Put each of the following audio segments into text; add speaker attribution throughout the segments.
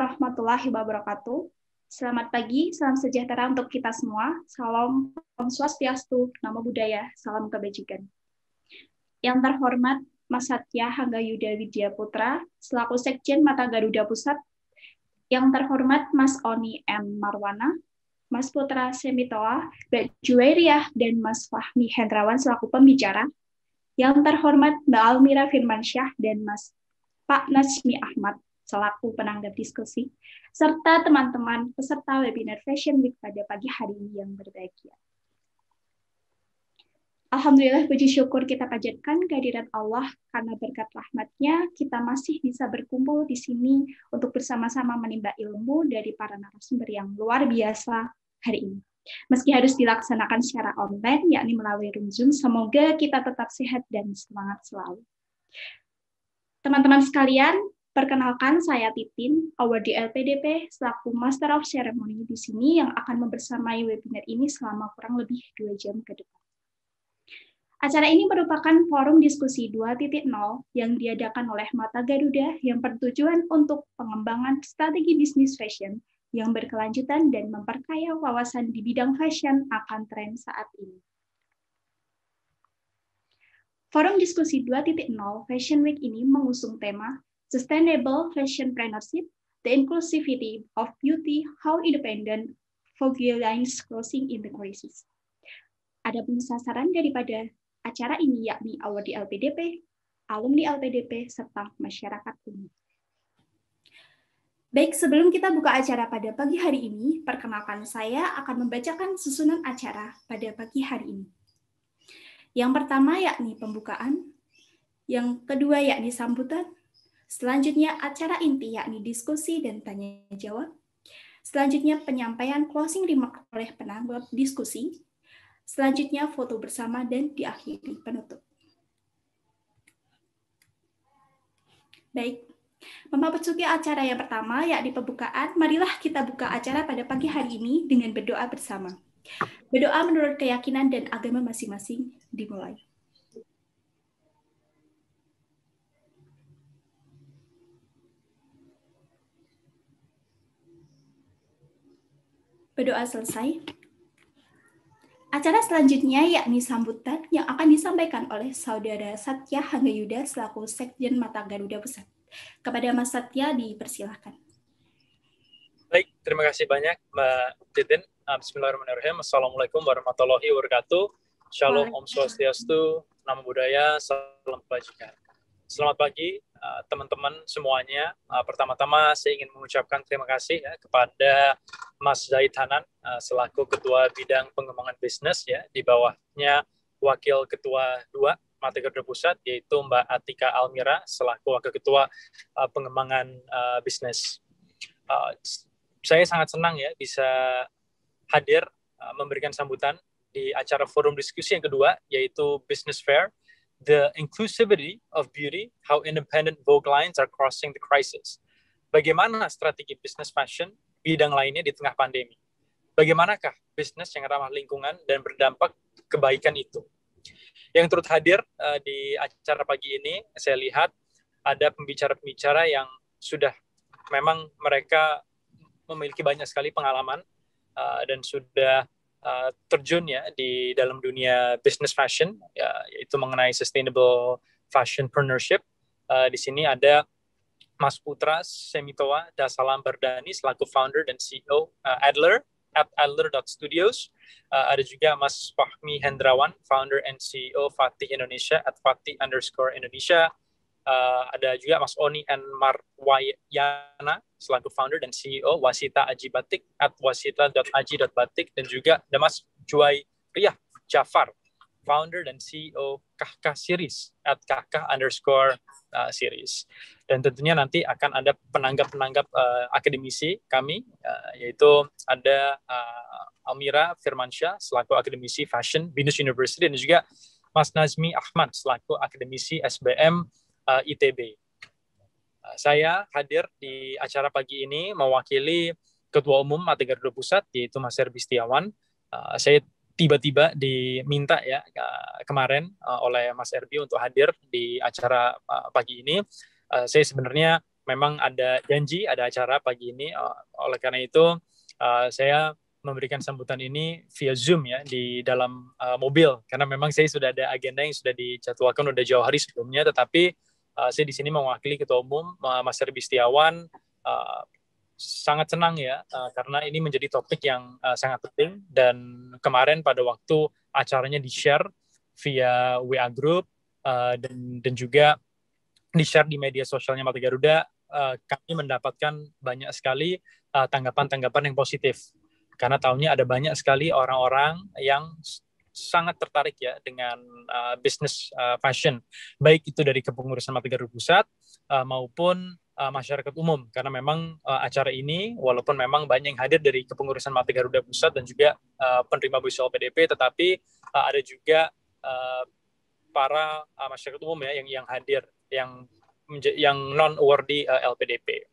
Speaker 1: warahmatullahi wabarakatuh. Selamat pagi, salam sejahtera untuk kita semua. Salam Om Swastiastu, Namo Buddhaya, salam kebajikan. Yang terhormat Mas Satya Hangga Yuda Widya Putra, selaku Sekjen Mata Garuda Pusat. Yang terhormat Mas Oni M. Marwana, Mas Putra Semitoa, Mbak Juwairiah, dan Mas Fahmi Hendrawan selaku pembicara. Yang terhormat Mbak Almira Firmansyah dan Mas Pak Najmi Ahmad selaku penanggap diskusi, serta teman-teman peserta webinar Fashion Week pada pagi hari ini yang berbahagia. Alhamdulillah puji syukur kita panjatkan kehadiran Allah karena berkat rahmatnya kita masih bisa berkumpul di sini untuk bersama-sama menimba ilmu dari para narasumber yang luar biasa hari ini. Meski harus dilaksanakan secara online, yakni melalui Zoom, semoga kita tetap sehat dan semangat selalu. Teman-teman sekalian, Perkenalkan, saya Titin, award di LPDP, selaku Master of Ceremony di sini yang akan membersamai webinar ini selama kurang lebih dua jam ke depan. Acara ini merupakan forum diskusi 2.0 yang diadakan oleh Mata Garuda yang bertujuan untuk pengembangan strategi bisnis fashion yang berkelanjutan dan memperkaya wawasan di bidang fashion akan tren saat ini. Forum diskusi 2.0 Fashion Week ini mengusung tema sustainable fashion Partnership, the inclusivity of beauty, how independent lines closing in the Crisis. Ada pun sasaran daripada acara ini yakni award di LPDP, alumni LPDP, serta masyarakat umum. Baik, sebelum kita buka acara pada pagi hari ini, perkenalkan saya akan membacakan susunan acara pada pagi hari ini. Yang pertama yakni pembukaan, yang kedua yakni sambutan, Selanjutnya acara inti yakni diskusi dan tanya jawab. Selanjutnya penyampaian closing remark oleh penanggap diskusi. Selanjutnya foto bersama dan diakhiri penutup. Baik, Memasuki acara yang pertama, yakni pembukaan, marilah kita buka acara pada pagi hari ini dengan berdoa bersama. Berdoa menurut keyakinan dan agama masing-masing dimulai. berdoa selesai. Acara selanjutnya yakni sambutan yang akan disampaikan oleh Saudara Satya Yuda selaku Sekjen Mata Garuda Pusat. Kepada Mas Satya dipersilahkan.
Speaker 2: Baik, terima kasih banyak Mbak Titin. Ah, bismillahirrahmanirrahim. Assalamualaikum warahmatullahi wabarakatuh. Shalom, Om Swastiastu, Namo Budaya, Salam Kebajikan. Selamat pagi eh, teman-teman semuanya. Eh, pertama-tama saya ingin mengucapkan terima kasih ya kepada Mas Zaid Hanan eh, selaku Ketua Bidang Pengembangan Bisnis ya di bawahnya Wakil Ketua 2 Mata Kerja Pusat yaitu Mbak Atika Almira selaku Wakil Ketua Pengembangan Bisnis. Saya sangat senang ya bisa hadir memberikan sambutan di acara forum diskusi yang kedua yaitu Business Fair the inclusivity of beauty, how independent Vogue lines are crossing the crisis. Bagaimana strategi bisnis fashion bidang lainnya di tengah pandemi? Bagaimanakah bisnis yang ramah lingkungan dan berdampak kebaikan itu? Yang turut hadir uh, di acara pagi ini, saya lihat ada pembicara-pembicara yang sudah memang mereka memiliki banyak sekali pengalaman uh, dan sudah uh, terjun ya di dalam dunia business fashion ya, yaitu mengenai sustainable fashion partnership Uh, eh, di sini ada Mas Putra Semitoa Dasalam Berdani selaku founder dan CEO uh, eh, Adler at Adler Adler.studios. Uh, ada juga Mas Fahmi Hendrawan, founder and CEO Fatih Indonesia at Fatih underscore Indonesia uh, ada juga Mas Oni and Marwayana selaku founder dan CEO Wasita Aji Batik at wasita.aji.batik dan juga ada Mas Juai Riyah Jafar founder dan CEO Kakak Series at Kahkah underscore uh, series. Dan tentunya nanti akan ada penanggap-penanggap uh, akademisi kami, uh, yaitu ada uh, Almira Firmansyah selaku akademisi Fashion Binus University dan juga Mas Nazmi Ahmad selaku akademisi SBM uh, eh, ITB. Uh, eh, saya hadir di acara pagi ini mewakili Ketua Umum Mati Garuda Pusat yaitu Mas Herbi Setiawan. Uh, saya tiba-tiba diminta ya uh, kemarin uh, oleh Mas Herbi untuk hadir di acara uh, pagi ini. Uh, saya sebenarnya memang ada janji ada acara pagi ini. Uh, oleh karena itu uh, saya memberikan sambutan ini via Zoom ya di dalam uh, mobil karena memang saya sudah ada agenda yang sudah dijadwalkan udah jauh hari sebelumnya tetapi Eh, saya di sini mewakili Ketua Umum eh, Mas Herbi Setiawan. Uh, sangat senang ya uh, karena ini menjadi topik yang uh, sangat penting dan kemarin pada waktu acaranya di share via WA group uh, dan dan juga di share di media sosialnya Mata Garuda uh, kami mendapatkan banyak sekali tanggapan-tanggapan uh, yang positif karena tahunnya ada banyak sekali orang-orang yang sangat tertarik ya dengan uh, bisnis uh, fashion, baik itu dari kepengurusan Mati Garuda Pusat uh, maupun uh, masyarakat umum karena memang uh, acara ini walaupun memang banyak yang hadir dari kepengurusan Mati Garuda Pusat dan juga uh, penerima bisnis PDP tetapi uh, ada juga uh, para uh, masyarakat umum ya yang yang hadir yang yang non awardi uh, LPDP.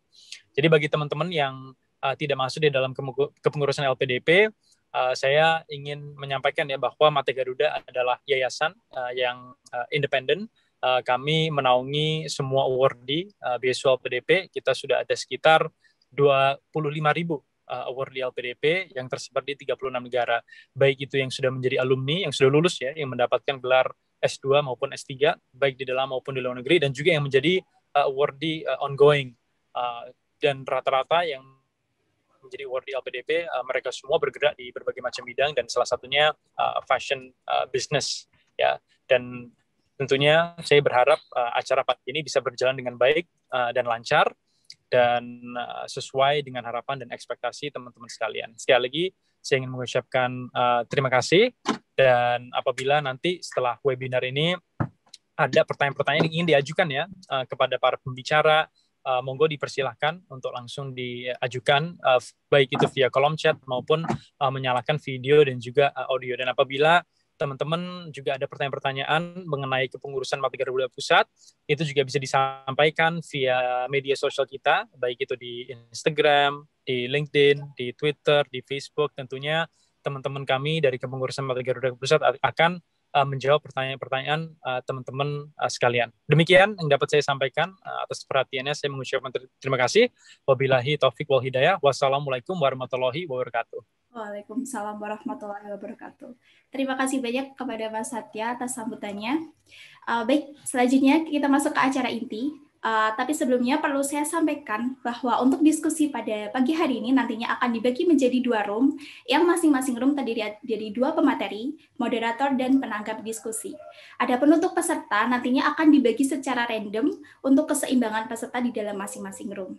Speaker 2: Jadi bagi teman-teman yang uh, tidak masuk di dalam kepengurusan LPDP uh, saya ingin menyampaikan ya bahwa Mate Garuda adalah yayasan uh, yang uh, independen. Uh, kami menaungi semua awardee uh, beasiswa PDP. Kita sudah ada sekitar 25 ribu uh, awardee LPDP yang tersebar di 36 negara. Baik itu yang sudah menjadi alumni, yang sudah lulus ya, yang mendapatkan gelar S2 maupun S3, baik di dalam maupun di luar negeri, dan juga yang menjadi uh, awardee uh, ongoing. Uh, dan rata-rata yang menjadi awardee LPDP, uh, eh, mereka semua bergerak di berbagai macam bidang dan salah satunya uh, fashion uh, business ya. Dan tentunya saya berharap uh, acara pagi ini bisa berjalan dengan baik uh, dan lancar dan uh, sesuai dengan harapan dan ekspektasi teman-teman sekalian. Sekali lagi saya ingin mengucapkan uh, terima kasih dan apabila nanti setelah webinar ini ada pertanyaan-pertanyaan yang ingin diajukan ya uh, kepada para pembicara uh, monggo dipersilahkan untuk langsung diajukan uh, baik itu via kolom chat maupun uh, menyalakan video dan juga uh, audio dan apabila teman-teman juga ada pertanyaan-pertanyaan mengenai kepengurusan MAPI Garuda Pusat, itu juga bisa disampaikan via media sosial kita, baik itu di Instagram, di LinkedIn, di Twitter, di Facebook. Tentunya teman-teman kami dari kepengurusan MAPI Garuda Pusat akan Eh, menjawab pertanyaan-pertanyaan uh, teman-teman uh, sekalian. Demikian yang dapat saya sampaikan uh, atas perhatiannya. Saya mengucapkan ter terima kasih. Wabillahi taufik wal hidayah. Wassalamualaikum warahmatullahi wabarakatuh.
Speaker 1: Waalaikumsalam warahmatullahi wabarakatuh. Terima kasih banyak kepada Mas Satya atas sambutannya. Uh, baik, selanjutnya kita masuk ke acara inti. Uh, tapi sebelumnya perlu saya sampaikan bahwa untuk diskusi pada pagi hari ini nantinya akan dibagi menjadi dua room, yang masing-masing room terdiri dari dua pemateri, moderator, dan penanggap diskusi. Ada penutup peserta nantinya akan dibagi secara random untuk keseimbangan peserta di dalam masing-masing room.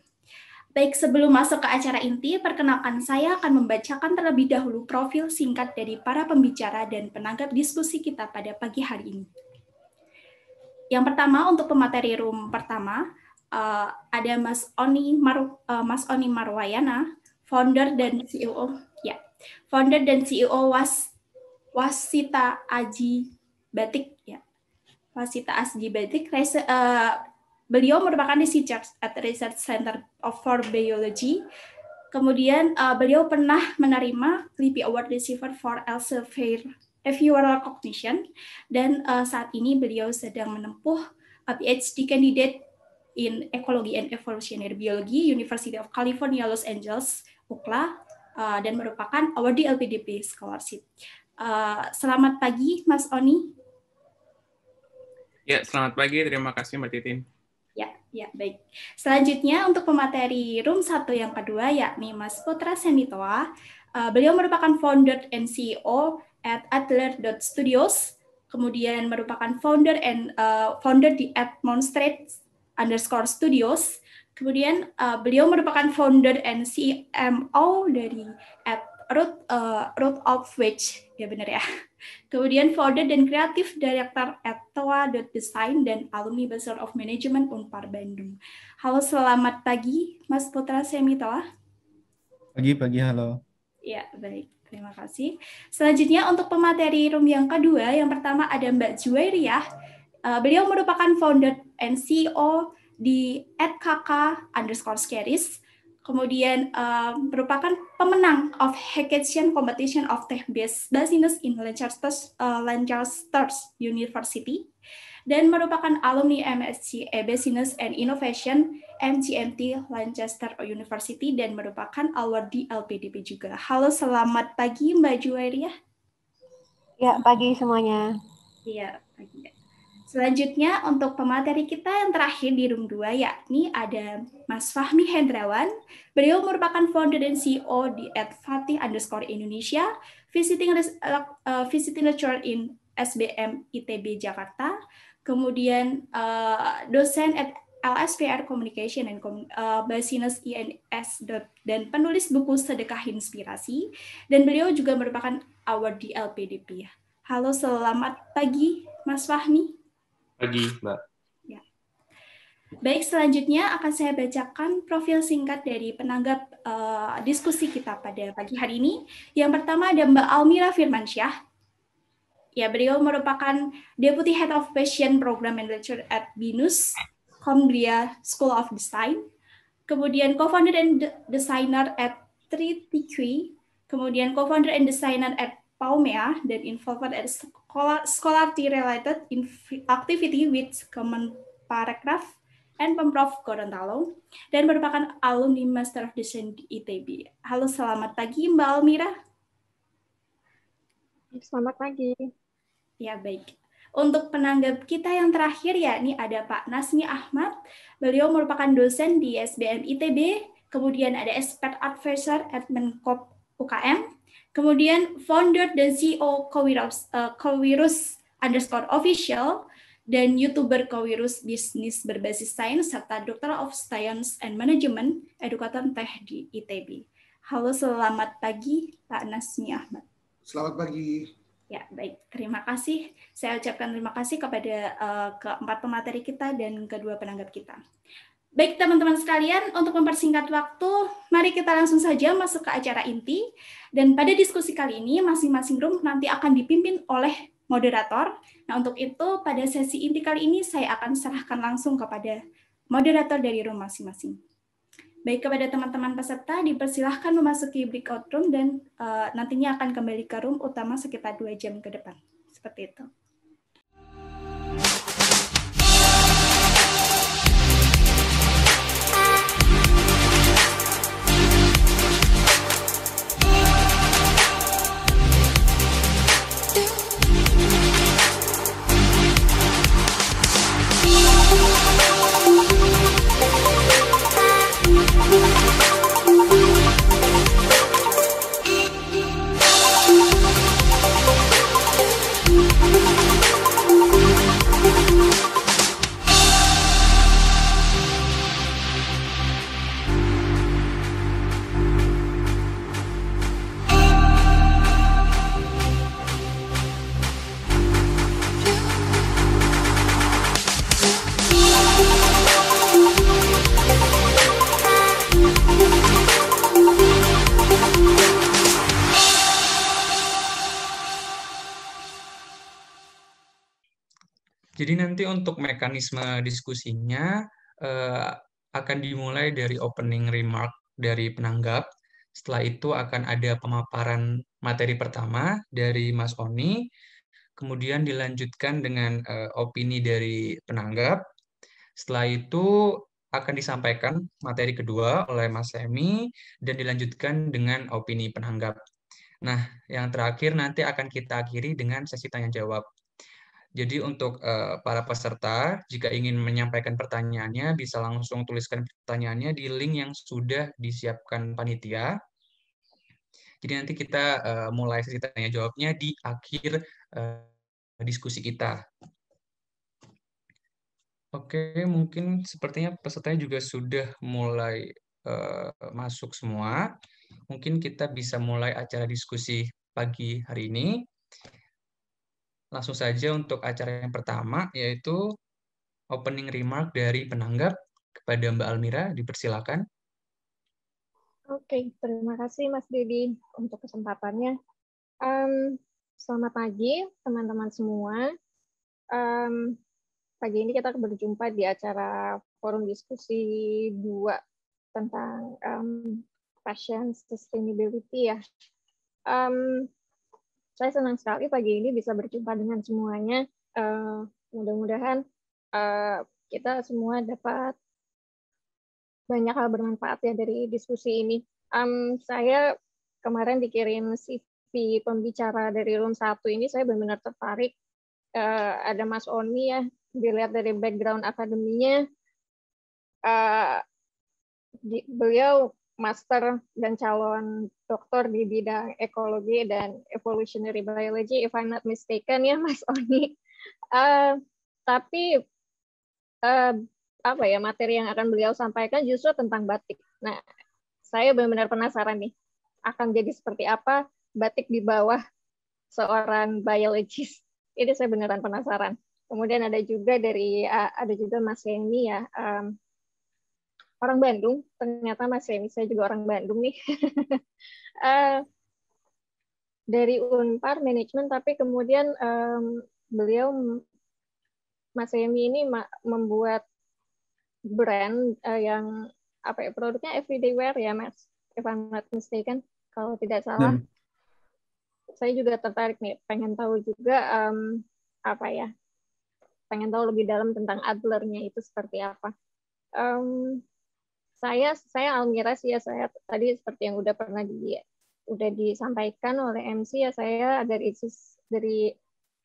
Speaker 1: Baik, sebelum masuk ke acara inti, perkenalkan saya akan membacakan terlebih dahulu profil singkat dari para pembicara dan penanggap diskusi kita pada pagi hari ini yang pertama untuk pemateri room pertama uh, ada Mas Oni Mar uh, eh, Mas Oni Marwayana, founder dan CEO ya, yeah. founder dan CEO Was Wasita Aji Batik ya. Yeah. Wasita Aji Batik uh, beliau merupakan research at Research Center of for Biology. Kemudian uh, beliau pernah menerima clippy Award Receiver for Elsevier Reviewer Cognition dan uh, saat ini beliau sedang menempuh a PhD candidate in Ecology and Evolutionary Biology University of California Los Angeles UCLA uh, dan merupakan awardee LPDP scholarship. Uh, selamat pagi Mas Oni.
Speaker 3: Ya, selamat pagi. Terima kasih Mbak Titin.
Speaker 1: Ya, ya baik. Selanjutnya untuk pemateri room satu yang kedua yakni Mas Putra Senitoa. Uh, beliau merupakan founder and CEO at adler.studios, kemudian merupakan founder and uh, founder di at Monstrate underscore studios. Kemudian uh, beliau merupakan founder and CMO dari at Root, uh, Root of Which, ya benar ya. Kemudian founder dan kreatif director at Toa.design dan alumni Bachelor of Management Unpar Bandung. Halo, selamat pagi Mas Putra Semitoa.
Speaker 4: Pagi, pagi, halo.
Speaker 1: Ya, baik. Terima kasih. Selanjutnya untuk pemateri room yang kedua, yang pertama ada Mbak Juwairiah. Eh, beliau merupakan founder and CEO di @kk underscore scaries. Kemudian uh, merupakan pemenang of Hackathon Competition of Tech Based Business in Lancaster, uh, Lancaster University dan merupakan alumni MSC E Business and Innovation MTMT Lancaster University dan merupakan awardee LPDP juga. Halo, selamat pagi Mbak Juwairiah.
Speaker 5: Ya, pagi semuanya.
Speaker 1: Iya, pagi. Ya. Selanjutnya untuk pemateri kita yang terakhir di room 2 yakni ada Mas Fahmi Hendrawan. Beliau merupakan founder dan CEO di Fatih underscore Indonesia, visiting, uh, visiting lecturer in SBM ITB Jakarta, kemudian uh, dosen at LSPR Communication and uh, business INS e dan penulis buku Sedekah Inspirasi dan beliau juga merupakan award di LPDP. ya. Halo, selamat pagi Mas Fahmi. Pagi, Mbak. Ya. Baik, selanjutnya akan saya bacakan profil singkat dari penanggap uh, diskusi kita pada pagi hari ini. Yang pertama ada Mbak Almira Firmansyah, Ya, beliau merupakan Deputy Head of Fashion Program and Lecture at BINUS, Congria School of Design. Kemudian co-founder and designer at 3 kemudian co-founder and designer at Paumea dan involved at scholar, scholarly related activity with common paragraph and Pemprov Gorontalo dan merupakan alumni Master of Design di ITB. Halo, selamat pagi Mbak Almira. Selamat pagi. Ya baik. Untuk penanggap kita yang terakhir ya ini ada Pak Nasmi Ahmad. Beliau merupakan dosen di SBM ITB, kemudian ada expert advisor at Menkop UKM, kemudian founder dan CEO Kowirus, uh, Kowirus underscore official, dan YouTuber Kowirus Bisnis Berbasis Sains, serta Doctor of Science and Management, Edukator Teh di ITB. Halo, selamat pagi Pak Nasmi Ahmad.
Speaker 6: Selamat pagi.
Speaker 1: Ya, baik. Terima kasih. Saya ucapkan terima kasih kepada uh, keempat pemateri kita dan kedua penanggap kita. Baik, teman-teman sekalian, untuk mempersingkat waktu, mari kita langsung saja masuk ke acara inti. Dan pada diskusi kali ini, masing-masing room nanti akan dipimpin oleh moderator. Nah, untuk itu, pada sesi inti kali ini, saya akan serahkan langsung kepada moderator dari room masing-masing. Baik kepada teman-teman peserta, dipersilahkan memasuki breakout room dan uh, nantinya akan kembali ke room utama sekitar dua jam ke depan. Seperti itu.
Speaker 6: Jadi nanti untuk mekanisme diskusinya eh, akan dimulai dari opening remark dari penanggap. Setelah itu akan ada pemaparan materi pertama dari Mas Oni, kemudian dilanjutkan dengan eh, opini dari penanggap. Setelah itu akan disampaikan materi kedua oleh Mas Semi dan dilanjutkan dengan opini penanggap. Nah, yang terakhir nanti akan kita akhiri dengan sesi tanya jawab. Jadi untuk uh, para peserta, jika ingin menyampaikan pertanyaannya, bisa langsung tuliskan pertanyaannya di link yang sudah disiapkan panitia. Jadi nanti kita uh, mulai sesi tanya jawabnya di akhir uh, diskusi kita. Oke, mungkin sepertinya pesertanya juga sudah mulai uh, masuk semua. Mungkin kita bisa mulai acara diskusi pagi hari ini langsung saja untuk acara yang pertama yaitu opening remark dari penanggap kepada Mbak Almira dipersilakan.
Speaker 7: Oke, terima kasih Mas Dedi untuk kesempatannya. Um, selamat pagi teman-teman semua. Um, pagi ini kita berjumpa di acara forum diskusi dua tentang um, fashion sustainability ya. Um, saya senang sekali pagi ini bisa berjumpa dengan semuanya. Uh, mudah-mudahan uh, kita semua dapat banyak hal bermanfaat ya dari diskusi ini. Um, saya kemarin dikirim CV pembicara dari room satu ini, saya benar-benar tertarik. Uh, ada Mas Oni ya, dilihat dari background akademinya, uh, di, beliau master dan calon doktor di bidang ekologi dan evolutionary biology, if I'm not mistaken ya Mas Oni. Uh, tapi uh, apa ya materi yang akan beliau sampaikan justru tentang batik. Nah, saya benar-benar penasaran nih akan jadi seperti apa batik di bawah seorang biologis. Ini saya beneran penasaran. Kemudian ada juga dari eh, ada juga Mas Yeni ya. Um, orang Bandung, ternyata Mas Remi saya juga orang Bandung nih. Eh, dari Unpar manajemen tapi kemudian um, beliau Mas Remi ini membuat brand uh, yang apa ya produknya everyday wear ya Mas if I'm not mistaken kalau tidak salah. Hmm. Saya juga tertarik nih pengen tahu juga um, apa ya pengen tahu lebih dalam tentang Adlernya itu seperti apa. Um, saya saya Almira sih ya saya tadi seperti yang udah pernah di udah disampaikan oleh MC ya saya dari ISIS dari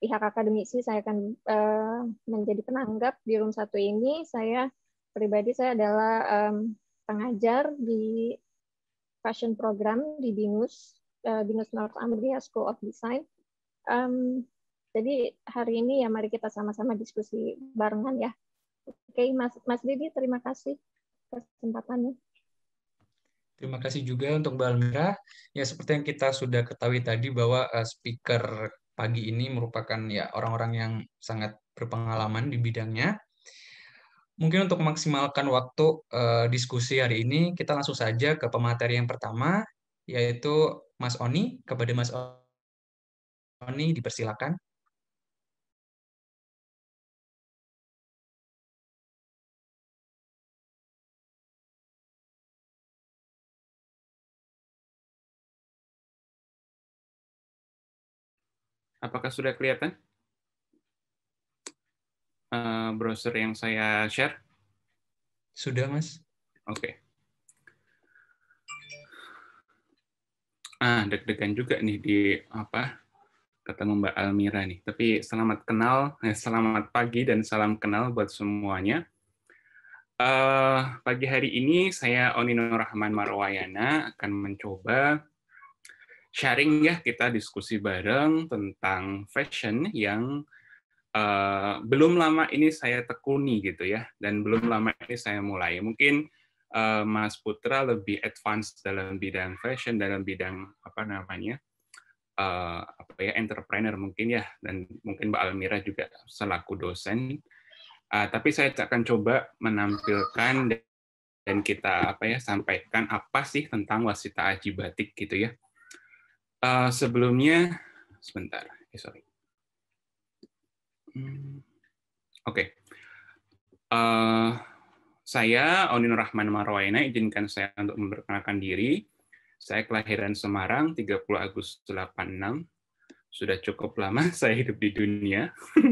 Speaker 7: pihak akademisi saya akan uh, menjadi penanggap di room satu ini saya pribadi saya adalah um, pengajar di fashion program di Binus uh, Binus america School of Design um, jadi hari ini ya mari kita sama-sama diskusi barengan ya oke okay, Mas Mas Didi terima kasih kesempatannya.
Speaker 6: Terima kasih juga untuk Mbak Almira. Ya seperti yang kita sudah ketahui tadi bahwa uh, speaker pagi ini merupakan ya orang-orang yang sangat berpengalaman di bidangnya. Mungkin untuk memaksimalkan waktu uh, diskusi hari ini, kita langsung saja ke pemateri yang pertama, yaitu Mas
Speaker 8: Oni. Kepada Mas Oni dipersilakan.
Speaker 3: Apakah sudah kelihatan uh, browser yang saya share?
Speaker 8: Sudah, Mas.
Speaker 3: Oke. Okay. Ah, deg-degan juga nih di apa ketemu Mbak Almira nih. Tapi selamat kenal, eh, selamat pagi dan salam kenal buat semuanya. Uh, pagi hari ini saya Onino Rahman Marwayana akan mencoba sharing ya kita diskusi bareng tentang fashion yang uh, belum lama ini saya tekuni gitu ya dan belum lama ini saya mulai. Mungkin uh, Mas Putra lebih advance dalam bidang fashion dalam bidang apa namanya uh, apa ya entrepreneur mungkin ya dan mungkin Mbak Almira juga selaku dosen uh, tapi saya akan coba menampilkan dan kita apa ya sampaikan apa sih tentang wasita aji batik gitu ya Uh, sebelumnya, sebentar, eh, sorry. Hmm, Oke. Okay. Uh, eh, saya, Onin Rahman Marwaina, izinkan saya untuk memperkenalkan diri. Saya kelahiran Semarang, 30 Agustus 86. Sudah cukup lama saya hidup di dunia.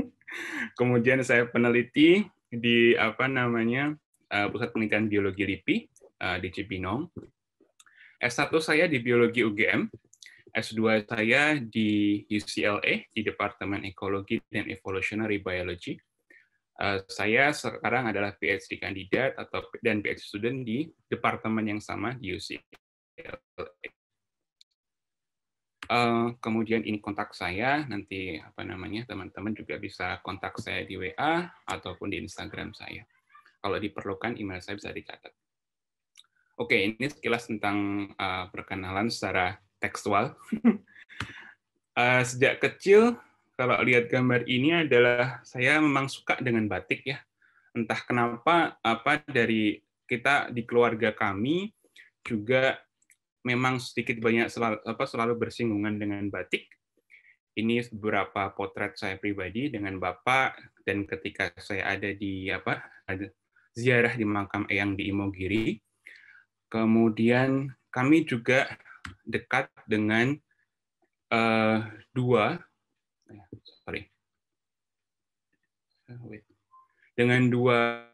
Speaker 3: Kemudian saya peneliti di apa namanya uh, Pusat Penelitian Biologi LIPI uh, di Cipinong. S1 saya di Biologi UGM, S2 saya di UCLA, di Departemen Ekologi dan Evolutionary Biology. Uh, saya sekarang adalah PhD kandidat atau dan PhD student di departemen yang sama di UCLA. Uh, eh, kemudian ini kontak saya, nanti apa namanya teman-teman juga bisa kontak saya di WA ataupun di Instagram saya. Kalau diperlukan email saya bisa dicatat. Oke, ini sekilas tentang uh, perkenalan secara tekstual. uh, sejak kecil, kalau lihat gambar ini adalah saya memang suka dengan batik ya. Entah kenapa apa dari kita di keluarga kami juga memang sedikit banyak selalu, apa selalu bersinggungan dengan batik. Ini beberapa potret saya pribadi dengan bapak dan ketika saya ada di apa ada ziarah di makam Eyang di Imogiri. Kemudian kami juga dekat dengan uh, dua ya, sorry ah, dengan dua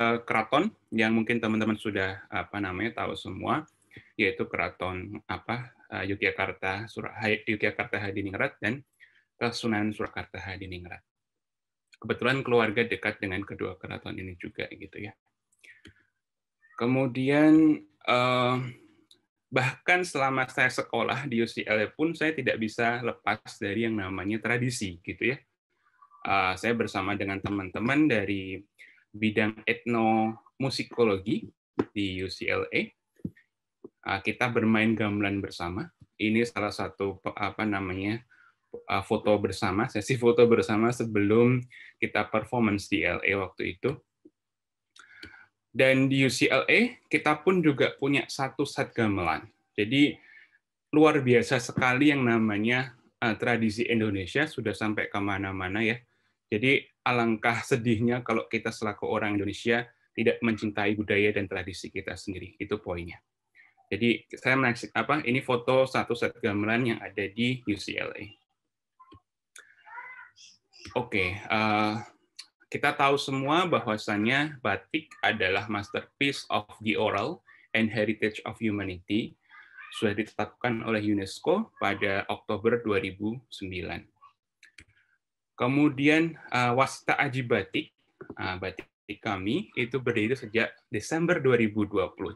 Speaker 3: uh, keraton yang mungkin teman-teman sudah apa namanya tahu semua yaitu keraton apa uh, Yogyakarta Surah Yogyakarta Hadiningrat dan Kesunan Surakarta Hadiningrat. Kebetulan keluarga dekat dengan kedua keraton ini juga gitu ya. Kemudian uh, bahkan selama saya sekolah di UCL pun saya tidak bisa lepas dari yang namanya tradisi gitu ya. Ah, saya bersama dengan teman-teman dari bidang etnomusikologi di UCLA. Ah, kita bermain gamelan bersama. Ini salah satu apa namanya ah, foto bersama, sesi foto bersama sebelum kita performance di LA waktu itu. Dan di UCLA, kita pun juga punya satu set gamelan. Jadi luar biasa sekali yang namanya uh, tradisi Indonesia sudah sampai kemana-mana ya. Jadi alangkah sedihnya kalau kita selaku orang Indonesia tidak mencintai budaya dan tradisi kita sendiri. Itu poinnya. Jadi saya menaksik apa? Ini foto satu set gamelan yang ada di UCLA. Oke, okay, uh, eh, kita tahu semua bahwasannya batik adalah masterpiece of the oral and heritage of humanity sudah ditetapkan oleh UNESCO pada Oktober 2009. Kemudian uh, eh, wasta aji batik, uh, batik kami itu berdiri sejak Desember 2020,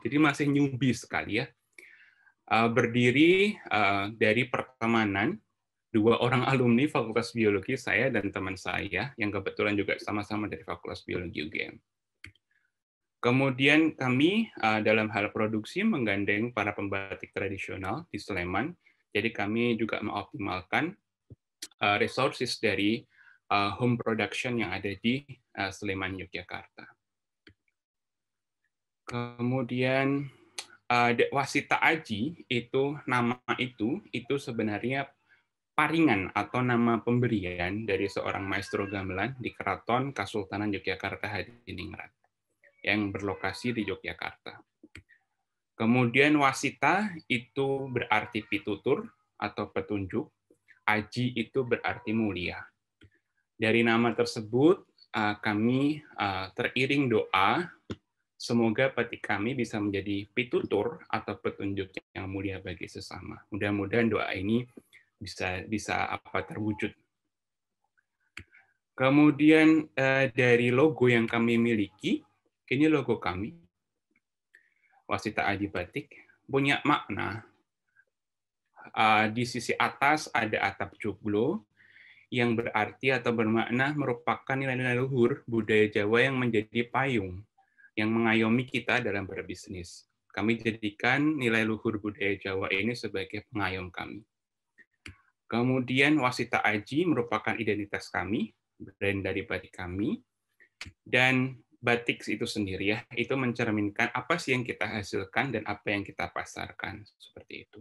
Speaker 3: jadi masih newbie sekali ya. Eh, berdiri dari pertemanan dua orang alumni Fakultas Biologi saya dan teman saya yang kebetulan juga sama-sama dari Fakultas Biologi UGM. Kemudian kami eh, dalam hal produksi menggandeng para pembatik tradisional di Sleman. Jadi kami juga mengoptimalkan eh, resources dari eh, home production yang ada di Sleman, Yogyakarta. Kemudian uh, wasita aji itu nama itu itu sebenarnya paringan atau nama pemberian dari seorang maestro gamelan di Keraton Kasultanan Yogyakarta Hadiningrat yang berlokasi di Yogyakarta. Kemudian wasita itu berarti pitutur atau petunjuk, aji itu berarti mulia. Dari nama tersebut kami teriring doa semoga peti kami bisa menjadi pitutur atau petunjuk yang mulia bagi sesama. Mudah-mudahan doa ini bisa bisa apa terwujud. Kemudian eh, dari logo yang kami miliki, ini logo kami, Wasita Aji Batik, punya makna. Uh, di sisi atas ada atap joglo yang berarti atau bermakna merupakan nilai-nilai luhur budaya Jawa yang menjadi payung yang mengayomi kita dalam berbisnis. Kami jadikan nilai luhur budaya Jawa ini sebagai pengayom kami. Kemudian wasita aji merupakan identitas kami, brand dari batik kami. Dan batik itu sendiri ya, itu mencerminkan apa sih yang kita hasilkan dan apa yang kita pasarkan, seperti itu.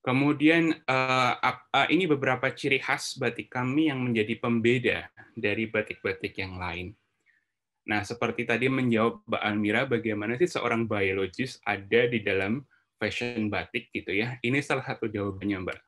Speaker 3: Kemudian eh, eh, ini beberapa ciri khas batik kami yang menjadi pembeda dari batik-batik yang lain. Nah, seperti tadi menjawab Mbak Almira, bagaimana sih seorang biologis ada di dalam fashion batik gitu ya. Ini salah satu jawabannya Mbak.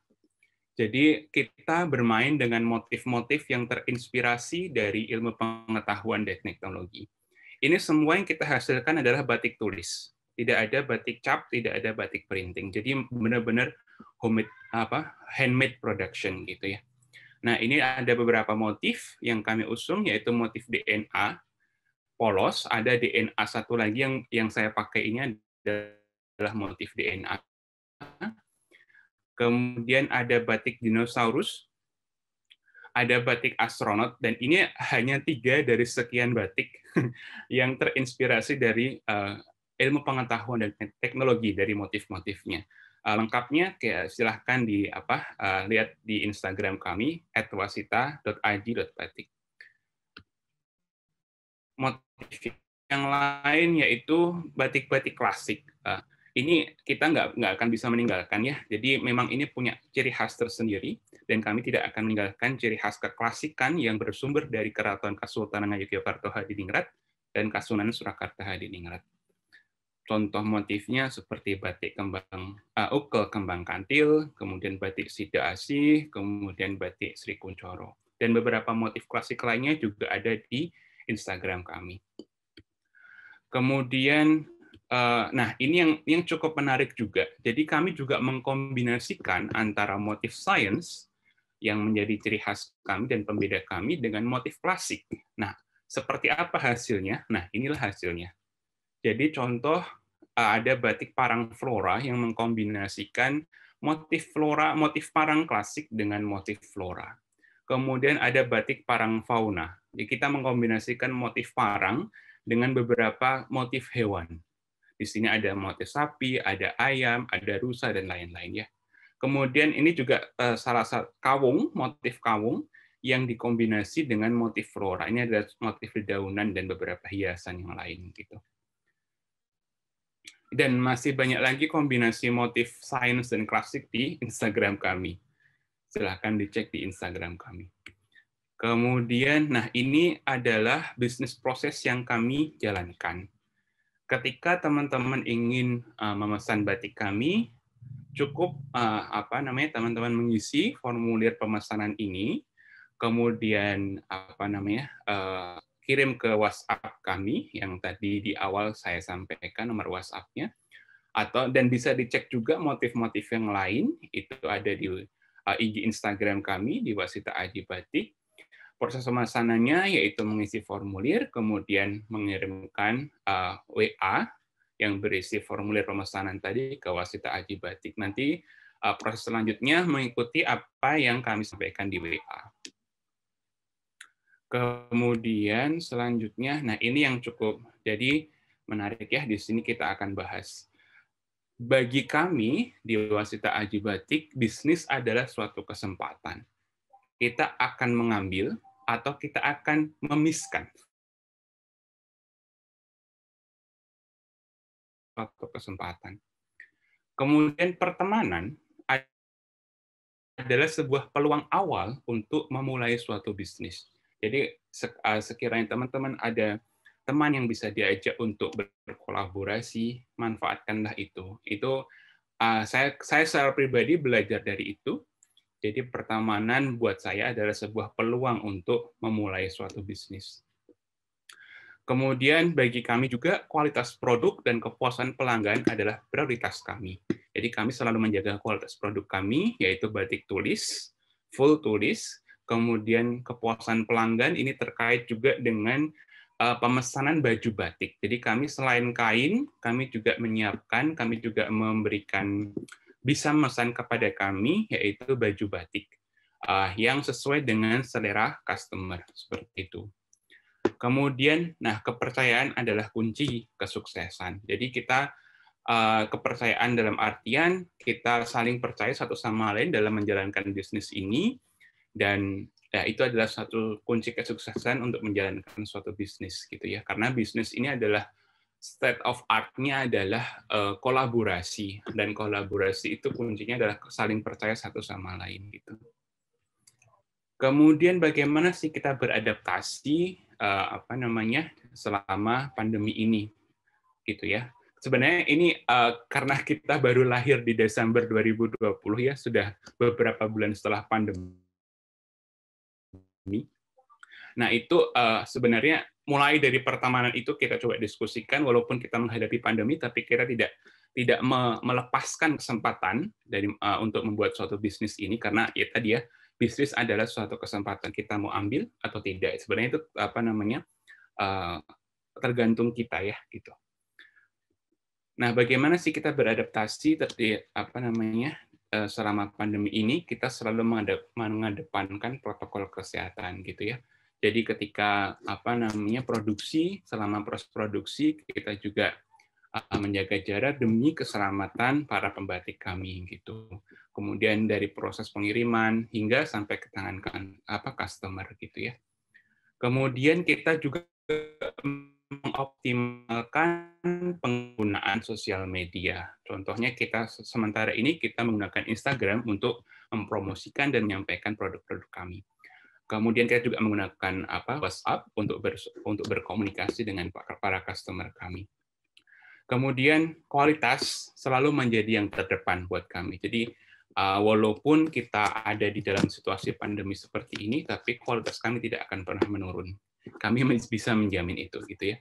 Speaker 3: Jadi kita bermain dengan motif-motif yang terinspirasi dari ilmu pengetahuan dan teknologi. Ini semua yang kita hasilkan adalah batik tulis. Tidak ada batik cap, tidak ada batik printing. Jadi benar-benar homemade apa handmade production gitu ya. Nah, ini ada beberapa motif yang kami usung yaitu motif DNA polos, ada DNA satu lagi yang yang saya pakai ini adalah adalah motif DNA. Kemudian ada batik dinosaurus, ada batik astronot, dan ini hanya tiga dari sekian batik yang terinspirasi dari eh, ilmu pengetahuan dan teknologi dari motif-motifnya. Eh, lengkapnya silahkan di apa eh, lihat di Instagram kami @wasita.id.batik. Motif yang lain yaitu batik-batik klasik ini kita nggak nggak akan bisa meninggalkan ya. Jadi memang ini punya ciri khas tersendiri dan kami tidak akan meninggalkan ciri khas keklasikan yang bersumber dari Keraton Kasultanan Yogyakarta Hadiningrat dan Kasunanan Surakarta Hadiningrat. Contoh motifnya seperti batik kembang uh, ukel kembang kantil, kemudian batik sida asih, kemudian batik Sri Kuncoro. Dan beberapa motif klasik lainnya juga ada di Instagram kami. Kemudian Eh, nah, ini yang yang cukup menarik juga. Jadi kami juga mengkombinasikan antara motif sains yang menjadi ciri khas kami dan pembeda kami dengan motif klasik. Nah, seperti apa hasilnya? Nah, inilah hasilnya. Jadi contoh eh, ada batik parang flora yang mengkombinasikan motif flora, motif parang klasik dengan motif flora. Kemudian ada batik parang fauna. Jadi kita mengkombinasikan motif parang dengan beberapa motif hewan di sini ada motif sapi, ada ayam, ada rusa, dan lain-lain ya. Kemudian ini juga eh, salah satu kawung, motif kawung yang dikombinasi dengan motif flora. Ini ada motif daunan dan beberapa hiasan yang lain gitu. Dan masih banyak lagi kombinasi motif sains dan klasik di Instagram kami. Silahkan dicek di Instagram kami. Kemudian, nah ini adalah bisnis proses yang kami jalankan ketika teman-teman ingin uh, memesan batik kami, cukup uh, apa namanya teman-teman mengisi formulir pemesanan ini, kemudian apa namanya uh, kirim ke WhatsApp kami yang tadi di awal saya sampaikan nomor WhatsApp-nya, atau dan bisa dicek juga motif-motif yang lain itu ada di uh, IG Instagram kami di Wasita Aji Batik proses pemesanannya yaitu mengisi formulir, kemudian mengirimkan uh, eh, WA yang berisi formulir pemesanan tadi ke wasita Aji Batik. Nanti uh, proses selanjutnya mengikuti apa yang kami sampaikan di WA. Kemudian selanjutnya, nah ini yang cukup jadi menarik ya di sini kita akan bahas. Bagi kami di Wasita Aji Batik, bisnis adalah suatu kesempatan. Kita akan mengambil atau kita akan memiskan
Speaker 8: Waktu kesempatan. Kemudian
Speaker 3: pertemanan adalah sebuah peluang awal untuk memulai suatu bisnis. Jadi eh, sekiranya teman-teman ada teman yang bisa diajak untuk berkolaborasi, manfaatkanlah itu. Itu eh, saya saya secara pribadi belajar dari itu jadi pertamanan buat saya adalah sebuah peluang untuk memulai suatu bisnis. Kemudian bagi kami juga kualitas produk dan kepuasan pelanggan adalah prioritas kami. Jadi kami selalu menjaga kualitas produk kami, yaitu batik tulis, full tulis, kemudian kepuasan pelanggan ini terkait juga dengan eh, pemesanan baju batik. Jadi kami selain kain, kami juga menyiapkan, kami juga memberikan bisa memesan kepada kami yaitu baju batik uh, yang sesuai dengan selera customer seperti itu. Kemudian, nah kepercayaan adalah kunci kesuksesan. Jadi kita uh, kepercayaan dalam artian kita saling percaya satu sama lain dalam menjalankan bisnis ini dan ya, itu adalah satu kunci kesuksesan untuk menjalankan suatu bisnis gitu ya. Karena bisnis ini adalah state of art-nya adalah uh, kolaborasi dan kolaborasi itu kuncinya adalah saling percaya satu sama lain gitu. Kemudian bagaimana sih kita beradaptasi uh, apa namanya selama pandemi ini gitu ya. Sebenarnya ini uh, karena kita baru lahir di Desember 2020 ya sudah beberapa bulan setelah pandemi Nah, itu uh, sebenarnya mulai dari pertemanan itu kita coba diskusikan walaupun kita menghadapi pandemi tapi kita tidak tidak me, melepaskan kesempatan dari uh, untuk membuat suatu bisnis ini karena ya tadi ya bisnis adalah suatu kesempatan kita mau ambil atau tidak. Sebenarnya itu apa namanya? Uh, tergantung kita ya gitu. Nah, bagaimana sih kita beradaptasi terdi, apa namanya selama pandemi ini kita selalu mengedepankan protokol kesehatan gitu ya. Jadi ketika apa namanya produksi selama proses produksi kita juga eh, menjaga jarak demi keselamatan para pembatik kami gitu. Kemudian dari proses pengiriman hingga sampai ke tangan kan, apa customer gitu ya. Kemudian kita juga mengoptimalkan penggunaan sosial media. Contohnya kita sementara ini kita menggunakan Instagram untuk mempromosikan dan menyampaikan produk-produk kami Kemudian kita juga menggunakan apa WhatsApp untuk ber, untuk berkomunikasi dengan para customer kami. Kemudian kualitas selalu menjadi yang terdepan buat kami. Jadi ah, walaupun kita ada di dalam situasi pandemi seperti ini, tapi kualitas kami tidak akan pernah menurun. Kami bisa menjamin itu, gitu ya.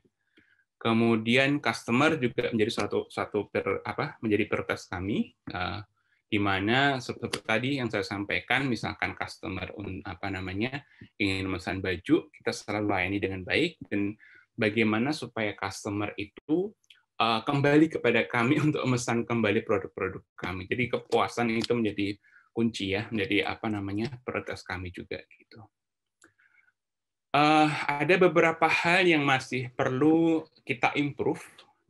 Speaker 3: Kemudian customer juga menjadi satu satu per, apa menjadi prioritas kami. Ah, di mana seperti tadi yang saya sampaikan misalkan customer apa namanya ingin memesan baju kita selalu layani dengan baik dan bagaimana supaya customer itu uh, kembali kepada kami untuk memesan kembali produk-produk kami jadi kepuasan itu menjadi kunci ya menjadi apa namanya prioritas kami juga gitu uh, ada beberapa hal yang masih perlu kita improve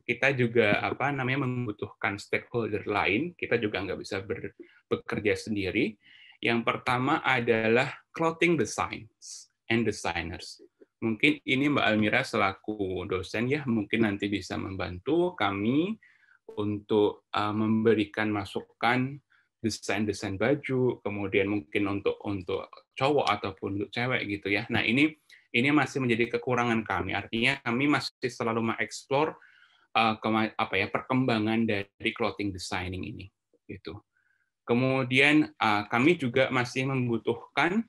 Speaker 3: kita juga apa namanya membutuhkan stakeholder lain. Kita juga nggak bisa ber, bekerja sendiri. Yang pertama adalah clothing designs and designers. Mungkin ini Mbak Almira selaku dosen ya, mungkin nanti bisa membantu kami untuk uh, memberikan masukan desain-desain baju, kemudian mungkin untuk untuk cowok ataupun untuk cewek gitu ya. Nah ini ini masih menjadi kekurangan kami. Artinya kami masih selalu mengeksplor uh, apa ya perkembangan dari clothing designing ini gitu. Kemudian uh, kami juga masih membutuhkan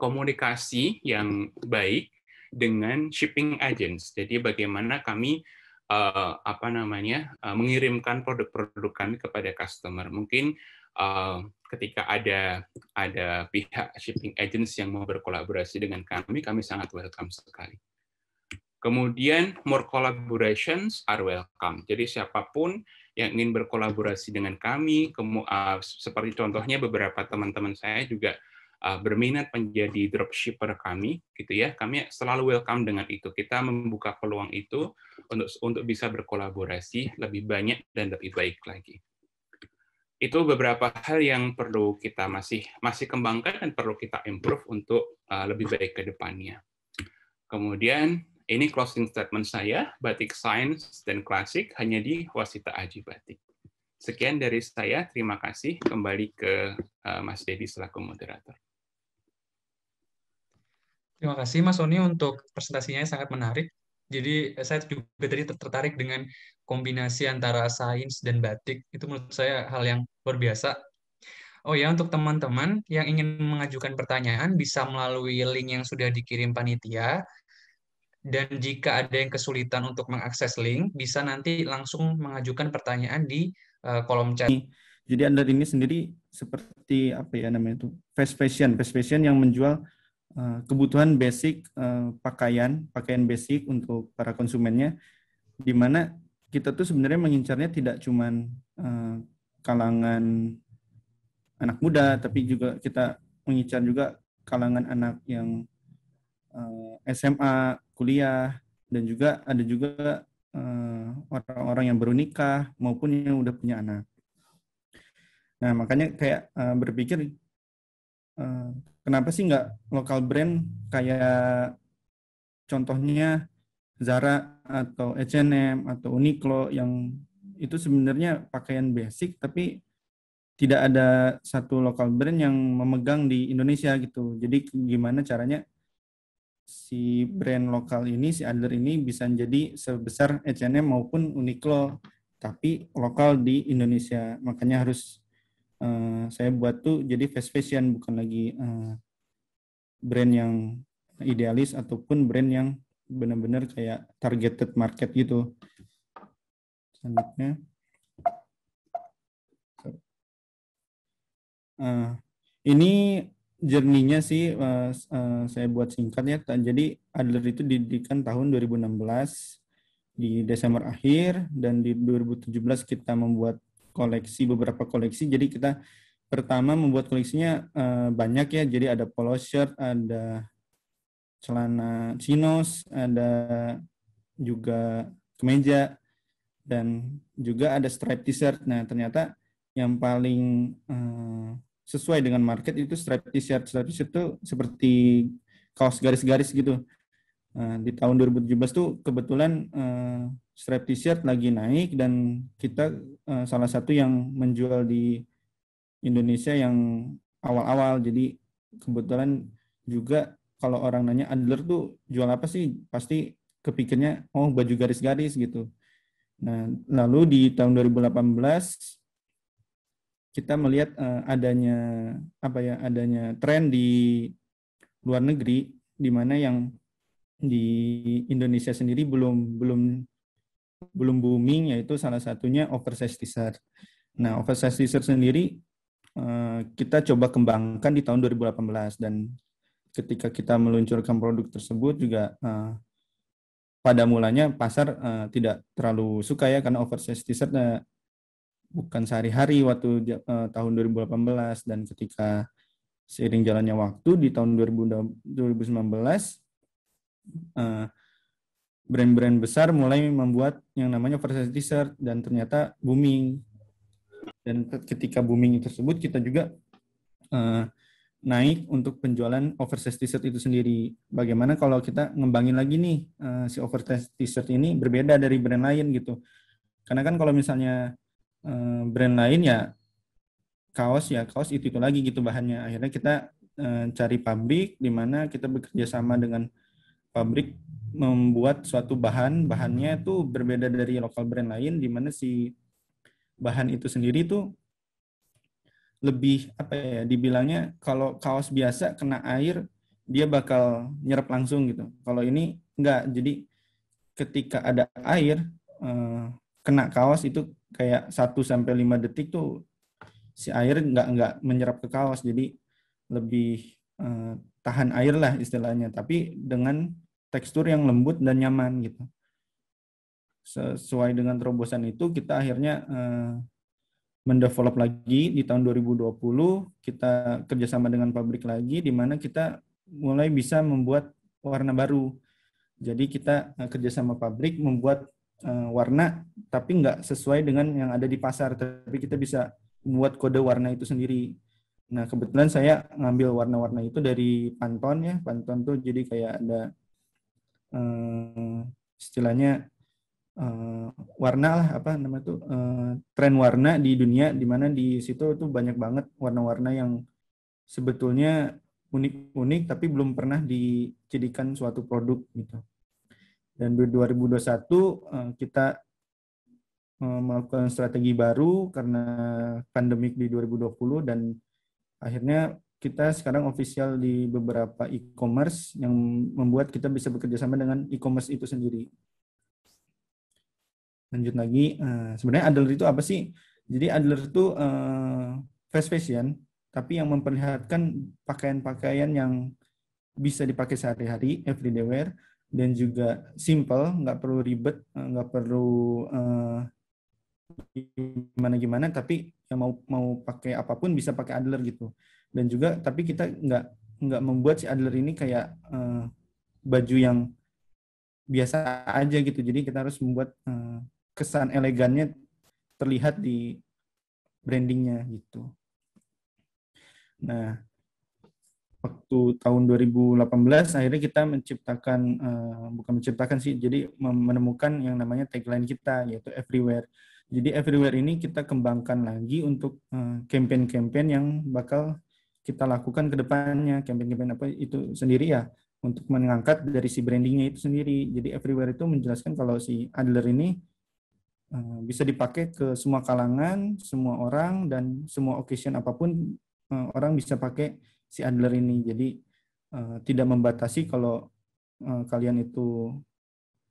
Speaker 3: komunikasi yang baik dengan shipping agents. Jadi bagaimana kami uh, apa namanya uh, mengirimkan produk-produk kami kepada customer. Mungkin uh, ketika ada ada pihak shipping agents yang mau berkolaborasi dengan kami, kami sangat welcome sekali. Kemudian more collaborations are welcome. Jadi siapapun yang ingin berkolaborasi dengan kami, ah, seperti contohnya beberapa teman-teman saya juga ah, berminat menjadi dropshipper kami, gitu ya. Kami selalu welcome dengan itu. Kita membuka peluang itu untuk untuk bisa berkolaborasi lebih banyak dan lebih baik lagi. Itu beberapa hal yang perlu kita masih masih kembangkan dan perlu kita improve untuk ah, lebih baik ke depannya. Kemudian ini closing statement saya, Batik Science dan Klasik hanya di Wasita Aji Batik. Sekian dari saya, terima kasih. Kembali ke eh, Mas Dedi selaku moderator.
Speaker 6: Terima kasih Mas Sony untuk presentasinya yang sangat menarik. Jadi eh, saya juga tadi tertarik dengan kombinasi antara sains dan batik. Itu menurut saya hal yang luar biasa. Oh ya, untuk teman-teman yang ingin mengajukan pertanyaan bisa melalui link yang sudah dikirim panitia dan jika ada yang kesulitan untuk mengakses link, bisa nanti langsung mengajukan pertanyaan di uh, kolom chat. Jadi
Speaker 4: Anda ini sendiri seperti apa ya namanya itu? Fast fashion, fast fashion yang menjual uh, kebutuhan basic uh, pakaian, pakaian basic untuk para konsumennya di mana kita tuh sebenarnya mengincarnya tidak cuma uh, kalangan anak muda, tapi juga kita mengincar juga kalangan anak yang uh, SMA, kuliah dan juga ada juga eh, orang-orang uh, yang baru nikah maupun yang udah punya anak. Nah makanya kayak uh, berpikir uh, kenapa sih nggak lokal brand kayak contohnya Zara atau H&M atau Uniqlo yang itu sebenarnya pakaian basic tapi tidak ada satu lokal brand yang memegang di Indonesia gitu. Jadi gimana caranya si brand lokal ini, si Adler ini bisa jadi sebesar H&M maupun Uniqlo, tapi lokal di Indonesia. Makanya harus uh, saya buat tuh jadi fast fashion, bukan lagi uh, brand yang idealis ataupun brand yang benar-benar kayak targeted market gitu. Selanjutnya. Uh, ini Jerninya sih uh, uh, saya buat singkat ya. Jadi Adler itu didirikan tahun 2016 di Desember akhir dan di 2017 kita membuat koleksi beberapa koleksi. Jadi kita pertama membuat koleksinya uh, banyak ya. Jadi ada polo shirt, ada celana chinos, ada juga kemeja dan juga ada striped t-shirt. Nah, ternyata yang paling uh, sesuai dengan market itu stripe t-shirt stripe t-shirt itu seperti kaos garis-garis gitu nah, di tahun 2017 tuh kebetulan uh, eh, stripe t-shirt lagi naik dan kita eh, salah satu yang menjual di Indonesia yang awal-awal jadi kebetulan juga kalau orang nanya Adler tuh jual apa sih pasti kepikirnya oh baju garis-garis gitu nah lalu di tahun 2018 kita melihat uh, adanya apa ya adanya tren di luar negeri di mana yang di Indonesia sendiri belum belum belum booming yaitu salah satunya oversize t Nah, oversize t sendiri uh, kita coba kembangkan di tahun 2018 dan ketika kita meluncurkan produk tersebut juga uh, pada mulanya pasar uh, tidak terlalu suka ya karena oversize t uh, bukan sehari-hari waktu uh, tahun 2018 dan ketika seiring jalannya waktu di tahun 2019 brand eh, brand-brand besar mulai membuat yang namanya versus t-shirt dan ternyata booming dan ketika booming tersebut kita juga uh, naik untuk penjualan oversized t-shirt itu sendiri. Bagaimana kalau kita ngembangin lagi nih uh, si oversized t-shirt ini berbeda dari brand lain gitu. Karena kan kalau misalnya Eh, brand lain ya kaos ya kaos itu itu lagi gitu bahannya akhirnya kita uh, cari pabrik di mana kita bekerja sama dengan pabrik membuat suatu bahan bahannya itu berbeda dari lokal brand lain di mana si bahan itu sendiri itu lebih apa ya dibilangnya kalau kaos biasa kena air dia bakal nyerap langsung gitu kalau ini enggak jadi ketika ada air eh, kena kaos itu kayak 1 sampai 5 detik tuh si air nggak nggak menyerap ke kaos jadi lebih uh, tahan air lah istilahnya tapi dengan tekstur yang lembut dan nyaman gitu sesuai dengan terobosan itu kita akhirnya uh, mendevelop lagi di tahun 2020 kita kerjasama dengan pabrik lagi di mana kita mulai bisa membuat warna baru jadi kita eh, kerjasama pabrik membuat uh, warna tapi nggak sesuai dengan yang ada di pasar tapi kita bisa membuat kode warna itu sendiri nah kebetulan saya ngambil warna-warna itu dari Pantone ya Pantone tuh jadi kayak ada uh, istilahnya uh, warna lah apa nama tuh uh, tren warna di dunia di mana di situ tuh banyak banget warna-warna yang sebetulnya unik-unik tapi belum pernah dijadikan suatu produk gitu dan 2021 eh, kita eh, melakukan strategi baru karena pandemik di 2020 dan akhirnya kita sekarang official di beberapa e-commerce yang membuat kita bisa bekerja sama dengan e-commerce itu sendiri. Lanjut lagi, eh, sebenarnya Adler itu apa sih? Jadi Adler itu fast fashion, tapi yang memperlihatkan pakaian-pakaian yang bisa dipakai sehari-hari, everyday wear, dan juga simple, nggak perlu ribet, eh, nggak perlu gimana eh, gimana-gimana, tapi yang mau mau pakai apapun bisa pakai Adler gitu. Dan juga tapi kita nggak nggak membuat si Adler ini kayak uh, baju yang biasa aja gitu. Jadi kita harus membuat uh, kesan elegannya terlihat di brandingnya gitu. Nah, waktu tahun 2018 akhirnya kita menciptakan uh, bukan menciptakan sih jadi menemukan yang namanya tagline kita yaitu everywhere. Jadi everywhere ini kita kembangkan lagi untuk uh, campaign-campaign yang bakal kita lakukan ke depannya, campaign-campaign apa itu sendiri ya untuk mengangkat dari si brandingnya itu sendiri. Jadi everywhere itu menjelaskan kalau si Adler ini uh, bisa dipakai ke semua kalangan, semua orang dan semua occasion apapun uh, orang bisa pakai si Adler ini. Jadi uh, tidak membatasi kalau uh, kalian itu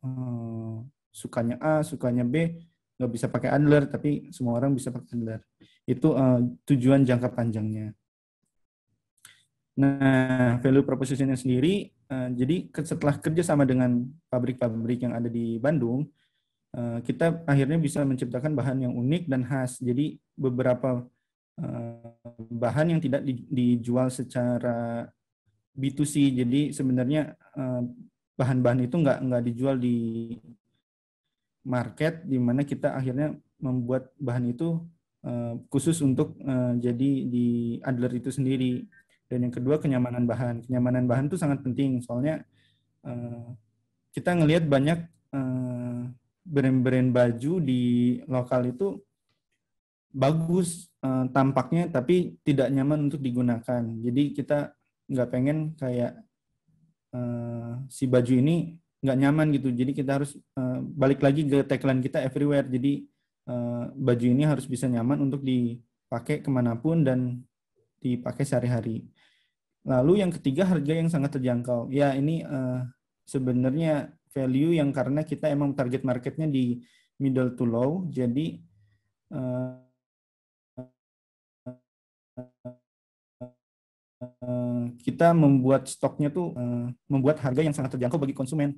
Speaker 4: uh, sukanya A, sukanya B, nggak bisa pakai Adler, tapi semua orang bisa pakai Adler. Itu uh, tujuan jangka panjangnya. Nah, value propositionnya sendiri, uh, jadi setelah kerja sama dengan pabrik-pabrik yang ada di Bandung, uh, kita akhirnya bisa menciptakan bahan yang unik dan khas. Jadi beberapa Eh, bahan yang tidak dijual secara B2C. Jadi sebenarnya eh, bahan-bahan itu nggak nggak dijual di market, di mana kita akhirnya membuat bahan itu eh, khusus untuk jadi di Adler itu sendiri. Dan yang kedua kenyamanan bahan. Kenyamanan bahan itu sangat penting soalnya kita ngelihat banyak brand-brand baju di lokal itu bagus eh, tampaknya tapi tidak nyaman untuk digunakan. Jadi kita nggak pengen kayak uh, si baju ini nggak nyaman gitu. Jadi kita harus uh, balik lagi ke tagline kita everywhere. Jadi uh, baju ini harus bisa nyaman untuk dipakai kemanapun dan dipakai sehari-hari. Lalu yang ketiga harga yang sangat terjangkau. Ya ini uh, sebenarnya value yang karena kita emang target marketnya di middle to low. Jadi uh, Eh, kita membuat stoknya tuh eh, membuat harga yang sangat terjangkau bagi konsumen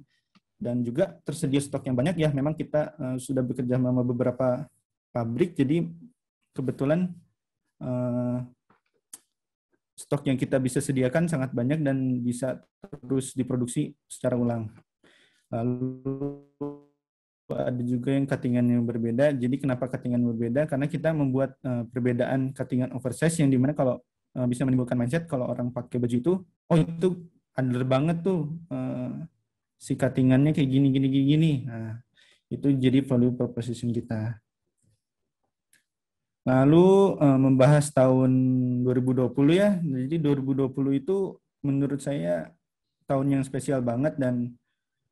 Speaker 4: dan juga tersedia stok yang banyak ya memang kita eh, sudah bekerja sama beberapa pabrik jadi kebetulan stok yang kita bisa sediakan sangat banyak dan bisa terus diproduksi secara ulang lalu ada juga yang cuttingan yang berbeda. Jadi kenapa cuttingan berbeda? Karena kita membuat uh, perbedaan cuttingan oversize yang dimana kalau uh, bisa menimbulkan mindset kalau orang pakai baju itu, oh itu under banget tuh uh, si cuttingannya kayak gini gini gini gini. Nah, itu jadi value proposition kita. Lalu uh, membahas tahun 2020 ya. Jadi 2020 itu menurut saya tahun yang spesial banget dan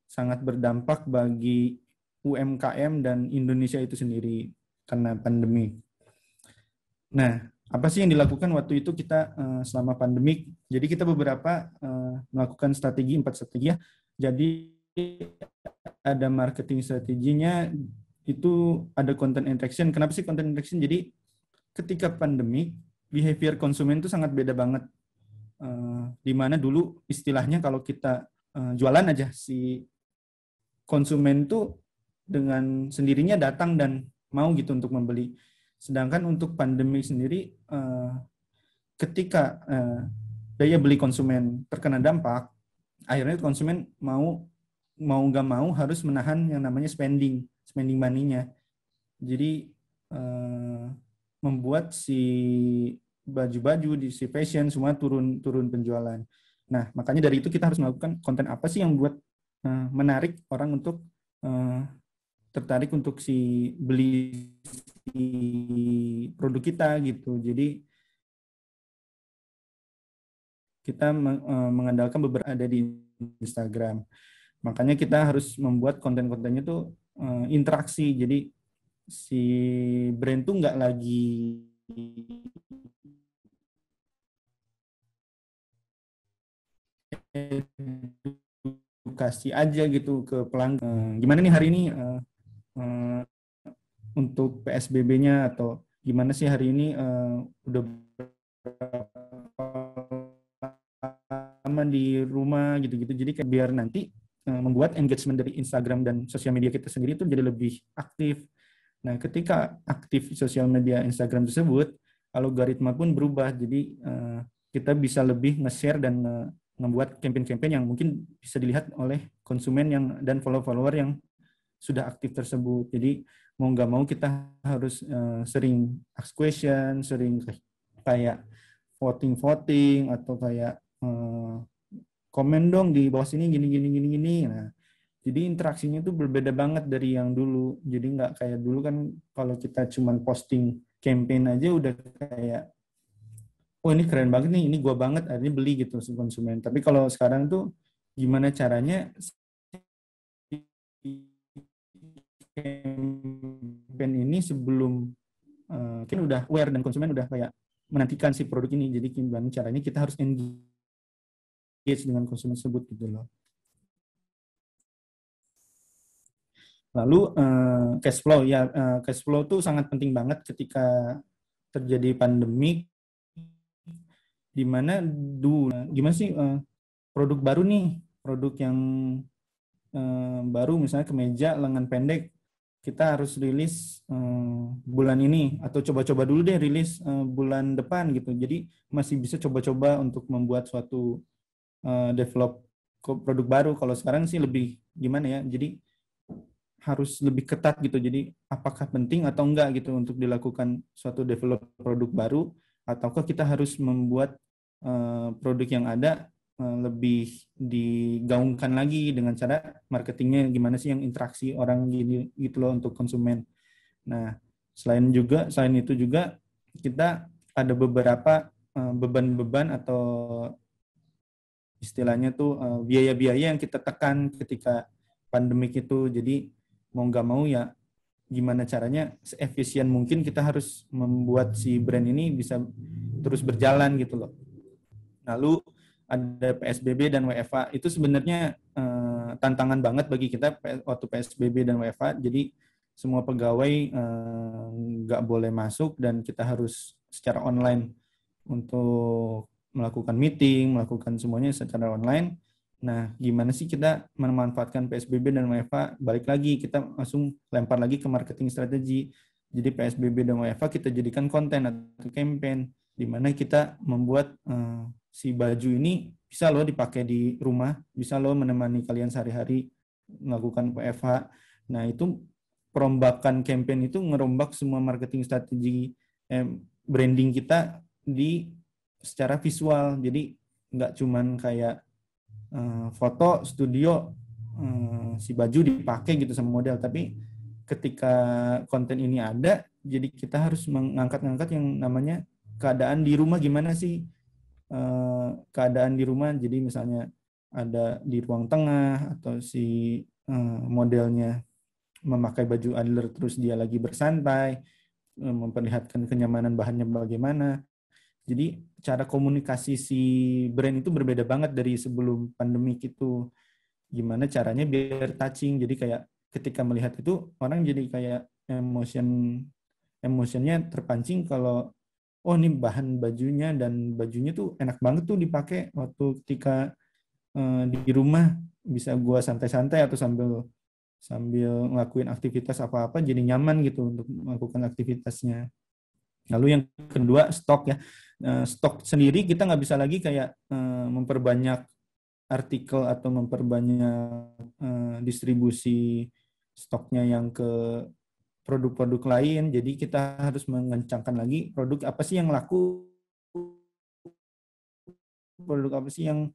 Speaker 4: sangat berdampak bagi UMKM dan Indonesia itu sendiri karena pandemi. Nah, apa sih yang dilakukan waktu itu kita eh, selama pandemik? Jadi kita beberapa eh, melakukan strategi empat strategi ya. Jadi ada marketing strateginya itu ada content interaction. Kenapa sih content interaction? Jadi ketika pandemi behavior konsumen itu sangat beda banget. Uh, eh, dimana dulu istilahnya kalau kita jualan aja si konsumen tuh dengan sendirinya datang dan mau gitu untuk membeli. Sedangkan untuk pandemi sendiri, eh, ketika eh, daya beli konsumen terkena dampak, akhirnya konsumen mau mau nggak mau harus menahan yang namanya spending, spending money-nya. Jadi eh, membuat si baju-baju di si fashion semua turun turun penjualan. Nah, makanya dari itu kita harus melakukan konten apa sih yang buat menarik orang untuk tertarik untuk si beli si produk kita gitu. Jadi kita eh, mengandalkan beberapa ada di Instagram. Makanya kita harus membuat konten-kontennya tuh eh, interaksi. Jadi si brand tuh nggak lagi edukasi aja gitu ke pelanggan. Eh, gimana nih hari ini Eh, untuk PSBB-nya atau gimana sih hari ini uh, udah lama di rumah gitu-gitu. Jadi kayak biar nanti uh, membuat engagement dari Instagram dan sosial media kita sendiri itu jadi lebih aktif. Nah, ketika aktif sosial media Instagram tersebut, algoritma pun berubah. Jadi uh, kita bisa lebih nge-share dan uh, membuat campaign-campaign yang mungkin bisa dilihat oleh konsumen yang dan follow-follower yang sudah aktif tersebut. Jadi mau nggak mau kita harus uh, sering ask question, sering kayak voting-voting atau kayak uh, komen dong di bawah sini gini gini gini gini. Nah, jadi interaksinya itu berbeda banget dari yang dulu. Jadi nggak kayak dulu kan kalau kita cuman posting campaign aja udah kayak oh ini keren banget nih, ini gua banget, akhirnya beli gitu si konsumen. Tapi kalau sekarang tuh gimana caranya campaign ini sebelum uh, kan udah aware dan konsumen udah kayak menantikan si produk ini. Jadi gimana caranya kita harus engage dengan konsumen tersebut gitu loh. Lalu uh, cash flow ya uh, cash flow tuh sangat penting banget ketika terjadi pandemi di mana gimana sih uh, produk baru nih, produk yang uh, baru misalnya kemeja lengan pendek kita harus rilis um, bulan ini atau coba-coba dulu deh rilis um, bulan depan gitu. Jadi masih bisa coba-coba untuk membuat suatu uh, develop produk baru. Kalau sekarang sih lebih gimana ya? Jadi harus lebih ketat gitu. Jadi apakah penting atau enggak gitu untuk dilakukan suatu develop produk baru ataukah kita harus membuat uh, produk yang ada Eh, lebih digaungkan lagi dengan cara marketingnya gimana sih yang interaksi orang gini gitu loh untuk konsumen. Nah, selain juga selain itu juga kita ada beberapa eh, beban-beban atau istilahnya tuh eh, biaya-biaya yang kita tekan ketika pandemik itu. Jadi mau nggak mau ya gimana caranya seefisien mungkin kita harus membuat si brand ini bisa terus berjalan gitu loh. Lalu ada PSBB dan WFA itu sebenarnya uh, tantangan banget bagi kita waktu PSBB dan WFA jadi semua pegawai eh, nggak uh, boleh masuk dan kita harus secara online untuk melakukan meeting melakukan semuanya secara online nah gimana sih kita memanfaatkan PSBB dan WFA balik lagi kita langsung lempar lagi ke marketing strategi jadi PSBB dan WFA kita jadikan konten atau campaign di mana kita membuat uh, si baju ini bisa lo dipakai di rumah, bisa lo menemani kalian sehari-hari melakukan PFH. Nah, itu perombakan campaign itu ngerombak semua marketing strategi eh, branding kita di secara visual. Jadi nggak cuman kayak eh, foto studio eh, si baju dipakai gitu sama model, tapi ketika konten ini ada, jadi kita harus mengangkat-angkat yang namanya keadaan di rumah gimana sih Eh, keadaan di rumah jadi misalnya ada di ruang tengah atau si eh, modelnya memakai baju Adler terus dia lagi bersantai eh, memperlihatkan kenyamanan bahannya bagaimana jadi cara komunikasi si brand itu berbeda banget dari sebelum pandemi itu gimana caranya biar touching jadi kayak ketika melihat itu orang jadi kayak emotion emosinya terpancing kalau oh ini bahan bajunya dan bajunya tuh enak banget tuh dipakai waktu ketika uh, di rumah bisa gua santai-santai atau sambil sambil ngelakuin aktivitas apa-apa jadi nyaman gitu untuk melakukan aktivitasnya. Lalu yang kedua stok ya, uh, stok sendiri kita nggak bisa lagi kayak uh, memperbanyak artikel atau memperbanyak uh, distribusi stoknya yang ke produk-produk lain. Jadi kita harus mengencangkan lagi produk apa sih yang laku, produk apa sih yang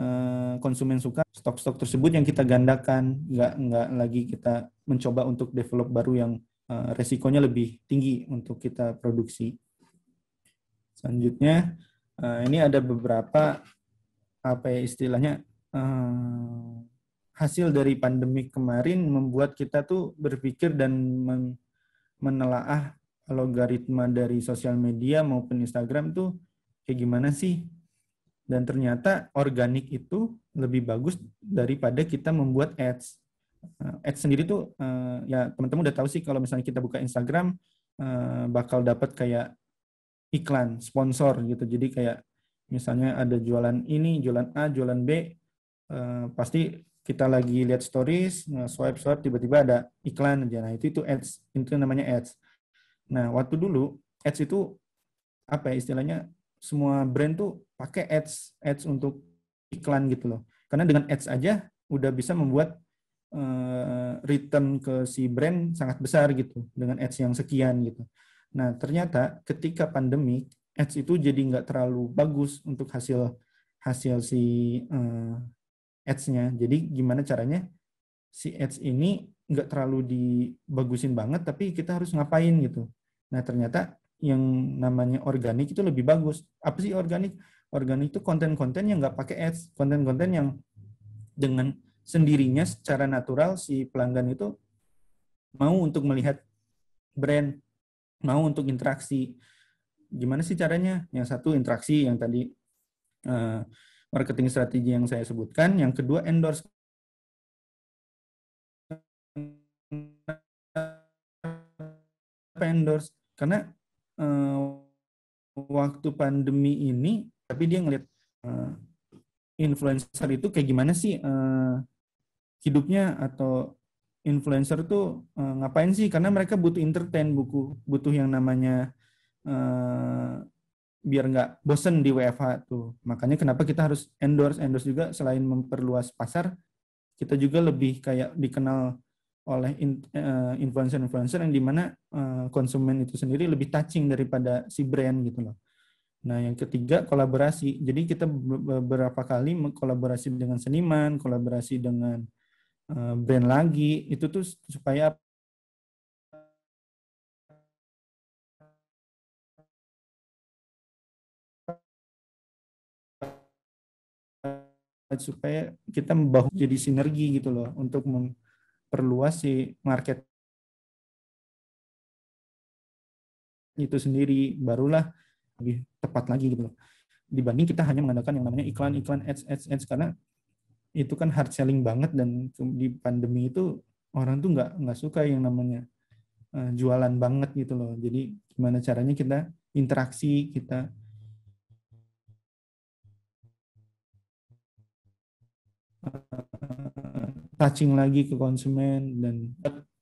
Speaker 4: eh, konsumen suka. Stok-stok tersebut yang kita gandakan, nggak nggak lagi kita mencoba untuk develop baru yang eh, resikonya lebih tinggi untuk kita produksi. Selanjutnya eh, ini ada beberapa apa ya istilahnya hasil dari pandemi kemarin membuat kita tuh berpikir dan menelaah logaritma dari sosial media maupun Instagram tuh kayak gimana sih? Dan ternyata organik itu lebih bagus daripada kita membuat ads. Eh, ads sendiri tuh eh, ya teman-teman udah tahu sih kalau misalnya kita buka Instagram eh, bakal dapat kayak iklan sponsor gitu. Jadi kayak misalnya ada jualan ini, jualan A, jualan B, pasti kita lagi lihat stories, swipe swipe tiba-tiba ada iklan aja. Nah, itu itu ads, itu namanya ads. Nah, waktu dulu ads itu apa ya istilahnya semua brand tuh pakai ads ads untuk iklan gitu loh. Karena dengan ads aja udah bisa membuat uh, return ke si brand sangat besar gitu dengan ads yang sekian gitu. Nah, ternyata ketika pandemi ads itu jadi nggak terlalu bagus untuk hasil hasil si uh, ads-nya. Jadi gimana caranya si ads ini nggak terlalu dibagusin banget, tapi kita harus ngapain gitu. Nah ternyata yang namanya organik itu lebih bagus. Apa sih organik? Organik itu konten-konten yang nggak pakai ads, konten-konten yang dengan sendirinya secara natural si pelanggan itu mau untuk melihat brand, mau untuk interaksi. Gimana sih caranya? Yang satu interaksi, yang tadi uh, marketing strategi yang saya sebutkan. Yang kedua, endorse endorse karena uh, waktu pandemi ini tapi dia ngeliat uh, influencer itu kayak gimana sih uh, hidupnya atau influencer tuh uh, ngapain sih karena mereka butuh entertain buku butuh yang namanya biar nggak bosen di WFH tuh. Makanya kenapa kita harus endorse endorse juga selain memperluas pasar, kita juga lebih kayak dikenal oleh eh, influencer-influencer yang dimana eh, konsumen itu sendiri lebih touching daripada si brand gitu loh. Nah yang ketiga kolaborasi. Jadi kita beberapa kali mengkolaborasi dengan seniman, kolaborasi dengan eh, brand lagi itu tuh supaya supaya kita membahu jadi sinergi gitu loh untuk memperluas si market itu sendiri barulah lebih tepat lagi gitu loh dibanding kita hanya mengandalkan yang namanya iklan iklan ads ads ads karena itu kan hard selling banget dan di pandemi itu orang tuh nggak nggak suka yang namanya eh, jualan banget gitu loh jadi gimana caranya kita interaksi kita Eh, touching lagi ke konsumen dan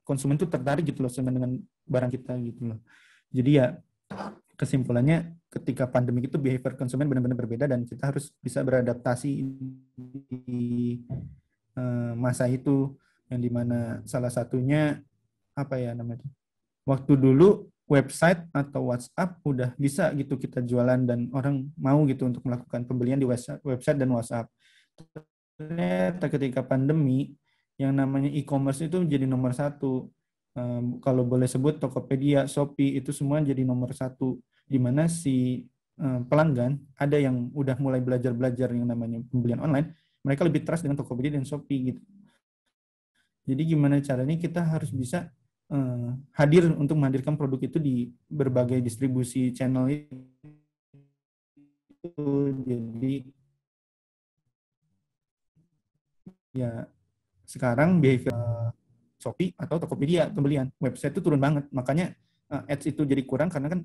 Speaker 4: konsumen itu tertarik gitu loh dengan dengan barang kita gitu loh. Jadi ya kesimpulannya ketika pandemi itu behavior konsumen benar-benar berbeda dan kita harus bisa beradaptasi di eh, masa itu yang dimana salah satunya apa ya namanya waktu dulu website atau WhatsApp udah bisa gitu kita jualan dan orang mau gitu untuk melakukan pembelian di website dan WhatsApp ternyata ketika pandemi yang namanya e-commerce itu menjadi nomor satu. Um, kalau boleh sebut Tokopedia, Shopee itu semua jadi nomor satu. Di mana si um, pelanggan ada yang udah mulai belajar-belajar yang namanya pembelian online, mereka lebih trust dengan Tokopedia dan Shopee gitu. Jadi gimana caranya kita harus bisa uh, hadir untuk menghadirkan produk itu di berbagai distribusi channel itu. Jadi ya sekarang behavior eh, Shopee atau Tokopedia pembelian website itu turun banget makanya uh, ads itu jadi kurang karena kan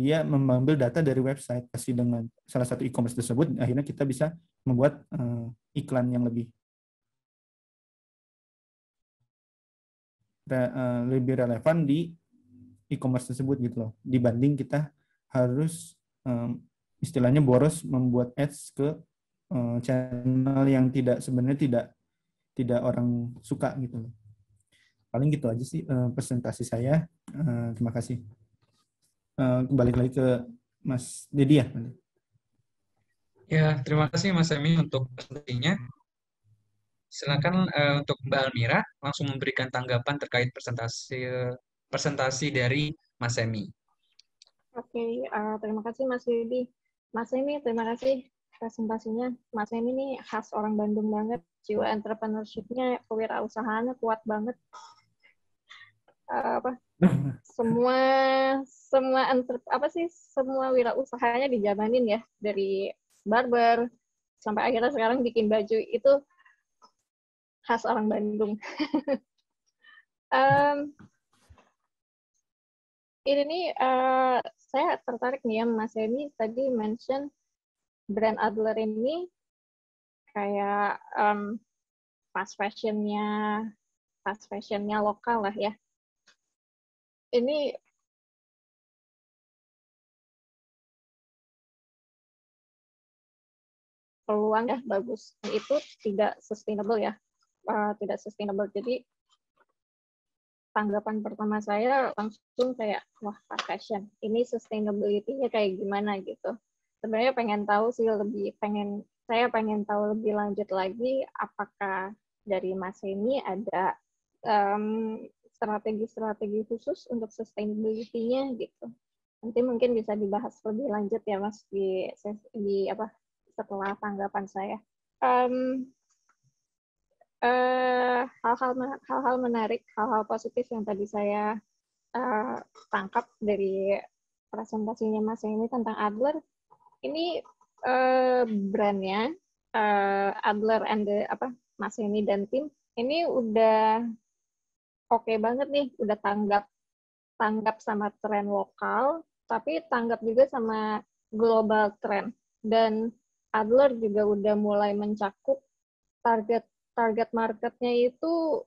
Speaker 4: dia mengambil data dari website kasih dengan salah satu e-commerce tersebut akhirnya kita bisa membuat uh, iklan yang lebih uh, lebih relevan di e-commerce tersebut gitu loh dibanding kita harus um, istilahnya boros membuat ads ke uh, channel yang tidak sebenarnya tidak tidak orang suka gitu loh. Paling gitu aja sih uh, presentasi saya. Uh, terima kasih. Uh, kembali lagi ke Mas Dedi ya.
Speaker 6: Ya, terima kasih Mas Emi untuk presentasinya. Silakan uh, untuk Mbak Almira langsung memberikan tanggapan terkait presentasi presentasi dari Mas Emi.
Speaker 7: Oke, okay, uh, terima kasih Mas Yudi. Mas Emi, terima kasih presentasinya. Mas Emi ini khas orang Bandung banget. Jiwa entrepreneurship-nya, kewirausahaannya kuat banget. Uh, apa semua semua entre, apa sih semua wirausahanya dijabanin ya dari barber sampai akhirnya sekarang bikin baju itu khas orang Bandung. um, ini nih uh, saya tertarik nih ya Mas Emi tadi mention brand Adler ini kayak um,
Speaker 8: fast fashionnya fast fashionnya lokal lah ya. Ini peluang ya bagus itu tidak sustainable ya uh, tidak sustainable jadi tanggapan pertama
Speaker 7: saya langsung kayak wah Pak Kasyan, ini sustainability-nya kayak gimana gitu. Sebenarnya pengen tahu sih lebih pengen saya pengen tahu lebih lanjut lagi apakah dari Mas ini ada mmm, strategi-strategi um, khusus untuk sustainability-nya gitu. Nanti mungkin bisa dibahas lebih lanjut ya Mas di di apa setelah tanggapan saya. Um, Eh, hal-hal uh, hal-hal menarik, hal-hal positif yang tadi saya uh, tangkap dari presentasinya Mas ini tentang Adler. Ini uh, brandnya uh, Adler and the, apa Mas ini dan tim ini udah oke okay banget nih, udah tanggap tanggap sama tren lokal, tapi tanggap juga sama global trend. Dan Adler juga udah mulai mencakup target target marketnya itu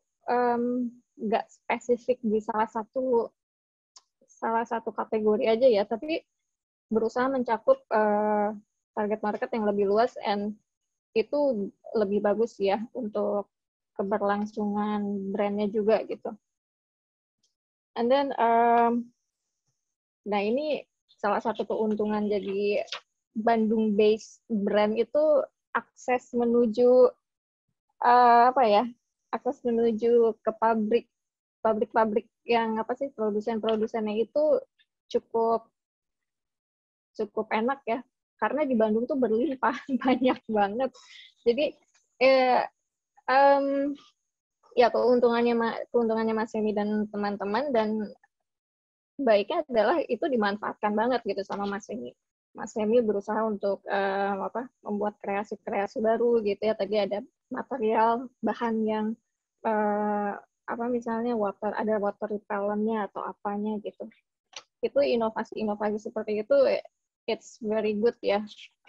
Speaker 7: nggak um, spesifik di salah satu salah satu kategori aja ya, tapi berusaha mencakup uh, target market yang lebih luas and itu lebih bagus ya untuk keberlangsungan brandnya juga gitu. And then, um, nah ini salah satu keuntungan jadi Bandung based brand itu akses menuju Eh, apa ya akses menuju ke pabrik pabrik-pabrik yang apa sih produsen-produsennya itu cukup cukup enak ya karena di Bandung tuh berlimpah banyak banget jadi eh, um, ya keuntungannya keuntungannya Mas Semi dan teman-teman dan baiknya adalah itu dimanfaatkan banget gitu sama Mas Semi Mas Semi berusaha untuk um, apa membuat kreasi-kreasi baru gitu ya tadi ada material bahan yang uh, apa misalnya water ada water repellentnya atau apanya gitu itu inovasi-inovasi seperti itu it's very good ya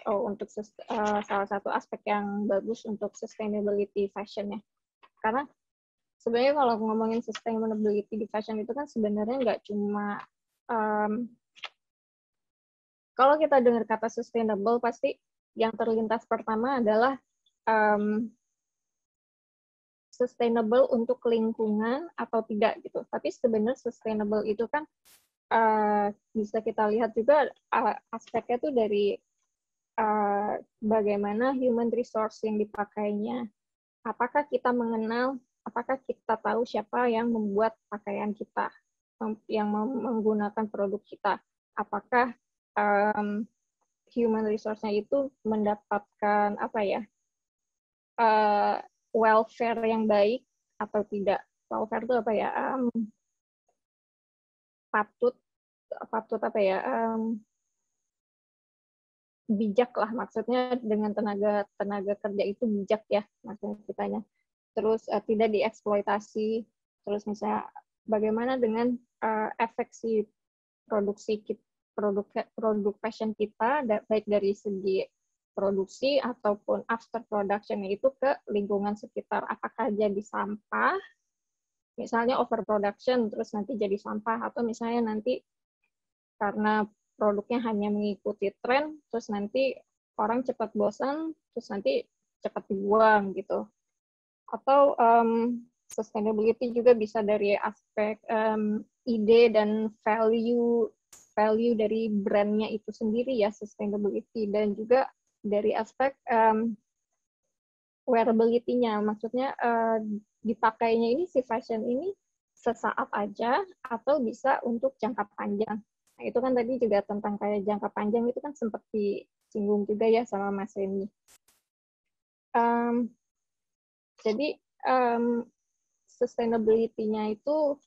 Speaker 7: oh, untuk uh, salah satu aspek yang bagus untuk sustainability fashion fashionnya karena sebenarnya kalau ngomongin sustainability di fashion itu kan sebenarnya nggak cuma um, kalau kita dengar kata sustainable pasti yang terlintas pertama adalah um, sustainable untuk lingkungan atau tidak gitu. Tapi sebenarnya sustainable itu kan uh, bisa kita lihat juga uh, aspeknya tuh dari uh, bagaimana human resource yang dipakainya. Apakah kita mengenal, apakah kita tahu siapa yang membuat pakaian kita, yang menggunakan produk kita. Apakah um, human resource-nya itu mendapatkan apa ya? Uh, welfare yang baik atau tidak welfare itu apa ya um, patut patut apa ya um, bijak lah maksudnya dengan tenaga tenaga kerja itu bijak ya maksudnya kitanya terus uh, tidak dieksploitasi terus misalnya bagaimana dengan uh, efek si produksi produk produk fashion kita baik dari segi produksi ataupun after production itu ke lingkungan sekitar. Apakah jadi sampah, misalnya overproduction, terus nanti jadi sampah, atau misalnya nanti karena produknya hanya mengikuti tren, terus nanti orang cepat bosan, terus nanti cepat dibuang gitu. Atau um, sustainability juga bisa dari aspek um, ide dan value value dari brandnya itu sendiri ya sustainability dan juga dari aspek um, wearability-nya. Maksudnya uh, dipakainya ini si fashion ini sesaat aja atau bisa untuk jangka panjang. Nah, itu kan tadi juga tentang kayak jangka panjang itu kan sempat disinggung juga ya sama Mas Reni. Um, jadi um, sustainability-nya itu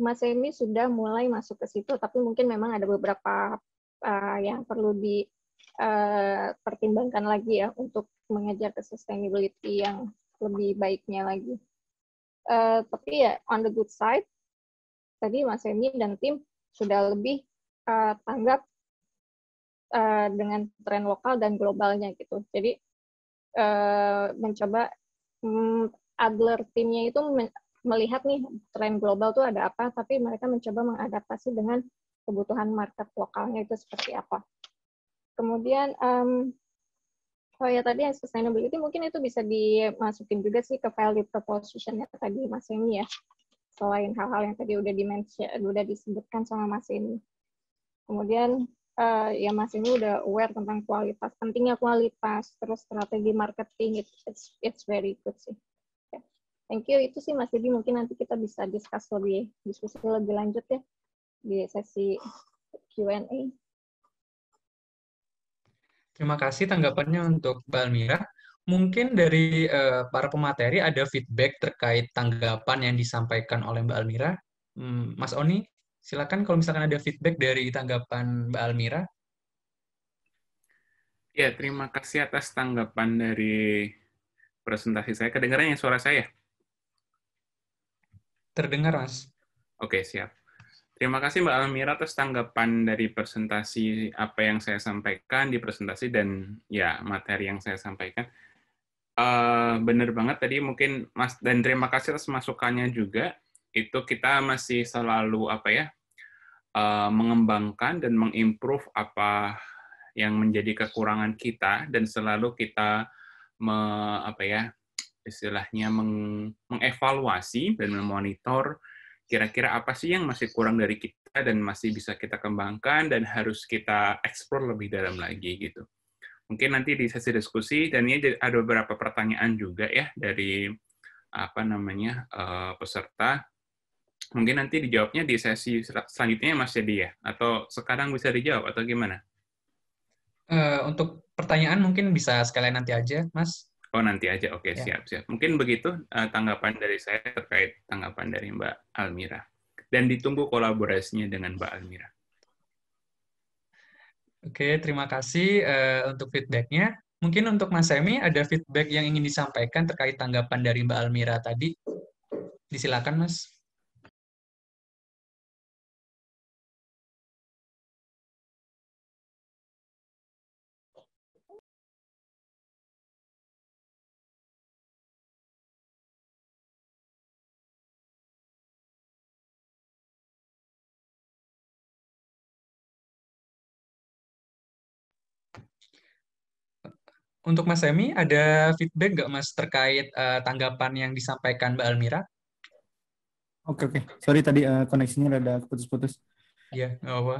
Speaker 7: Mas Reni sudah mulai masuk ke situ, tapi mungkin memang ada beberapa uh, yang perlu di Eh, pertimbangkan lagi ya untuk mengejar ke sustainability yang lebih baiknya lagi. Uh, tapi ya on the good side, tadi Mas Emi dan tim sudah lebih uh, tanggap uh, dengan tren lokal dan globalnya gitu. Jadi uh, mencoba um, Adler timnya itu melihat nih tren global tuh ada apa, tapi mereka mencoba mengadaptasi dengan kebutuhan market lokalnya itu seperti apa. Kemudian um, Oh ya tadi yang sustainability mungkin itu bisa dimasukin juga sih ke value propositionnya tadi Mas Emi ya. Selain hal-hal yang tadi udah dimention, udah disebutkan sama Mas ini Kemudian uh, ya Mas ini udah aware tentang kualitas, pentingnya kualitas, terus strategi marketing it, it's it's very good sih. Ya. Thank you itu sih Mas Edi mungkin nanti kita bisa discuss lebih diskusi lebih lanjut ya di sesi Q&A.
Speaker 6: Terima kasih tanggapannya untuk Mbak Almira. Mungkin dari uh, para pemateri ada feedback terkait tanggapan yang disampaikan oleh Mbak Almira. Hmm, Mas Oni, silakan kalau misalkan ada feedback dari tanggapan Mbak Almira.
Speaker 3: Ya, terima kasih atas tanggapan dari presentasi saya. Kedengarannya suara saya? Terdengar, Mas. Oke, siap. Terima kasih Mbak Almira atas tanggapan dari presentasi apa yang saya sampaikan di presentasi dan ya materi yang saya sampaikan. Uh, eh, bener banget tadi mungkin Mas dan terima kasih atas masukannya juga. Itu kita masih selalu apa ya uh, mengembangkan dan mengimprove apa yang menjadi kekurangan kita dan selalu kita me, apa ya istilahnya meng, mengevaluasi dan memonitor kira-kira apa sih yang masih kurang dari kita dan masih bisa kita kembangkan dan harus kita eksplor lebih dalam lagi gitu. Mungkin nanti di sesi diskusi dan ini ada beberapa pertanyaan juga ya dari apa namanya uh, peserta. Mungkin nanti dijawabnya di sesi selanjutnya Mas Jadi ya atau sekarang bisa dijawab atau gimana?
Speaker 6: Uh, untuk pertanyaan mungkin bisa sekalian nanti aja, Mas.
Speaker 3: Oh nanti aja, oke ya. siap siap. Mungkin begitu uh, tanggapan dari saya terkait tanggapan dari Mbak Almira dan ditunggu kolaborasinya dengan Mbak Almira.
Speaker 6: Oke, terima kasih uh, untuk feedbacknya. Mungkin untuk Mas Semi ada feedback yang ingin disampaikan
Speaker 8: terkait tanggapan dari Mbak Almira tadi. Disilakan Mas. Untuk Mas Semi, ada feedback nggak Mas terkait
Speaker 6: uh, tanggapan yang disampaikan Mbak Almira?
Speaker 4: Oke okay, oke, okay. sorry tadi uh, koneksinya ada putus-putus.
Speaker 6: Iya, yeah, nggak apa.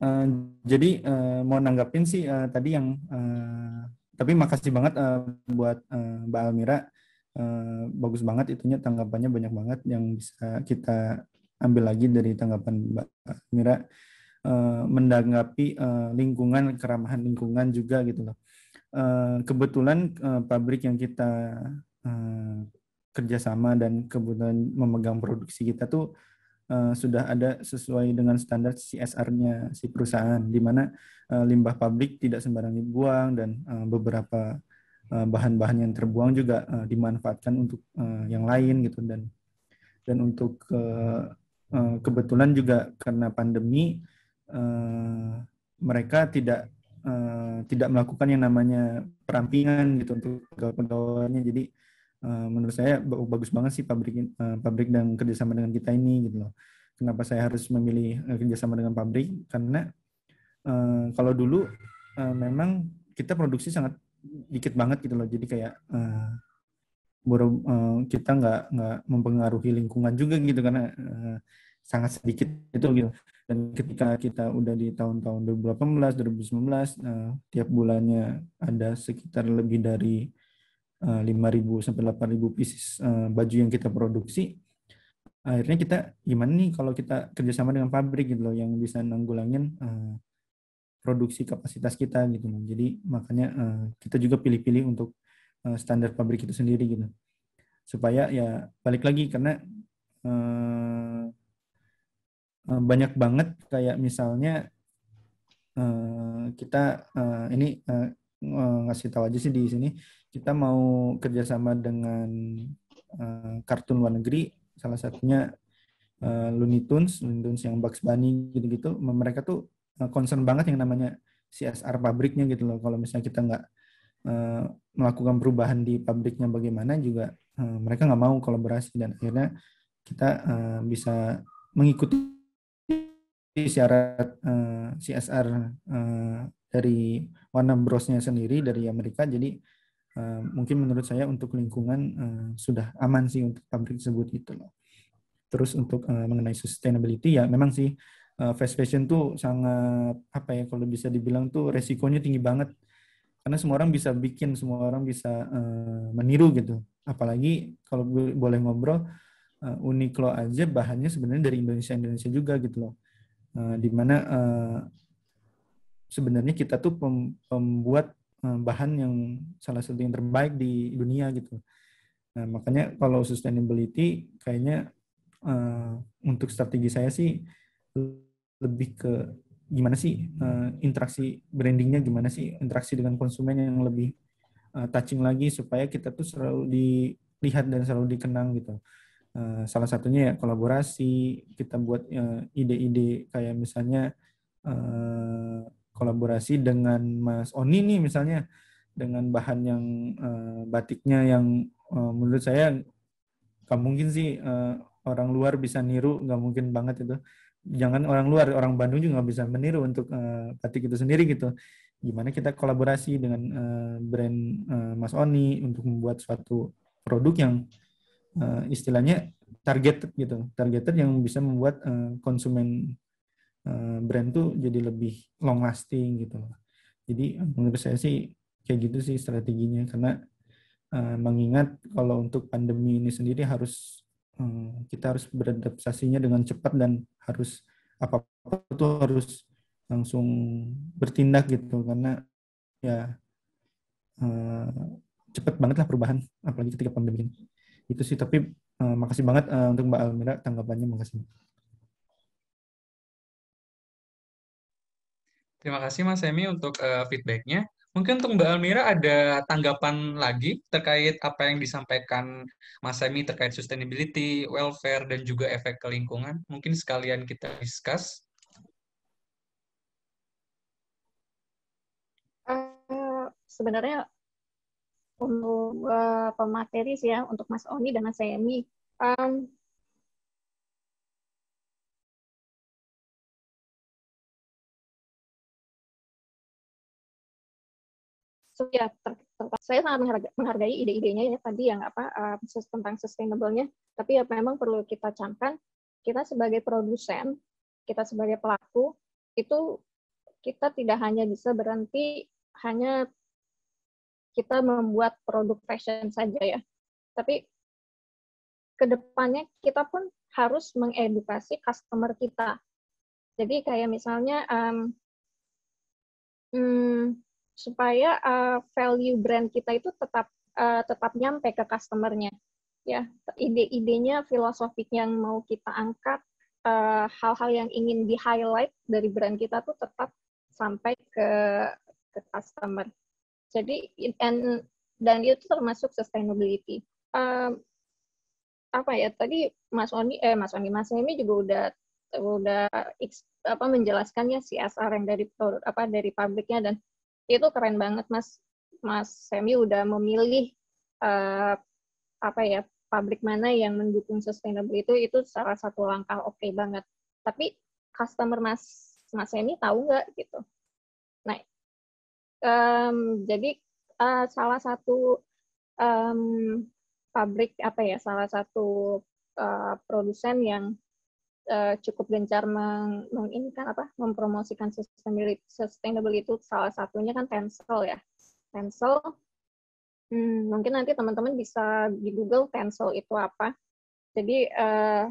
Speaker 4: Uh, eh, jadi uh, mau nanggapin sih uh, tadi yang, uh, tapi makasih banget uh, buat uh, Mbak Almira, uh, bagus banget itunya tanggapannya banyak banget yang bisa kita ambil lagi dari tanggapan Mbak Almira uh, mendanggapi uh, lingkungan keramahan lingkungan juga gitu loh Eh, kebetulan eh, pabrik yang kita eh, kerjasama dan kebetulan memegang produksi kita tuh Uh, sudah ada sesuai dengan standar CSR-nya si perusahaan, di mana uh, limbah pabrik tidak sembarang dibuang dan uh, beberapa bahan-bahan yang terbuang juga dimanfaatkan untuk yang lain gitu dan dan untuk kebetulan juga karena pandemi mereka tidak uh, tidak melakukan yang namanya perampingan gitu untuk pegawai-pegawainya. Jadi uh, menurut saya bagus banget sih pabrik uh, pabrik dan kerjasama dengan kita ini gitu loh. Kenapa saya harus memilih kerjasama dengan pabrik? Karena uh, kalau dulu uh, memang kita produksi sangat dikit banget gitu loh. Jadi kayak uh, baru uh, kita nggak nggak mempengaruhi lingkungan juga gitu karena uh, sangat sedikit itu gitu. Dan ketika kita udah di tahun-tahun 2018, 2019, uh, tiap bulannya ada sekitar lebih dari uh, eh, 5.000 sampai 8.000 pieces uh, baju yang kita produksi. Akhirnya kita gimana nih kalau kita kerjasama dengan pabrik gitu loh yang bisa nanggulangin uh, produksi kapasitas kita gitu Jadi makanya uh, kita juga pilih-pilih untuk uh, standar pabrik itu sendiri gitu. Supaya ya balik lagi karena uh, Eh, banyak banget kayak misalnya uh, kita uh, ini uh, ngasih tahu aja sih di sini kita mau kerjasama dengan uh, kartun luar negeri salah satunya uh, Looney Tunes Looney Tunes yang Bugs Bunny gitu-gitu mereka tuh concern banget yang namanya CSR pabriknya gitu loh kalau misalnya kita nggak uh, melakukan perubahan di pabriknya bagaimana juga uh, mereka nggak mau kolaborasi dan akhirnya kita uh, bisa mengikuti syarat uh, eh, CSR uh, eh, dari Warner Brosnya sendiri dari Amerika jadi uh, mungkin menurut saya untuk lingkungan uh, sudah aman sih untuk pabrik tersebut gitu loh terus untuk uh, mengenai sustainability ya memang sih uh, fast fashion tuh sangat apa ya kalau bisa dibilang tuh resikonya tinggi banget karena semua orang bisa bikin semua orang bisa uh, meniru gitu apalagi kalau boleh ngobrol uh, Uniqlo aja bahannya sebenarnya dari Indonesia Indonesia juga gitu loh Eh, di mana uh, sebenarnya kita tuh pem, pembuat eh, bahan yang salah satu yang terbaik di dunia gitu. Nah, makanya kalau sustainability kayaknya uh, untuk strategi saya sih lebih ke gimana sih uh, interaksi brandingnya gimana sih interaksi dengan konsumen yang lebih uh, touching lagi supaya kita tuh selalu dilihat dan selalu dikenang gitu. Eh, salah satunya ya kolaborasi kita buat eh, ide-ide uh, kayak misalnya uh, kolaborasi dengan Mas Oni nih misalnya dengan bahan yang uh, batiknya yang uh, menurut saya nggak mungkin sih uh, orang luar bisa niru nggak mungkin banget itu jangan orang luar orang Bandung juga nggak bisa meniru untuk uh, batik itu sendiri gitu gimana kita kolaborasi dengan uh, brand uh, Mas Oni untuk membuat suatu produk yang uh, uh, istilahnya target gitu, targeted yang bisa membuat uh, konsumen uh, brand tuh jadi lebih long lasting gitu. Jadi menurut saya sih kayak gitu sih strateginya karena uh, mengingat kalau untuk pandemi ini sendiri harus uh, kita harus beradaptasinya dengan cepat dan harus apa apa itu harus langsung bertindak gitu karena ya uh, cepat banget lah perubahan apalagi ketika pandemi ini itu sih tapi uh, makasih banget uh, untuk Mbak Almira tanggapannya makasih.
Speaker 6: Terima kasih Mas Emi untuk uh, feedbacknya. Mungkin untuk Mbak Almira ada tanggapan lagi terkait apa yang disampaikan Mas Emi terkait sustainability, welfare, dan juga efek ke lingkungan. Mungkin sekalian kita diskus
Speaker 7: sebenarnya untuk uh, eh, pemateris
Speaker 8: ya, untuk Mas Oni dan Mas Semi. Um, so, ya, ter, ter, saya sangat menghargai, menghargai ide-idenya ya tadi yang
Speaker 7: apa uh, tentang sustainable-nya. Tapi ya memang perlu kita camkan kita sebagai produsen, kita sebagai pelaku itu kita tidak hanya bisa berhenti hanya kita membuat produk fashion saja ya. Tapi kedepannya kita pun harus mengedukasi customer kita. Jadi kayak misalnya um, um, supaya uh, value brand kita itu tetap uh, tetap nyampe ke customernya. Ya, ide-idenya, filosofik yang mau kita angkat, eh, hal-hal uh, yang ingin di highlight dari brand kita tuh tetap sampai ke ke customer. Jadi and, dan itu termasuk sustainability. Um, apa ya tadi Mas Oni eh Mas Oni Mas Nemi juga udah udah apa menjelaskannya CSR yang dari apa dari pabriknya dan itu keren banget Mas Mas Semi udah memilih uh, apa ya pabrik mana yang mendukung sustainable itu itu salah satu langkah oke okay banget. Tapi customer Mas Mas Semi tahu nggak gitu? um, jadi uh, salah satu um, pabrik apa ya salah satu uh, produsen yang uh, cukup gencar meng, meng ini kan apa mempromosikan sustainability, sustainability itu salah satunya kan Tencel ya Tencel hmm, mungkin nanti teman-teman bisa di Google Tencel itu apa jadi uh,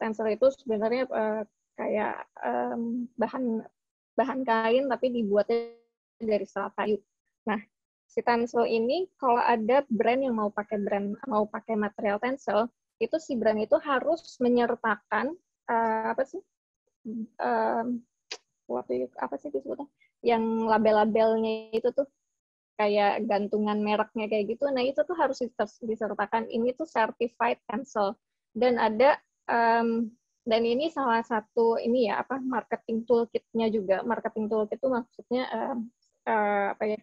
Speaker 7: Tencel itu sebenarnya uh, kayak um, bahan bahan kain tapi dibuatnya dari serat kayu. Nah, si tensel ini kalau ada brand yang mau pakai brand mau pakai material tensel, itu si brand itu harus menyertakan uh, apa sih? Uh, apa sih disebutnya? Yang label-labelnya itu tuh kayak gantungan mereknya kayak gitu. Nah, itu tuh harus disertakan ini tuh certified cancel. Dan ada um, dan ini salah satu ini ya apa marketing toolkitnya juga. Marketing toolkit itu maksudnya um, Eh, apa ya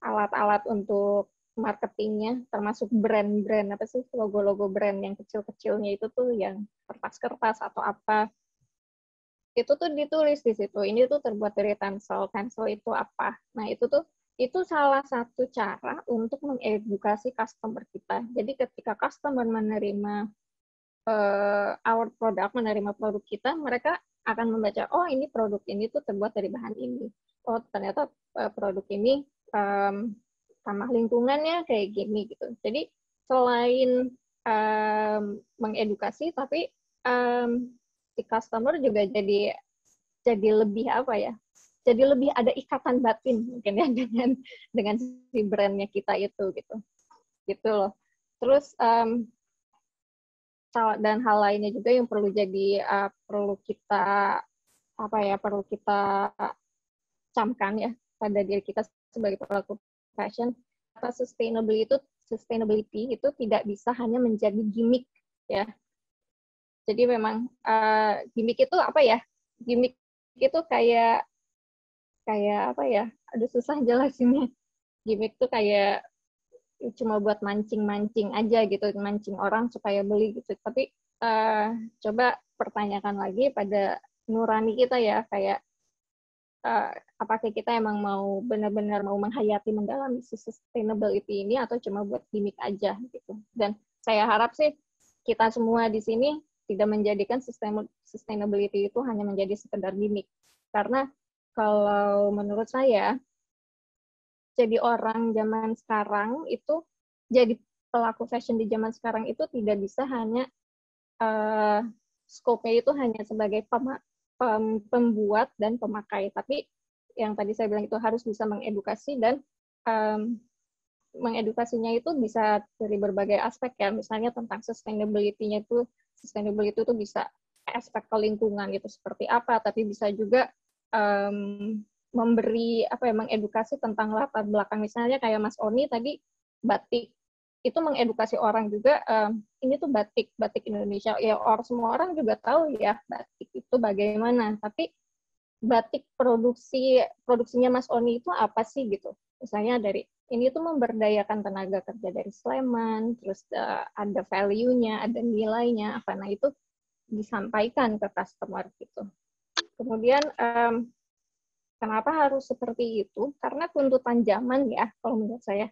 Speaker 7: alat-alat untuk marketingnya termasuk brand-brand apa sih logo-logo brand yang kecil-kecilnya itu tuh yang kertas-kertas atau apa itu tuh ditulis di situ ini tuh terbuat dari tensel tensel itu apa nah itu tuh itu salah satu cara untuk mengedukasi customer kita jadi ketika customer menerima uh, our product menerima produk kita mereka akan membaca oh ini produk ini tuh terbuat dari bahan ini oh ternyata eh, produk ini um, mmm, ramah lingkungannya kayak gini gitu jadi selain um, mengedukasi tapi um, si customer juga jadi jadi lebih apa ya jadi lebih ada ikatan batin mungkin ya dengan dengan si brandnya kita itu gitu gitu loh terus um, dan hal lainnya juga yang perlu jadi uh, perlu kita apa ya perlu kita camkan ya pada diri kita sebagai pelaku fashion apa sustainability itu sustainability itu tidak bisa hanya menjadi gimmick ya jadi memang uh, gimmick itu apa ya gimmick itu kayak kayak apa ya aduh susah jelasinnya gimmick tuh kayak cuma buat mancing-mancing aja gitu, mancing orang supaya beli gitu. Tapi uh, coba pertanyakan lagi pada nurani kita ya, kayak uh, apakah kita emang mau benar-benar mau menghayati mendalami si sustainability ini atau cuma buat gimmick aja gitu. Dan saya harap sih kita semua di sini tidak menjadikan sustainability itu hanya menjadi sekedar gimmick. Karena kalau menurut saya jadi orang zaman sekarang itu jadi pelaku fashion di zaman sekarang itu tidak bisa hanya uh, scope-nya itu hanya sebagai pema, pem, pembuat dan pemakai, tapi yang tadi saya bilang itu harus bisa mengedukasi dan um, mengedukasinya itu bisa dari berbagai aspek ya, misalnya tentang sustainability-nya itu sustainability itu bisa aspek ke lingkungan gitu seperti apa, tapi bisa juga um, memberi apa ya edukasi tentang latar belakang misalnya kayak Mas Oni tadi batik itu mengedukasi orang juga um, ini tuh batik batik Indonesia ya orang semua orang juga tahu ya batik itu bagaimana tapi batik produksi produksinya Mas Oni itu apa sih gitu misalnya dari ini tuh memberdayakan tenaga kerja dari Sleman terus uh, ada value-nya ada nilainya apa nah itu disampaikan ke customer gitu kemudian um, Kenapa harus seperti itu? Karena tuntutan zaman ya, kalau menurut saya.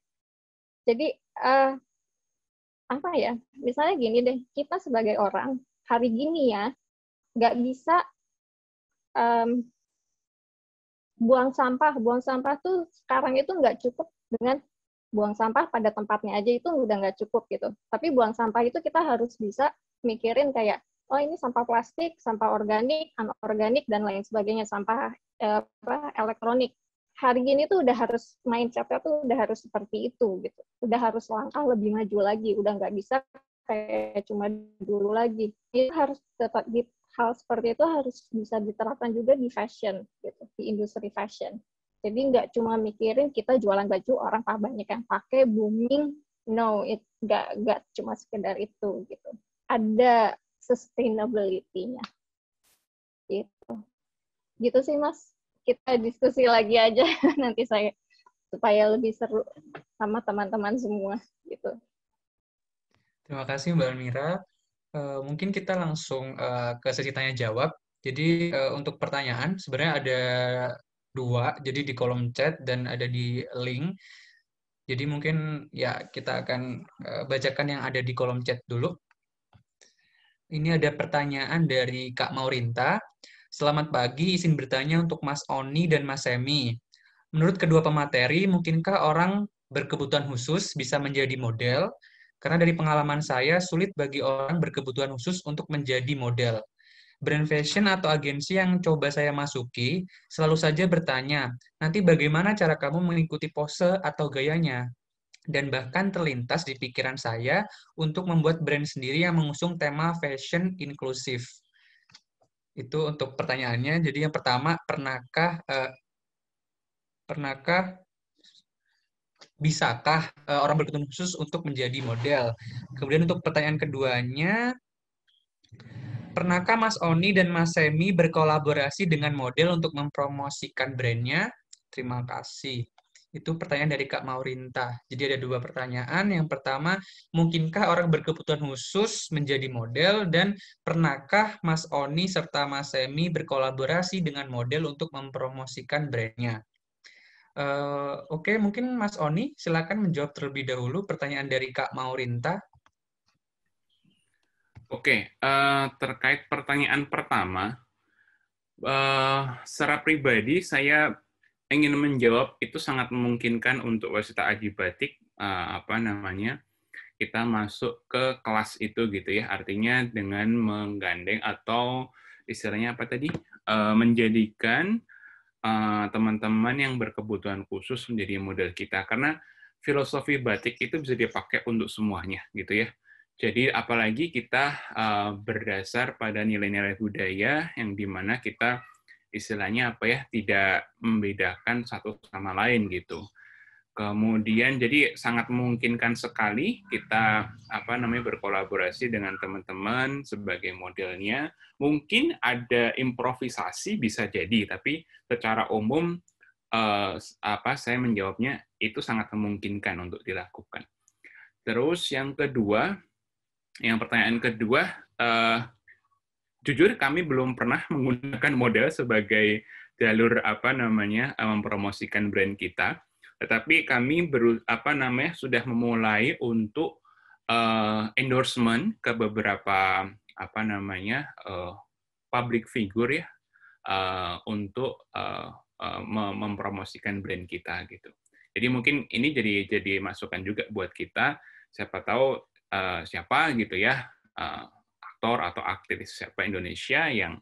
Speaker 7: Jadi uh, apa ya? Misalnya gini deh, kita sebagai orang hari gini ya, nggak bisa um, buang sampah. Buang sampah tuh sekarang itu nggak cukup dengan buang sampah pada tempatnya aja itu udah nggak cukup gitu. Tapi buang sampah itu kita harus bisa mikirin kayak oh ini sampah plastik, sampah organik, anorganik dan lain sebagainya, sampah eh, elektronik. Hari ini tuh udah harus main mindsetnya tuh udah harus seperti itu gitu, udah harus langkah lebih maju lagi, udah nggak bisa kayak cuma dulu lagi. Itu harus tetap di hal seperti itu harus bisa diterapkan juga di fashion gitu, di industri fashion. Jadi nggak cuma mikirin kita jualan baju orang banyak yang pakai booming, no, it nggak nggak cuma sekedar itu gitu. Ada sustainability-nya. Gitu. Gitu sih, Mas. Kita diskusi lagi aja nanti saya supaya lebih seru sama teman-teman semua gitu.
Speaker 6: Terima kasih Mbak Mira. Uh, eh, mungkin kita langsung uh, ke sesi tanya jawab. Jadi uh, untuk pertanyaan sebenarnya ada dua, jadi di kolom chat dan ada di link. Jadi mungkin ya kita akan uh, bacakan yang ada di kolom chat dulu. Ini ada pertanyaan dari Kak Maurinta. Selamat pagi, izin bertanya untuk Mas Oni dan Mas Semi. Menurut kedua pemateri, mungkinkah orang berkebutuhan khusus bisa menjadi model? Karena dari pengalaman saya, sulit bagi orang berkebutuhan khusus untuk menjadi model. Brand fashion atau agensi yang coba saya masuki, selalu saja bertanya, nanti bagaimana cara kamu mengikuti pose atau gayanya? dan bahkan terlintas di pikiran saya untuk membuat brand sendiri yang mengusung tema fashion inklusif. Itu untuk pertanyaannya. Jadi yang pertama, pernahkah eh, pernahkah bisakah eh, orang berkebutuhan khusus untuk menjadi model? Kemudian untuk pertanyaan keduanya, pernahkah Mas Oni dan Mas Semi berkolaborasi dengan model untuk mempromosikan brandnya? Terima kasih. Itu pertanyaan dari Kak Maurinta. Jadi ada dua pertanyaan. Yang pertama, mungkinkah orang berkebutuhan khusus menjadi model dan pernahkah Mas Oni serta Mas Semi berkolaborasi dengan model untuk mempromosikan brandnya? Uh, Oke, okay, mungkin Mas Oni silakan menjawab terlebih dahulu pertanyaan dari Kak Maurinta.
Speaker 3: Oke, okay, uh, eh, terkait pertanyaan pertama, uh, secara pribadi saya ingin menjawab itu sangat memungkinkan untuk wasita aji uh, eh, apa namanya kita masuk ke kelas itu gitu ya artinya dengan menggandeng atau istilahnya apa tadi uh, menjadikan eh, teman-teman uh, yang berkebutuhan khusus menjadi model kita karena filosofi batik itu bisa dipakai untuk semuanya gitu ya jadi apalagi kita uh, berdasar pada nilai-nilai budaya yang dimana kita istilahnya apa ya tidak membedakan satu sama lain gitu. Kemudian jadi sangat memungkinkan sekali kita apa namanya berkolaborasi dengan teman-teman sebagai modelnya. Mungkin ada improvisasi bisa jadi, tapi secara umum eh, apa saya menjawabnya itu sangat memungkinkan untuk dilakukan. Terus yang kedua, yang pertanyaan kedua eh, jujur kami belum pernah menggunakan model sebagai jalur apa namanya eh, mempromosikan brand kita tetapi kami beru, apa namanya sudah memulai untuk uh, endorsement ke beberapa apa namanya uh, public figure ya uh, untuk uh, uh, mempromosikan brand kita gitu. Jadi mungkin ini jadi jadi masukan juga buat kita siapa tahu uh, siapa gitu ya uh, aktor atau aktris siapa Indonesia yang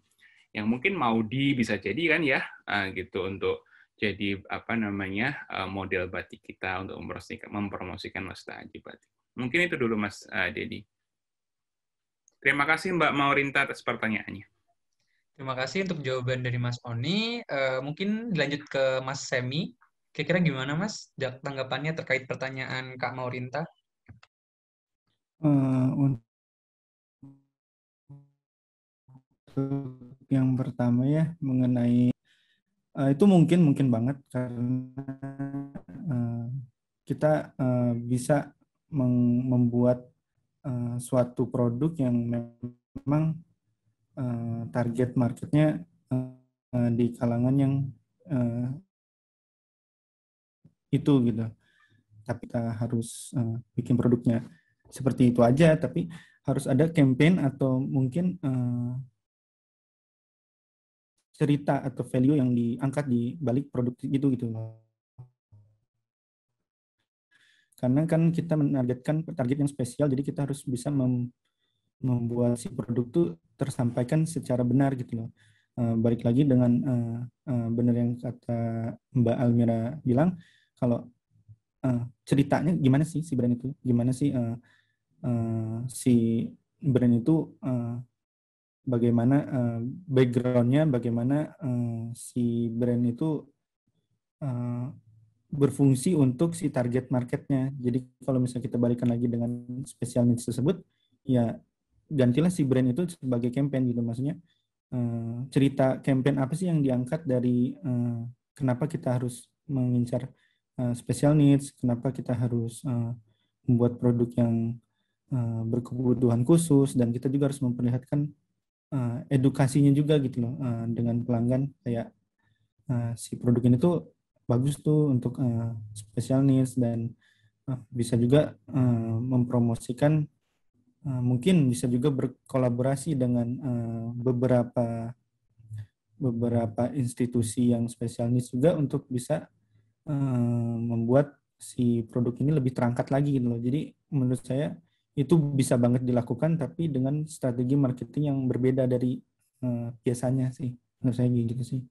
Speaker 3: yang mungkin mau di bisa jadi kan ya eh, gitu untuk jadi apa namanya eh, model batik kita untuk mempromosikan, mempromosikan batik. Mungkin itu dulu Mas uh, eh, Dedi. Terima kasih Mbak Maurinta atas pertanyaannya.
Speaker 6: Terima kasih untuk jawaban dari Mas Oni. mungkin dilanjut ke Mas Semi. Kira-kira gimana Mas tanggapannya terkait pertanyaan Kak Maurinta?
Speaker 4: Uh, untuk yang pertama ya mengenai uh, itu mungkin mungkin banget karena uh, kita uh, bisa membuat uh, suatu produk yang memang uh, target marketnya uh, di kalangan yang uh, itu gitu tapi kita harus uh, bikin produknya seperti itu aja tapi harus ada campaign atau mungkin uh, cerita atau value yang diangkat di balik produk itu gitu loh. Karena kan kita menargetkan target yang spesial, jadi kita harus bisa mem membuat si produk itu tersampaikan secara benar gitu loh. Uh, balik lagi dengan uh, uh, benar yang kata Mbak Almira bilang, kalau uh, ceritanya gimana sih si brand itu, gimana sih uh, uh, si brand itu uh, bagaimana uh, backgroundnya, bagaimana uh, si brand itu uh, berfungsi untuk si target marketnya. Jadi kalau misalnya kita balikan lagi dengan special needs tersebut, ya gantilah si brand itu sebagai campaign gitu. Maksudnya uh, cerita campaign apa sih yang diangkat dari uh, kenapa kita harus mengincar uh, special needs, kenapa kita harus uh, membuat produk yang berkebutuhan khusus, dan kita juga harus memperlihatkan uh, edukasinya juga gitu loh uh, dengan pelanggan kayak uh, si produk ini tuh bagus tuh untuk uh, special needs dan uh, bisa juga uh, mempromosikan uh, mungkin bisa juga berkolaborasi dengan uh, beberapa beberapa institusi yang needs juga untuk bisa uh, membuat si produk ini lebih terangkat lagi gitu loh. Jadi menurut saya itu bisa banget dilakukan tapi dengan strategi marketing yang berbeda dari uh, biasanya sih menurut saya gitu sih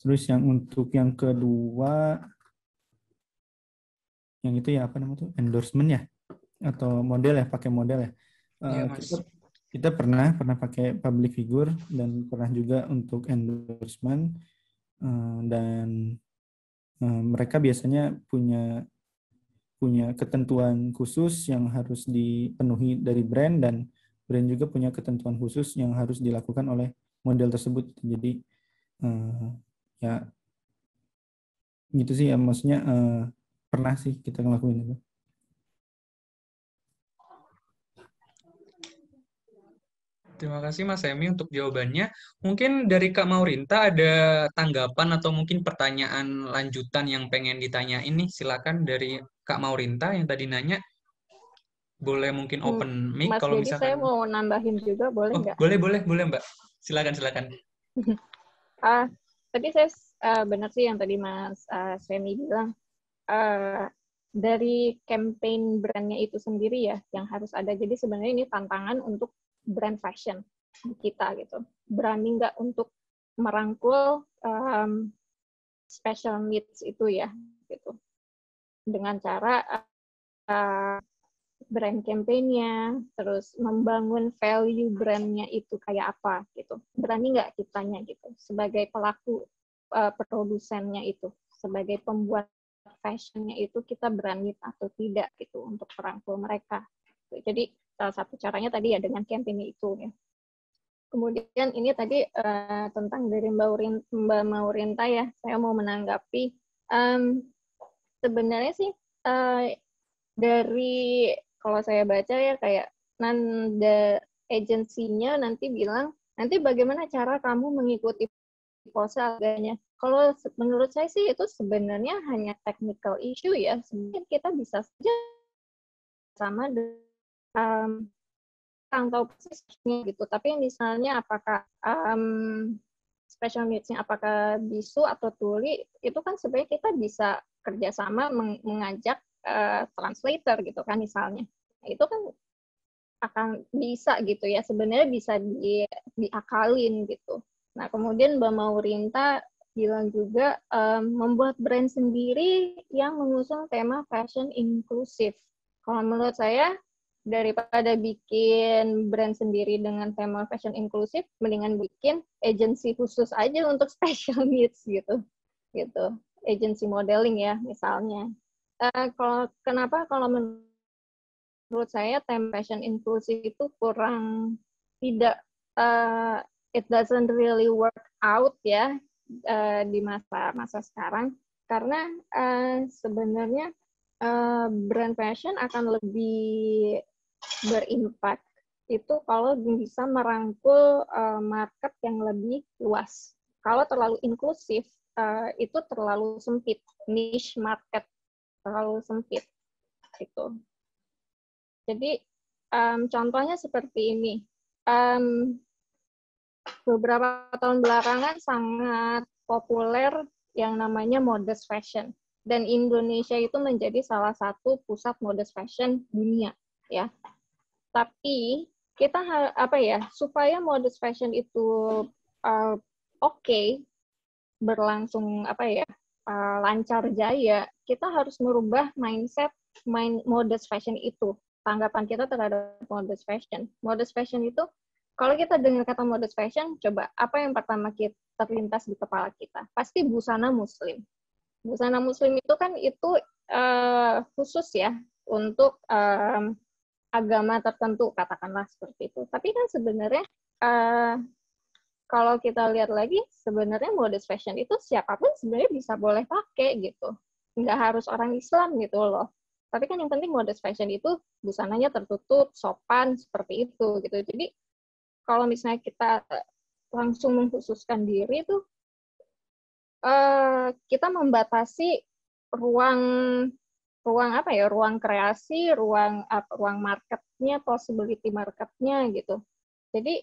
Speaker 4: terus yang untuk yang kedua yang itu ya apa namanya tuh endorsement ya atau model ya pakai model ya, uh, ya kita, kita pernah pernah pakai public figure dan pernah juga untuk endorsement uh, dan uh, mereka biasanya punya punya ketentuan khusus yang harus dipenuhi dari brand dan brand juga punya ketentuan khusus yang harus dilakukan oleh model tersebut. Jadi uh, ya gitu sih ya maksudnya uh, pernah sih kita ngelakuin itu.
Speaker 6: Terima kasih Mas Emi untuk jawabannya. Mungkin dari Kak Maurinta ada tanggapan atau mungkin pertanyaan lanjutan yang pengen ditanya ini silakan dari Kak Maurinta yang tadi nanya. Boleh mungkin hmm, open mic Mas kalau Didi, misalkan. saya
Speaker 7: mau nambahin juga boleh oh, nggak? Boleh
Speaker 6: boleh boleh Mbak. Silakan silakan.
Speaker 7: uh, tadi saya uh, benar sih yang tadi Mas uh, ah, Semi bilang uh, dari campaign brandnya itu sendiri ya yang harus ada. Jadi sebenarnya ini tantangan untuk brand fashion kita gitu berani nggak untuk merangkul um, special needs itu ya gitu dengan cara uh, brand campaign-nya, terus membangun value brandnya itu kayak apa gitu. Berani nggak kitanya gitu sebagai pelaku uh, produsennya itu, sebagai pembuat fashionnya itu kita berani atau tidak gitu untuk merangkul mereka jadi salah satu caranya tadi ya dengan campaign itu ya. Kemudian ini tadi uh, tentang dari Mbak, Urin, Mbak Maurinta ya, saya mau menanggapi. Um, sebenarnya sih uh, dari kalau saya baca ya kayak nanti agensinya nanti bilang nanti bagaimana cara kamu mengikuti pose harganya. Kalau menurut saya sih itu sebenarnya hanya technical issue ya. Sebenarnya kita bisa saja sama dengan um, kurang tahu persisnya gitu. Tapi misalnya apakah um, special needs apakah bisu atau tuli, itu kan sebenarnya kita bisa kerjasama meng mengajak uh, translator gitu kan misalnya. Nah, itu kan akan bisa gitu ya, sebenarnya bisa di diakalin gitu. Nah kemudian Mbak Maurinta bilang juga um, membuat brand sendiri yang mengusung tema fashion inklusif. Kalau menurut saya daripada bikin brand sendiri dengan tema fashion inklusif, mendingan bikin agensi khusus aja untuk special needs gitu, gitu. Agensi modeling ya misalnya. Uh, kalau kenapa kalau menurut saya tema fashion inklusif itu kurang tidak uh, it doesn't really work out ya uh, di masa masa sekarang karena uh, sebenarnya uh, brand fashion akan lebih berimpact itu kalau bisa merangkul uh, market yang lebih luas. Kalau terlalu inklusif uh, itu terlalu sempit, niche market terlalu sempit gitu. Jadi um, contohnya seperti ini. Um, beberapa tahun belakangan sangat populer yang namanya modest fashion dan Indonesia itu menjadi salah satu pusat modest fashion dunia ya tapi kita apa ya supaya modus fashion itu uh, oke okay, berlangsung apa ya uh, lancar jaya, kita harus merubah mindset main modus fashion itu tanggapan kita terhadap modus fashion. Modus fashion itu kalau kita dengar kata modus fashion, coba apa yang pertama kita terlintas di kepala kita? Pasti busana muslim. Busana muslim itu kan itu uh, khusus ya untuk um, agama tertentu katakanlah seperti itu. Tapi kan sebenarnya uh, kalau kita lihat lagi sebenarnya modest fashion itu siapapun sebenarnya bisa boleh pakai gitu. Nggak harus orang Islam gitu loh. Tapi kan yang penting modest fashion itu busananya tertutup, sopan seperti itu gitu. Jadi kalau misalnya kita eh, langsung mengkhususkan diri tuh eh, uh, kita membatasi ruang ruang apa ya ruang kreasi ruang uh, ruang marketnya possibility marketnya gitu jadi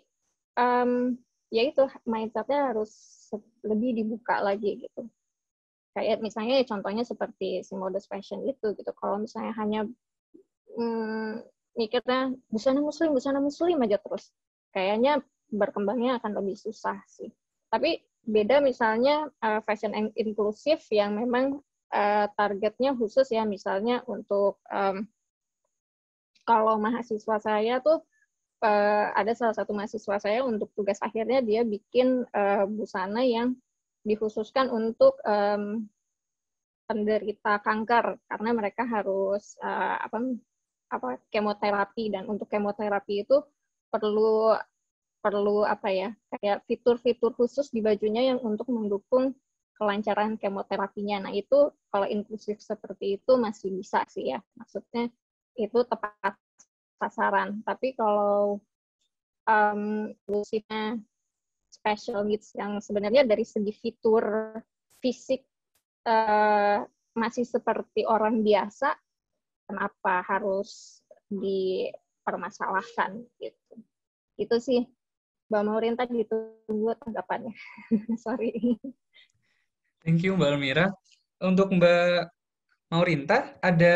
Speaker 7: um, ya itu mindsetnya harus lebih dibuka lagi gitu kayak misalnya ya contohnya seperti si mode fashion itu gitu kalau misalnya hanya mm, mikirnya busana muslim busana muslim aja terus kayaknya berkembangnya akan lebih susah sih tapi beda misalnya uh, fashion inklusif yang memang uh, targetnya khusus ya misalnya untuk um, kalau mahasiswa saya tuh uh, ada salah satu mahasiswa saya untuk tugas akhirnya dia bikin uh, busana yang dikhususkan untuk um, penderita kanker karena mereka harus uh, apa apa kemoterapi dan untuk kemoterapi itu perlu perlu apa ya kayak fitur-fitur khusus di bajunya yang untuk mendukung kelancaran kemoterapinya. Nah, itu kalau inklusif seperti itu masih bisa sih ya. Maksudnya itu tepat sasaran. Tapi kalau um, inklusifnya special needs yang sebenarnya dari segi fitur fisik uh, masih seperti orang biasa, kenapa harus dipermasalahkan gitu. Itu sih Mbak Maurin tadi itu tanggapannya.
Speaker 8: Sorry.
Speaker 6: Thank you Mbak Almira. Untuk Mbak Maurinta, ada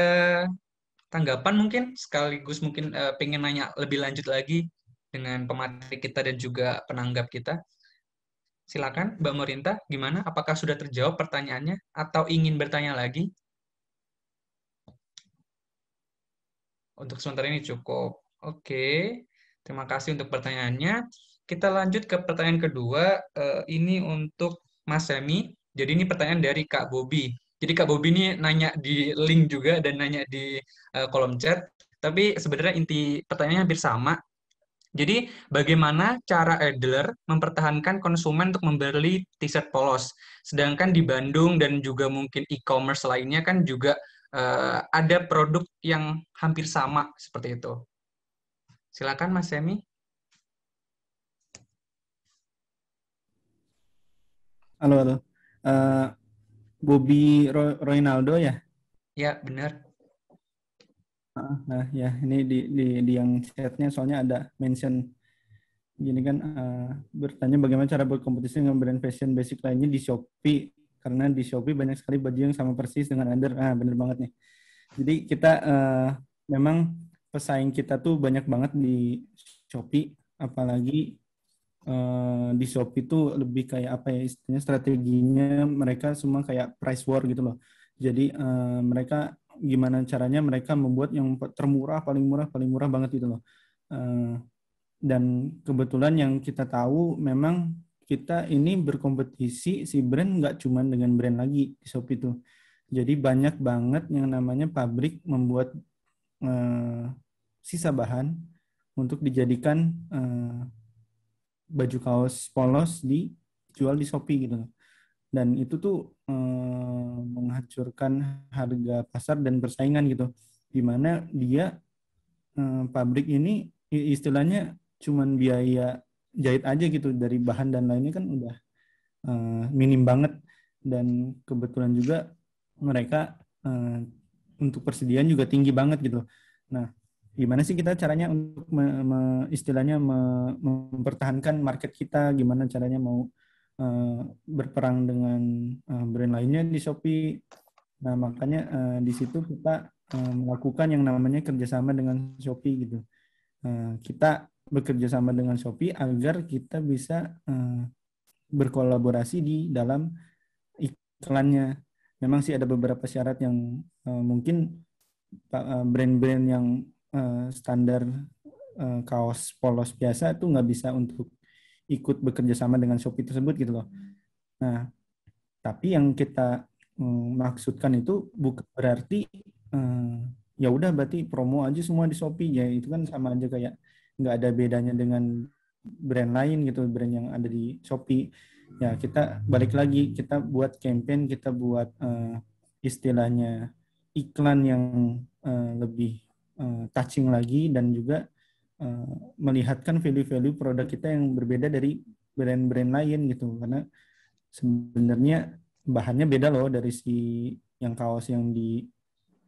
Speaker 6: tanggapan mungkin sekaligus mungkin uh, pengen nanya lebih lanjut lagi dengan pemateri kita dan juga penanggap kita. Silakan Mbak Maurinta, gimana? Apakah sudah terjawab pertanyaannya atau ingin bertanya lagi? Untuk sementara ini cukup. Oke, terima kasih untuk pertanyaannya. Kita lanjut ke pertanyaan kedua. Uh, ini untuk Mas Semi. Jadi ini pertanyaan dari Kak Bobi. Jadi Kak Bobi ini nanya di link juga dan nanya di uh, kolom chat, tapi sebenarnya inti pertanyaannya hampir sama. Jadi bagaimana cara Adler mempertahankan konsumen untuk membeli t-shirt polos? Sedangkan di Bandung dan juga mungkin e-commerce lainnya kan juga uh, ada produk yang hampir sama seperti itu. Silakan Mas Semi.
Speaker 4: Halo, halo. Eh, Bobby Ro Ronaldo ya?
Speaker 6: Ya, benar.
Speaker 4: Nah, nah, ya ini di, di, di yang chatnya soalnya ada mention gini kan uh, bertanya bagaimana cara berkompetisi dengan brand fashion basic lainnya di Shopee karena di Shopee banyak sekali baju yang sama persis dengan Under. Ah, benar banget nih. Jadi kita uh, memang pesaing kita tuh banyak banget di Shopee apalagi Eh, di Shopee itu lebih kayak apa ya istilahnya strateginya mereka semua kayak price war gitu loh. Jadi uh, mereka gimana caranya mereka membuat yang termurah, paling murah, paling murah banget gitu loh. Uh, dan kebetulan yang kita tahu memang kita ini berkompetisi si brand nggak cuma dengan brand lagi di Shopee itu. Jadi banyak banget yang namanya pabrik membuat uh, sisa bahan untuk dijadikan uh, baju kaos polos dijual di Shopee gitu. Dan itu tuh um, menghancurkan harga pasar dan persaingan gitu. Dimana dia um, pabrik ini istilahnya cuman biaya jahit aja gitu dari bahan dan lainnya kan udah eh, minim banget dan kebetulan juga mereka untuk persediaan juga tinggi banget gitu. Nah, gimana sih kita caranya untuk me, me, istilahnya me, mempertahankan market kita gimana caranya mau uh, berperang dengan uh, brand lainnya di Shopee nah makanya uh, di situ kita uh, melakukan yang namanya kerjasama dengan Shopee gitu uh, kita bekerja sama dengan Shopee agar kita bisa uh, berkolaborasi di dalam iklannya memang sih ada beberapa syarat yang uh, mungkin brand-brand yang Eh, standar eh, kaos polos biasa itu nggak bisa untuk ikut bekerja sama dengan Shopee tersebut gitu loh. Nah, tapi yang kita mm, maksudkan itu bukan berarti eh, ya udah berarti promo aja semua di Shopee ya itu kan sama aja kayak nggak ada bedanya dengan brand lain gitu brand yang ada di Shopee ya kita balik lagi kita buat campaign kita buat uh, istilahnya iklan yang uh, lebih uh, touching lagi dan juga uh, melihatkan value-value produk kita yang berbeda dari brand-brand lain gitu karena sebenarnya bahannya beda loh dari si yang kaos yang di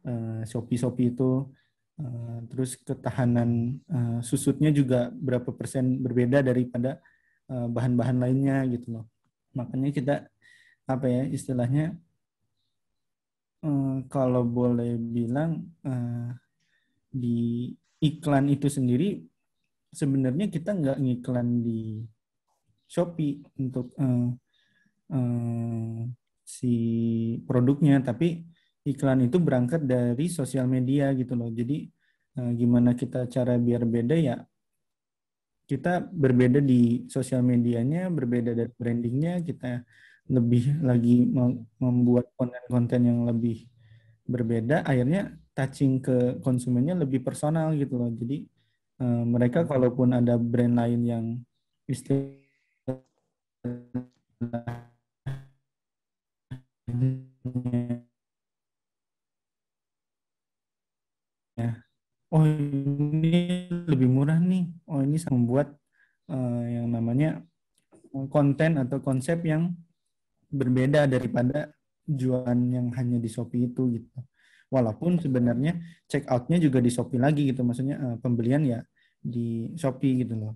Speaker 4: uh, eh, Shopee Shopee itu uh, terus ketahanan uh, susutnya juga berapa persen berbeda daripada bahan-bahan uh, lainnya gitu loh makanya kita apa ya istilahnya uh, kalau boleh bilang uh, di iklan itu sendiri sebenarnya kita nggak ngiklan di Shopee untuk uh, uh, si produknya, tapi iklan itu berangkat dari sosial media gitu loh. Jadi uh, gimana kita cara biar beda ya? Kita berbeda di sosial medianya, berbeda dari brandingnya, kita lebih lagi membuat konten-konten yang lebih berbeda. Akhirnya touching ke konsumennya lebih personal gitu loh. Jadi uh, mereka kalaupun ada brand lain yang istilahnya oh ini lebih murah nih, oh ini membuat uh, eh, yang namanya konten atau konsep yang berbeda daripada jualan yang hanya di Shopee itu gitu. Walaupun sebenarnya check outnya juga di Shopee lagi gitu, maksudnya uh, pembelian ya di Shopee gitu loh.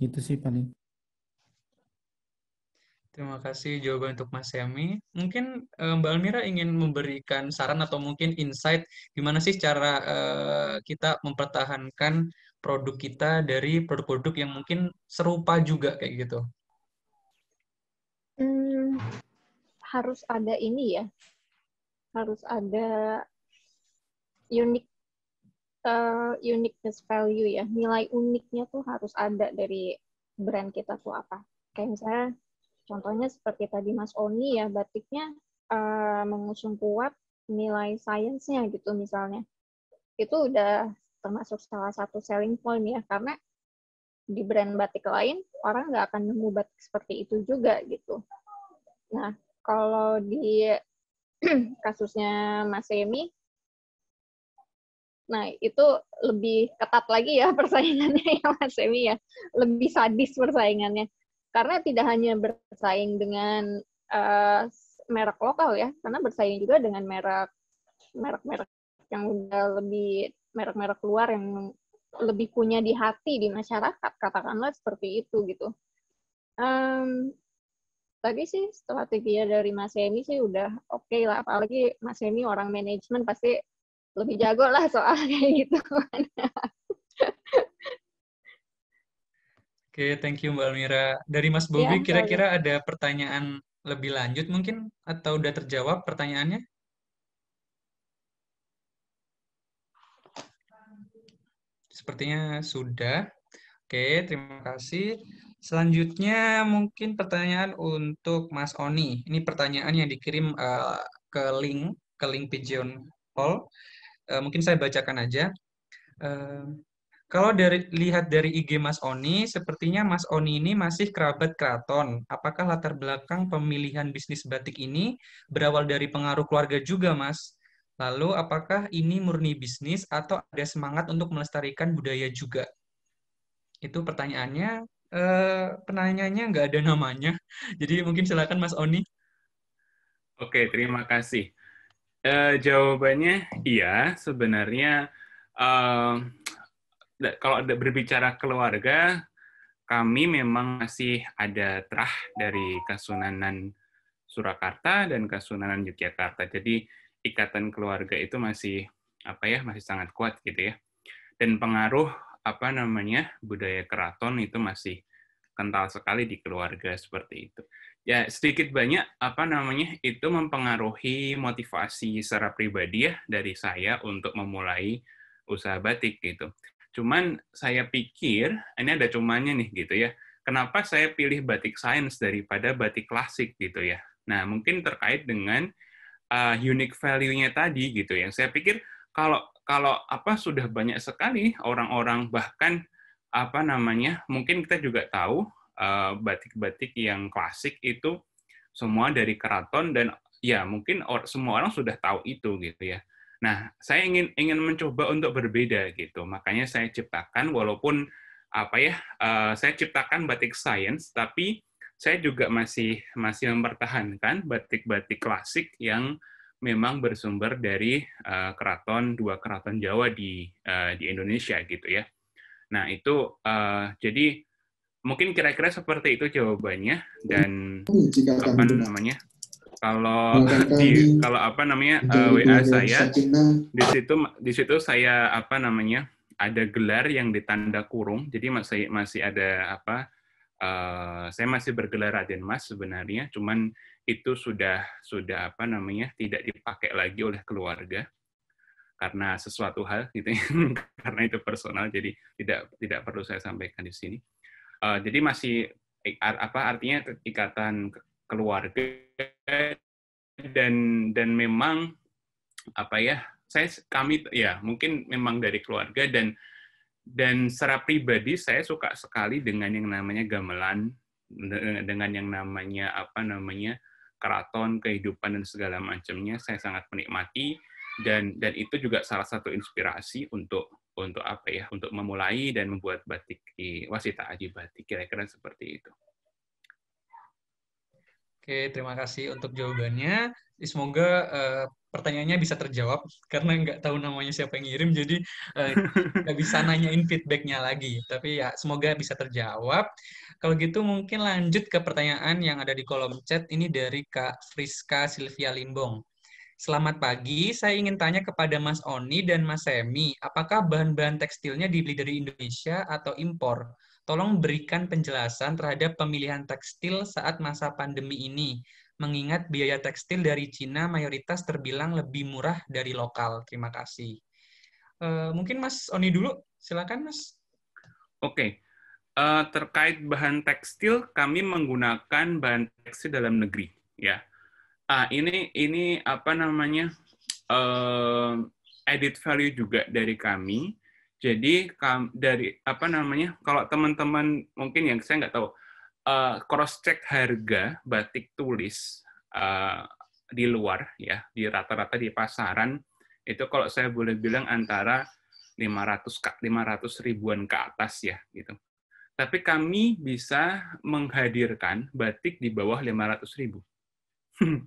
Speaker 4: Itu sih paling.
Speaker 6: Terima kasih jawaban untuk Mas Yami. Mungkin eh, Mbak Almira ingin memberikan saran atau mungkin insight gimana sih cara eh, kita mempertahankan produk kita dari produk-produk yang mungkin serupa juga kayak gitu.
Speaker 7: Hmm, harus ada ini ya harus ada unik uh, eh, uniqueness value ya nilai uniknya tuh harus ada dari brand kita tuh apa kayak misalnya contohnya seperti tadi Mas Oni ya batiknya uh, mengusung kuat nilai sainsnya gitu misalnya itu udah termasuk salah satu selling point ya karena di brand batik lain orang nggak akan nemu batik seperti itu juga gitu nah kalau di kasusnya Mas Semi. Nah, itu lebih ketat lagi ya persaingannya ya Mas Semi ya. Lebih sadis persaingannya. Karena tidak hanya bersaing dengan uh, merek lokal ya, karena bersaing juga dengan merek merek-merek yang udah lebih merek-merek luar yang lebih punya di hati di masyarakat katakanlah seperti itu gitu um, tadi sih strateginya dari Mas Semi sih udah oke okay lah apalagi Mas Semi orang manajemen pasti lebih jago lah soalnya gitu kan. oke,
Speaker 6: okay, thank you Mbak Almira. Dari Mas Bobi iya, kira-kira ada pertanyaan lebih lanjut mungkin atau udah terjawab pertanyaannya? Sepertinya sudah. Oke, okay, terima kasih. Selanjutnya mungkin pertanyaan untuk Mas Oni. Ini pertanyaan yang dikirim uh, ke link ke link Pigeon Hall. Uh, mungkin saya bacakan aja. Uh, kalau dari lihat dari IG Mas Oni, sepertinya Mas Oni ini masih kerabat keraton. Apakah latar belakang pemilihan bisnis batik ini berawal dari pengaruh keluarga juga, Mas? Lalu apakah ini murni bisnis atau ada semangat untuk melestarikan budaya juga? Itu pertanyaannya. Penanya eh, penanyanya nggak ada namanya. Jadi mungkin silakan Mas Oni.
Speaker 3: Oke, terima kasih. Uh, jawabannya iya, sebenarnya uh, kalau berbicara keluarga, kami memang masih ada terah dari Kasunanan Surakarta dan Kasunanan Yogyakarta. Jadi ikatan keluarga itu masih apa ya masih sangat kuat gitu ya. Dan pengaruh apa namanya budaya keraton itu masih kental sekali di keluarga seperti itu. Ya sedikit banyak apa namanya itu mempengaruhi motivasi secara pribadi ya dari saya untuk memulai usaha batik gitu. Cuman saya pikir ini ada cumannya nih gitu ya. Kenapa saya pilih batik sains daripada batik klasik gitu ya? Nah mungkin terkait dengan uh, unique value-nya tadi gitu ya. saya pikir kalau kalau apa sudah banyak sekali orang-orang bahkan apa namanya mungkin kita juga tahu eh, batik-batik uh, yang klasik itu semua dari keraton dan ya mungkin or, semua orang sudah tahu itu gitu ya. Nah, saya ingin ingin mencoba untuk berbeda gitu. Makanya saya ciptakan walaupun apa ya, uh, saya ciptakan batik science tapi saya juga masih masih mempertahankan batik-batik klasik yang memang bersumber dari uh, keraton dua keraton Jawa di uh, di Indonesia gitu ya. Nah itu uh, jadi mungkin kira-kira seperti itu jawabannya dan Jika apa namanya kalau di kalau apa namanya uh, WA saya di situ di situ saya apa namanya ada gelar yang ditanda kurung jadi masih masih ada apa Eh, saya masih bergelar Raden Mas sebenarnya, cuman itu sudah sudah apa namanya tidak dipakai lagi oleh keluarga karena sesuatu hal gitu ya, karena itu personal jadi tidak tidak perlu saya sampaikan di sini uh, jadi masih apa artinya ikatan keluarga dan dan memang apa ya saya kami ya mungkin memang dari keluarga dan dan secara pribadi saya suka sekali dengan yang namanya gamelan dengan yang namanya apa namanya keraton kehidupan dan segala macamnya saya sangat menikmati dan dan itu juga salah satu inspirasi untuk untuk apa ya untuk memulai dan membuat batik di wasita aji batik kira-kira seperti itu.
Speaker 6: Oke, terima kasih untuk jawabannya. Semoga eh, pertanyaannya bisa terjawab karena nggak tahu namanya siapa yang ngirim jadi eh, nggak uh, bisa nanyain feedbacknya lagi tapi ya semoga bisa terjawab kalau gitu mungkin lanjut ke pertanyaan yang ada di kolom chat ini dari Kak Friska Silvia Limbong Selamat pagi, saya ingin tanya kepada Mas Oni dan Mas Semi, apakah bahan-bahan tekstilnya dibeli dari Indonesia atau impor? Tolong berikan penjelasan terhadap pemilihan tekstil saat masa pandemi ini, mengingat biaya tekstil dari Cina mayoritas terbilang lebih murah dari lokal. Terima kasih. Uh, mungkin Mas Oni dulu, silakan Mas.
Speaker 3: Oke, okay. Eh, terkait bahan tekstil, kami menggunakan bahan tekstil dalam negeri, ya. Uh, ini ini apa namanya uh, eh, edit value juga dari kami. Jadi kam, dari apa namanya, kalau teman-teman mungkin yang saya nggak tahu, Eh, cross check harga batik tulis uh, di luar ya di rata-rata di pasaran itu kalau saya boleh bilang antara 500 500 ribuan ke atas ya gitu. Tapi kami bisa menghadirkan batik di bawah 500 ribu. Hmm.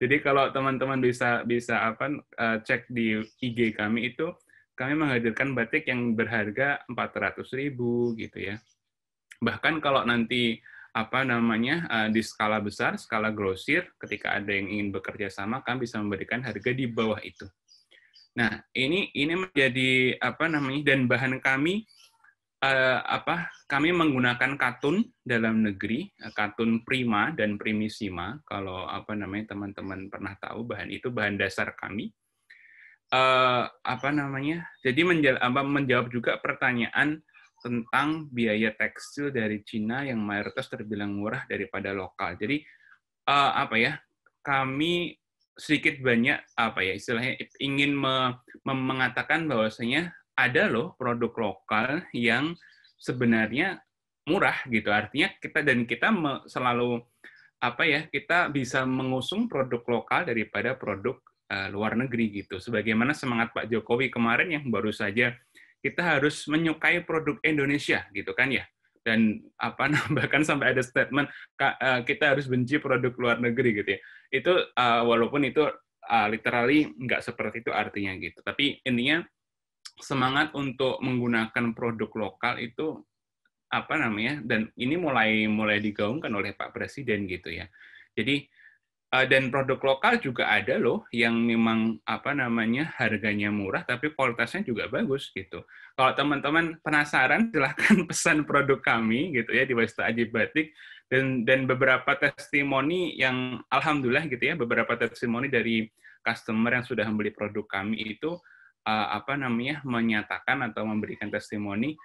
Speaker 3: Jadi kalau teman-teman bisa bisa apa eh, cek di IG kami itu kami menghadirkan batik yang berharga 400 ribu gitu ya. Bahkan kalau nanti apa namanya uh, di skala besar, skala grosir, ketika ada yang ingin bekerja sama, kan bisa memberikan harga di bawah itu. Nah, ini ini menjadi apa namanya dan bahan kami uh, apa kami menggunakan katun dalam negeri, eh, katun prima dan primisima Kalau apa namanya teman-teman pernah tahu bahan itu bahan dasar kami. Uh, apa namanya? Jadi menjawab, menjawab juga pertanyaan tentang biaya tekstil dari Cina yang mayoritas terbilang murah daripada lokal. Jadi uh, apa ya? Kami sedikit banyak apa ya istilahnya ingin me, me, mengatakan bahwasanya ada loh produk lokal yang sebenarnya murah gitu. Artinya kita dan kita selalu apa ya kita bisa mengusung produk lokal daripada produk uh, luar negeri gitu. Sebagaimana semangat Pak Jokowi kemarin yang baru saja kita harus menyukai produk Indonesia gitu kan ya dan apa bahkan sampai ada statement eh, kita harus benci produk luar negeri gitu ya itu eh, walaupun itu eh, literally nggak seperti itu artinya gitu tapi intinya semangat untuk menggunakan produk lokal itu apa namanya dan ini mulai mulai digaungkan oleh Pak Presiden gitu ya jadi uh, dan produk lokal juga ada loh yang memang apa namanya harganya murah tapi kualitasnya juga bagus gitu. Kalau teman-teman penasaran silahkan pesan produk kami gitu ya di website Aji Batik dan dan beberapa testimoni yang alhamdulillah gitu ya beberapa testimoni dari customer yang sudah membeli produk kami itu uh, apa namanya menyatakan atau memberikan testimoni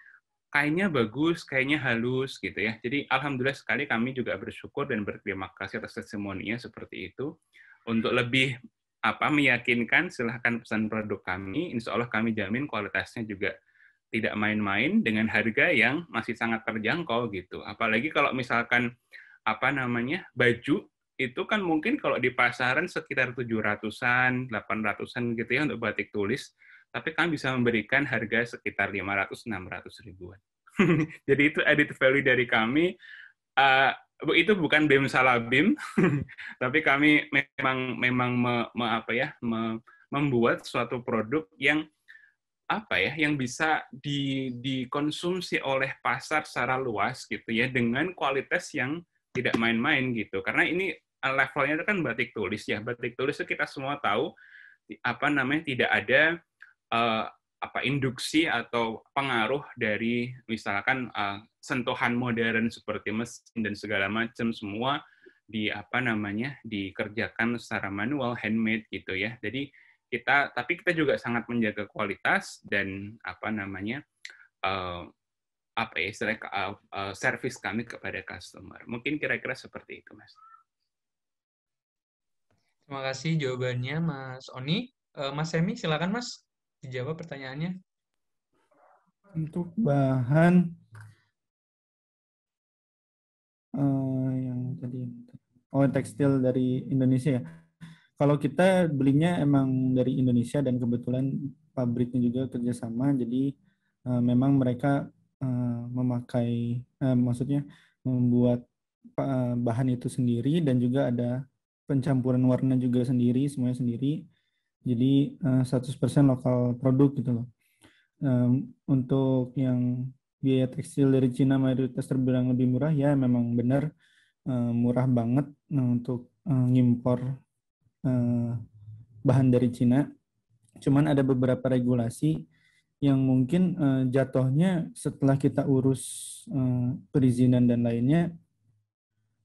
Speaker 3: kayaknya bagus, kayaknya halus gitu ya. Jadi alhamdulillah sekali kami juga bersyukur dan berterima kasih atas testimoninya seperti itu. Untuk lebih apa meyakinkan silahkan pesan produk kami. Insya Allah kami jamin kualitasnya juga tidak main-main dengan harga yang masih sangat terjangkau gitu. Apalagi kalau misalkan apa namanya baju itu kan mungkin kalau di pasaran sekitar 700-an, 800-an gitu ya untuk batik tulis tapi kami bisa memberikan harga sekitar 500-600 ribuan. Jadi itu edit value dari kami. Uh, itu bukan BIM salah BIM, tapi kami memang memang me, me, apa ya me, membuat suatu produk yang apa ya yang bisa di, dikonsumsi oleh pasar secara luas gitu ya dengan kualitas yang tidak main-main gitu karena ini eh, levelnya itu kan batik tulis ya batik tulis itu kita semua tahu apa namanya tidak ada uh, apa induksi atau pengaruh dari misalkan uh, sentuhan modern seperti mesin dan segala macam semua di apa namanya dikerjakan secara manual handmade gitu ya. Jadi kita tapi kita juga sangat menjaga kualitas dan apa namanya uh, apa ya uh, uh, service kami kepada customer. Mungkin kira-kira seperti itu, Mas.
Speaker 6: Terima kasih jawabannya, Mas Oni. Uh, mas Semi, silakan, Mas dijawab pertanyaannya?
Speaker 4: Untuk bahan uh, yang tadi oh tekstil dari Indonesia ya. Kalau kita belinya emang dari Indonesia dan kebetulan pabriknya juga kerjasama, jadi uh, memang mereka uh, memakai, uh, maksudnya membuat bahan itu sendiri dan juga ada pencampuran warna juga sendiri, semuanya sendiri. Jadi 100% eh, lokal produk gitu loh. untuk yang biaya tekstil dari Cina mayoritas terbilang lebih murah ya memang benar eh, murah banget eh, untuk ngimpor bahan dari Cina. Cuman ada beberapa regulasi yang mungkin uh, jatuhnya setelah kita urus perizinan dan lainnya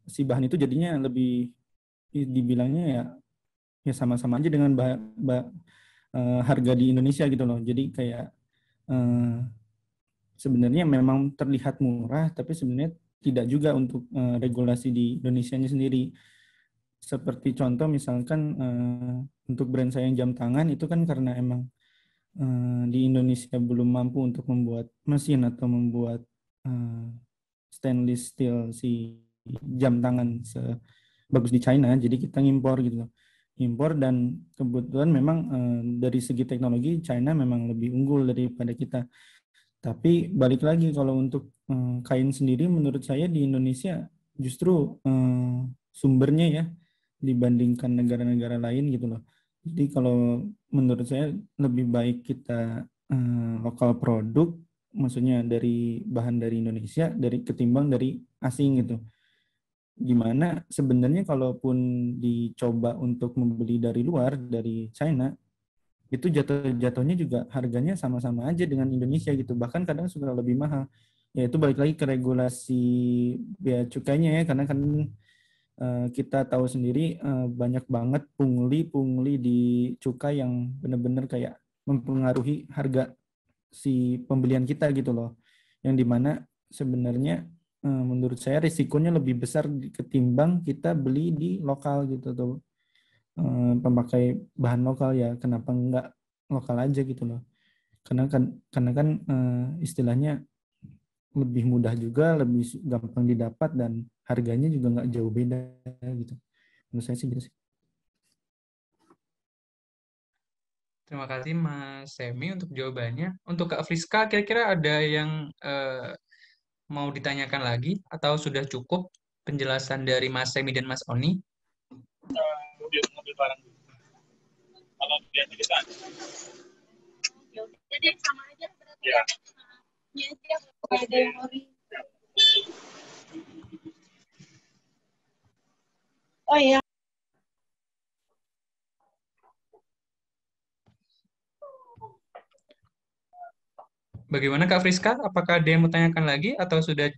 Speaker 4: si bahan itu jadinya lebih dibilangnya ya ya sama-sama aja dengan bah, bah, eh, uh, harga di Indonesia gitu loh. Jadi kayak uh, sebenarnya memang terlihat murah, tapi sebenarnya tidak juga untuk uh, regulasi di Indonesia sendiri. Seperti contoh misalkan uh, untuk brand saya yang jam tangan itu kan karena emang uh, di Indonesia belum mampu untuk membuat mesin atau membuat uh, stainless steel si jam tangan sebagus di China, jadi kita ngimpor gitu loh impor dan kebetulan memang eh, dari segi teknologi China memang lebih unggul daripada kita. Tapi balik lagi kalau untuk eh, kain sendiri menurut saya di Indonesia justru eh, sumbernya ya dibandingkan negara-negara lain gitu loh. Jadi kalau menurut saya lebih baik kita lokal produk maksudnya dari bahan dari Indonesia dari ketimbang dari asing gitu gimana sebenarnya kalaupun dicoba untuk membeli dari luar dari China itu jatuh-jatuhnya juga harganya sama-sama aja dengan Indonesia gitu bahkan kadang sudah lebih mahal ya itu balik lagi ke regulasi biaya cukainya ya karena kan uh, kita tahu sendiri uh, banyak banget pungli-pungli di cukai yang benar-benar kayak mempengaruhi harga si pembelian kita gitu loh yang dimana sebenarnya Eh, menurut saya risikonya lebih besar ketimbang kita beli di lokal gitu atau eh, pemakai bahan lokal ya kenapa enggak lokal aja gitu loh karena kan karena kan eh, istilahnya lebih mudah juga lebih gampang didapat dan harganya juga nggak jauh beda gitu menurut saya sih gitu sih
Speaker 6: Terima kasih Mas Semi untuk jawabannya. Untuk Kak Friska, kira-kira ada yang uh, mau ditanyakan lagi atau sudah cukup penjelasan dari Mas Semi dan Mas Oni? Oh Ya Bagaimana Kak Friska? Apakah ada yang mau tanyakan lagi atau sudah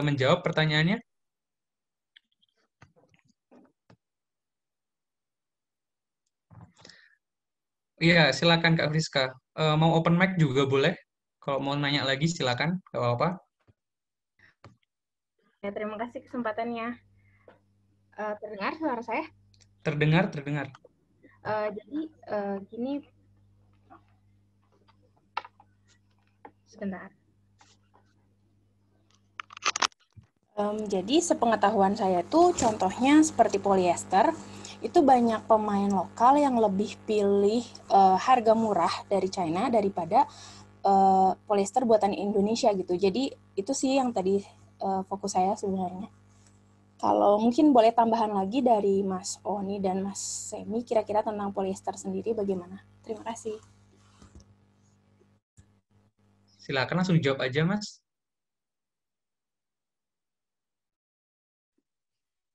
Speaker 6: menjawab pertanyaannya? Iya, silakan Kak Friska. Eh, mau open mic juga boleh. Kalau mau nanya lagi silakan, nggak apa-apa.
Speaker 7: Ya, terima kasih kesempatannya. Eh, terdengar suara saya?
Speaker 6: Terdengar, terdengar.
Speaker 7: Uh, jadi uh, gini
Speaker 1: Sebentar. Um, jadi sepengetahuan saya tuh contohnya seperti polyester itu banyak pemain lokal yang lebih pilih uh, harga murah dari China daripada uh, polyester buatan Indonesia gitu. Jadi itu sih yang tadi uh, fokus saya sebenarnya. Kalau mungkin boleh tambahan lagi dari Mas Oni dan Mas Semi kira-kira tentang polyester sendiri bagaimana? Terima
Speaker 8: kasih.
Speaker 6: Silakan langsung jawab aja, Mas.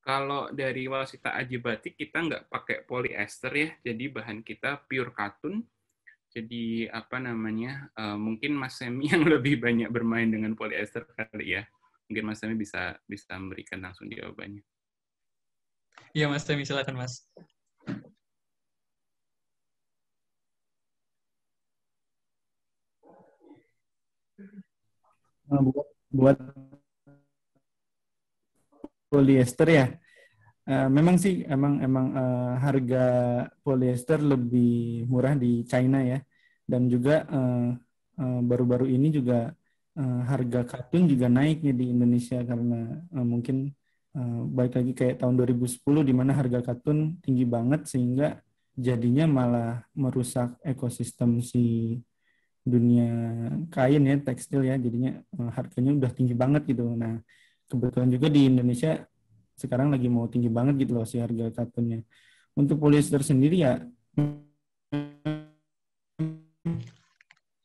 Speaker 3: Kalau dari wasita aji batik, kita nggak pakai polyester ya, jadi bahan kita pure katun. Jadi apa namanya, uh, mungkin Mas Semi yang lebih banyak bermain dengan polyester kali ya. Mungkin Mas Semi bisa bisa memberikan langsung jawabannya.
Speaker 6: Iya Mas Semi, silakan Mas.
Speaker 4: buat, buat polyester ya. Eh, memang sih emang emang eh, harga polyester lebih murah di China ya. Dan juga eh, baru-baru ini juga harga katun juga naik di Indonesia karena mungkin uh, baik lagi kayak tahun 2010 di mana harga katun tinggi banget sehingga jadinya malah merusak ekosistem si dunia kain ya tekstil ya jadinya eh, harganya udah tinggi banget gitu nah kebetulan juga di Indonesia sekarang lagi mau tinggi banget gitu loh si harga katunnya untuk polyester sendiri ya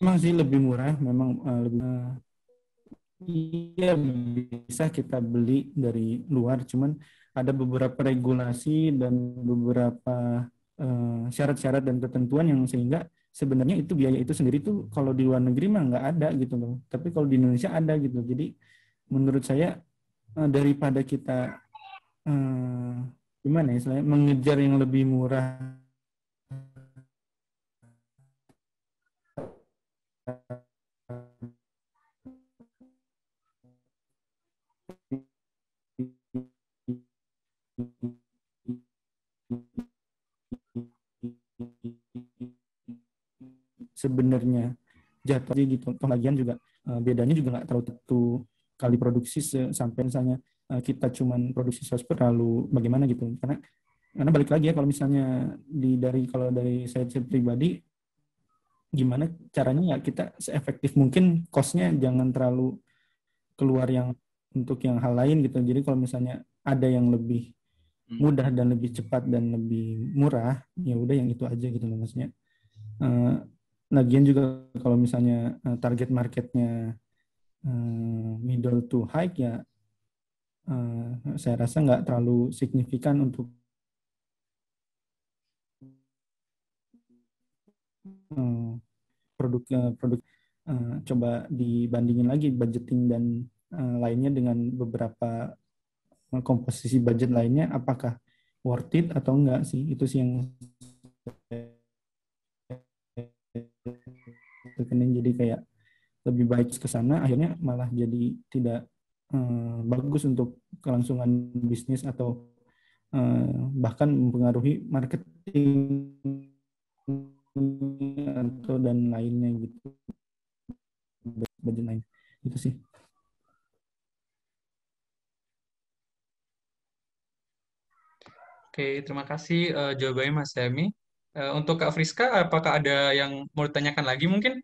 Speaker 4: masih lebih murah memang uh, lebih uh, iya bisa kita beli dari luar cuman ada beberapa regulasi dan beberapa eh, syarat-syarat uh, syarat -syarat dan ketentuan yang sehingga sebenarnya itu biaya itu sendiri tuh kalau di luar negeri mah nggak ada gitu loh. Tapi kalau di Indonesia ada gitu. Jadi menurut saya eh, daripada kita eh, gimana ya, mengejar yang lebih murah sebenarnya jatuh di gitu pembagian juga uh, bedanya juga nggak terlalu tentu kali produksi sampai misalnya uh, kita cuman produksi 100 lalu bagaimana gitu karena karena balik lagi ya kalau misalnya di dari kalau dari saya, pribadi gimana caranya ya kita seefektif mungkin costnya jangan terlalu keluar yang untuk yang hal lain gitu jadi kalau misalnya ada yang lebih hmm. mudah dan lebih cepat dan lebih murah ya udah yang itu aja gitu maksudnya eh, lagian juga kalau misalnya eh, target marketnya eh, middle to high ya eh, saya rasa nggak terlalu signifikan untuk produk produk coba dibandingin lagi budgeting dan lainnya dengan beberapa komposisi budget lainnya apakah worth it atau enggak sih itu sih yang rekening gitu jadi kayak lebih baik ke sana akhirnya malah jadi tidak um, bagus untuk kelangsungan bisnis atau um, bahkan mempengaruhi marketing atau dan lainnya gitu budget lain itu sih
Speaker 6: Oke, terima kasih uh, jawabannya Mas Dami. Eh, untuk Kak Friska, apakah ada yang mau ditanyakan lagi mungkin?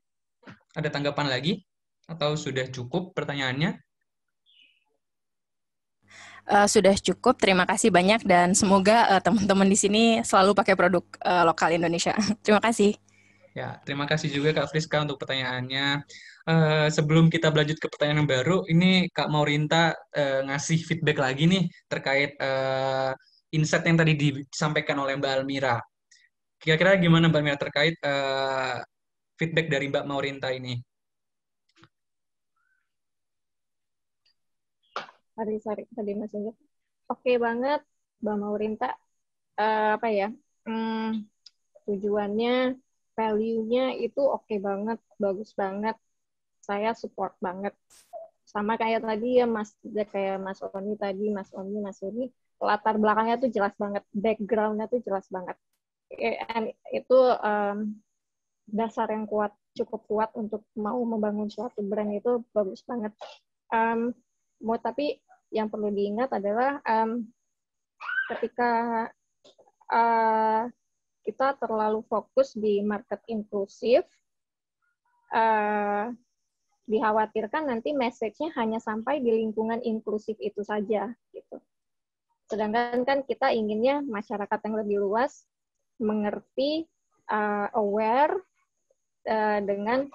Speaker 6: Ada tanggapan lagi? Atau sudah cukup pertanyaannya?
Speaker 7: Uh, sudah cukup, terima kasih banyak dan
Speaker 1: semoga uh, teman-teman di sini selalu pakai produk uh, lokal Indonesia. terima kasih.
Speaker 6: Ya, terima kasih juga Kak Friska untuk pertanyaannya. Uh, sebelum kita berlanjut ke pertanyaan yang baru, ini Kak Maurinta uh, ngasih feedback lagi nih terkait uh, insight yang tadi disampaikan oleh Mbak Almira. Kira-kira gimana Mbak Mia terkait uh, feedback dari Mbak Maurinta ini?
Speaker 7: Sorry, sorry, tadi Mas Oke okay banget, Mbak Maurinta. Uh, apa ya, hmm, tujuannya, value-nya itu oke okay banget, bagus banget. Saya support banget sama kayak tadi ya Mas ya kayak Mas Oni tadi Mas Oni Mas Oni latar belakangnya tuh jelas banget backgroundnya tuh jelas banget itu um, dasar yang kuat cukup kuat untuk mau membangun suatu brand itu bagus banget. Um, mau tapi yang perlu diingat adalah um, ketika uh, kita terlalu fokus di market inklusif, uh, dikhawatirkan nanti message-nya hanya sampai di lingkungan inklusif itu saja, gitu. Sedangkan kan kita inginnya masyarakat yang lebih luas mengerti, uh, aware uh, dengan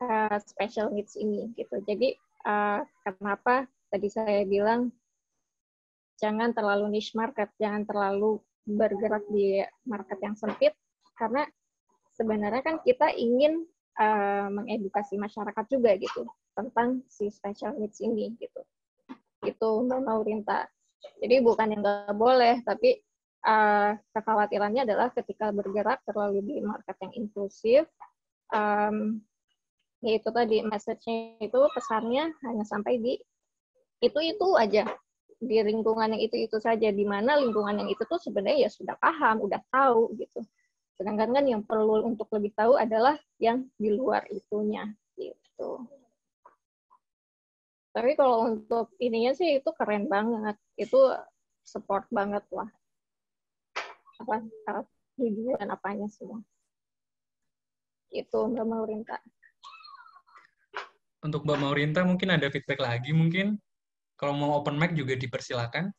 Speaker 7: uh, special needs ini gitu. Jadi uh, kenapa tadi saya bilang jangan terlalu niche market, jangan terlalu bergerak di market yang sempit karena sebenarnya kan kita ingin uh, mengedukasi masyarakat juga gitu tentang si special needs ini gitu. Itu Mbak Naurinta. Jadi bukan yang nggak boleh, tapi uh, kekhawatirannya adalah ketika bergerak terlalu di market yang inklusif, um, yaitu tadi message-nya itu pesannya hanya sampai di itu-itu aja di lingkungan yang itu-itu saja di mana lingkungan yang itu tuh sebenarnya ya sudah paham, udah tahu gitu. Sedangkan kan yang perlu untuk lebih tahu adalah yang di luar itunya
Speaker 9: gitu.
Speaker 7: Tapi kalau untuk ininya sih itu keren banget. Itu support banget lah apa uh, tujuan apanya semua itu Mbak Maurinta
Speaker 6: untuk Mbak Maurinta mungkin ada feedback lagi mungkin kalau mau open mic juga dipersilakan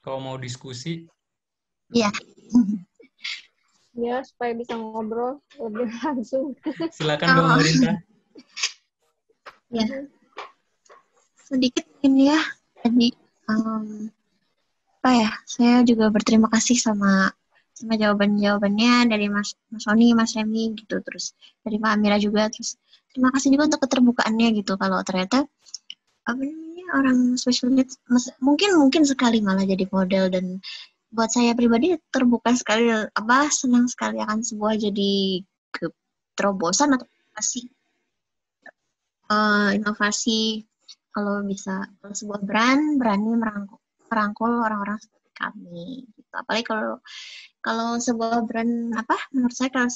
Speaker 6: kalau mau diskusi
Speaker 9: iya
Speaker 7: ya supaya bisa ngobrol lebih
Speaker 5: langsung silakan Mbak Maurinta ya sedikit ini ya tadi um, apa ya saya juga berterima kasih sama sama jawaban jawabannya dari mas mas Sony mas Remy gitu terus dari Pak Amira juga terus terima kasih juga untuk keterbukaannya gitu kalau ternyata apa namanya orang special needs mungkin mungkin sekali malah jadi model dan buat saya pribadi terbuka sekali apa senang sekali akan sebuah jadi ke terobosan atau inovasi uh, inovasi kalau bisa kalau sebuah brand berani merangkul merangkul orang-orang seperti kami. Gitu. Apalagi kalau kalau sebuah brand apa menurut saya kalau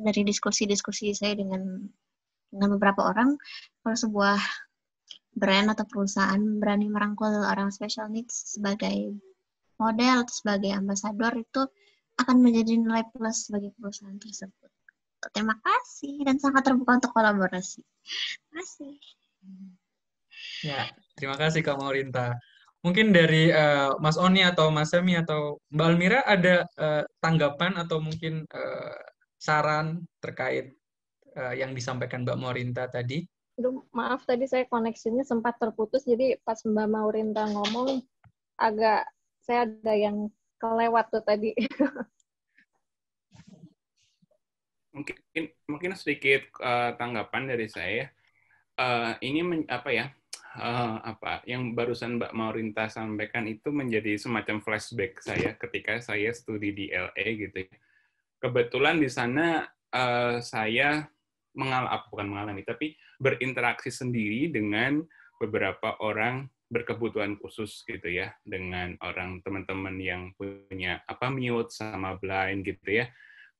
Speaker 5: dari diskusi-diskusi saya dengan dengan beberapa orang kalau sebuah brand atau perusahaan berani merangkul orang special needs sebagai model atau sebagai ambasador itu akan menjadi nilai plus bagi perusahaan tersebut. Terima kasih dan sangat terbuka untuk kolaborasi. Terima
Speaker 8: kasih.
Speaker 9: Ya,
Speaker 6: terima kasih Kak Maurinta mungkin dari uh, Mas Oni atau Mas Semi atau Mbak Almira ada uh, tanggapan atau mungkin uh, saran terkait uh, yang disampaikan Mbak Morinta tadi?
Speaker 7: Aduh, maaf tadi saya koneksinya sempat terputus jadi pas Mbak Maurinta ngomong agak saya ada yang kelewat tuh tadi.
Speaker 3: mungkin mungkin sedikit uh, tanggapan dari saya. Uh, ini men, apa ya? Eh, apa yang barusan Mbak Maurinta sampaikan itu menjadi semacam flashback saya ketika saya studi di LA gitu. Ya. Kebetulan di sana uh, saya mengalami ah, bukan mengalami tapi berinteraksi sendiri dengan beberapa orang berkebutuhan khusus gitu ya dengan orang teman-teman yang punya apa mute sama blind gitu ya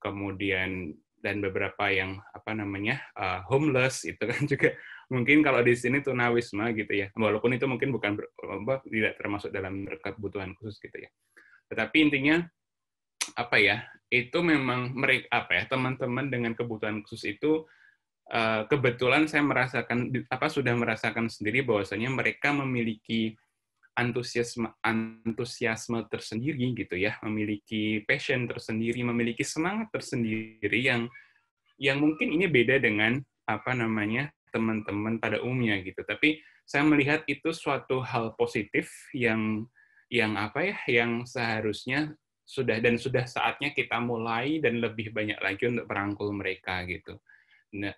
Speaker 3: kemudian dan beberapa yang apa namanya uh, homeless itu kan juga mungkin kalau di sini tunawisma gitu ya, walaupun itu mungkin bukan ber, apa, tidak termasuk dalam kebutuhan khusus gitu ya. Tetapi intinya apa ya? Itu memang mereka apa ya teman-teman dengan kebutuhan khusus itu eh, kebetulan saya merasakan apa sudah merasakan sendiri bahwasanya mereka memiliki antusiasme antusiasme tersendiri gitu ya, memiliki passion tersendiri, memiliki semangat tersendiri yang yang mungkin ini beda dengan apa namanya teman-teman pada umumnya gitu. Tapi saya melihat itu suatu hal positif yang yang apa ya, yang seharusnya sudah dan sudah saatnya kita mulai dan lebih banyak lagi untuk merangkul mereka gitu. Nah,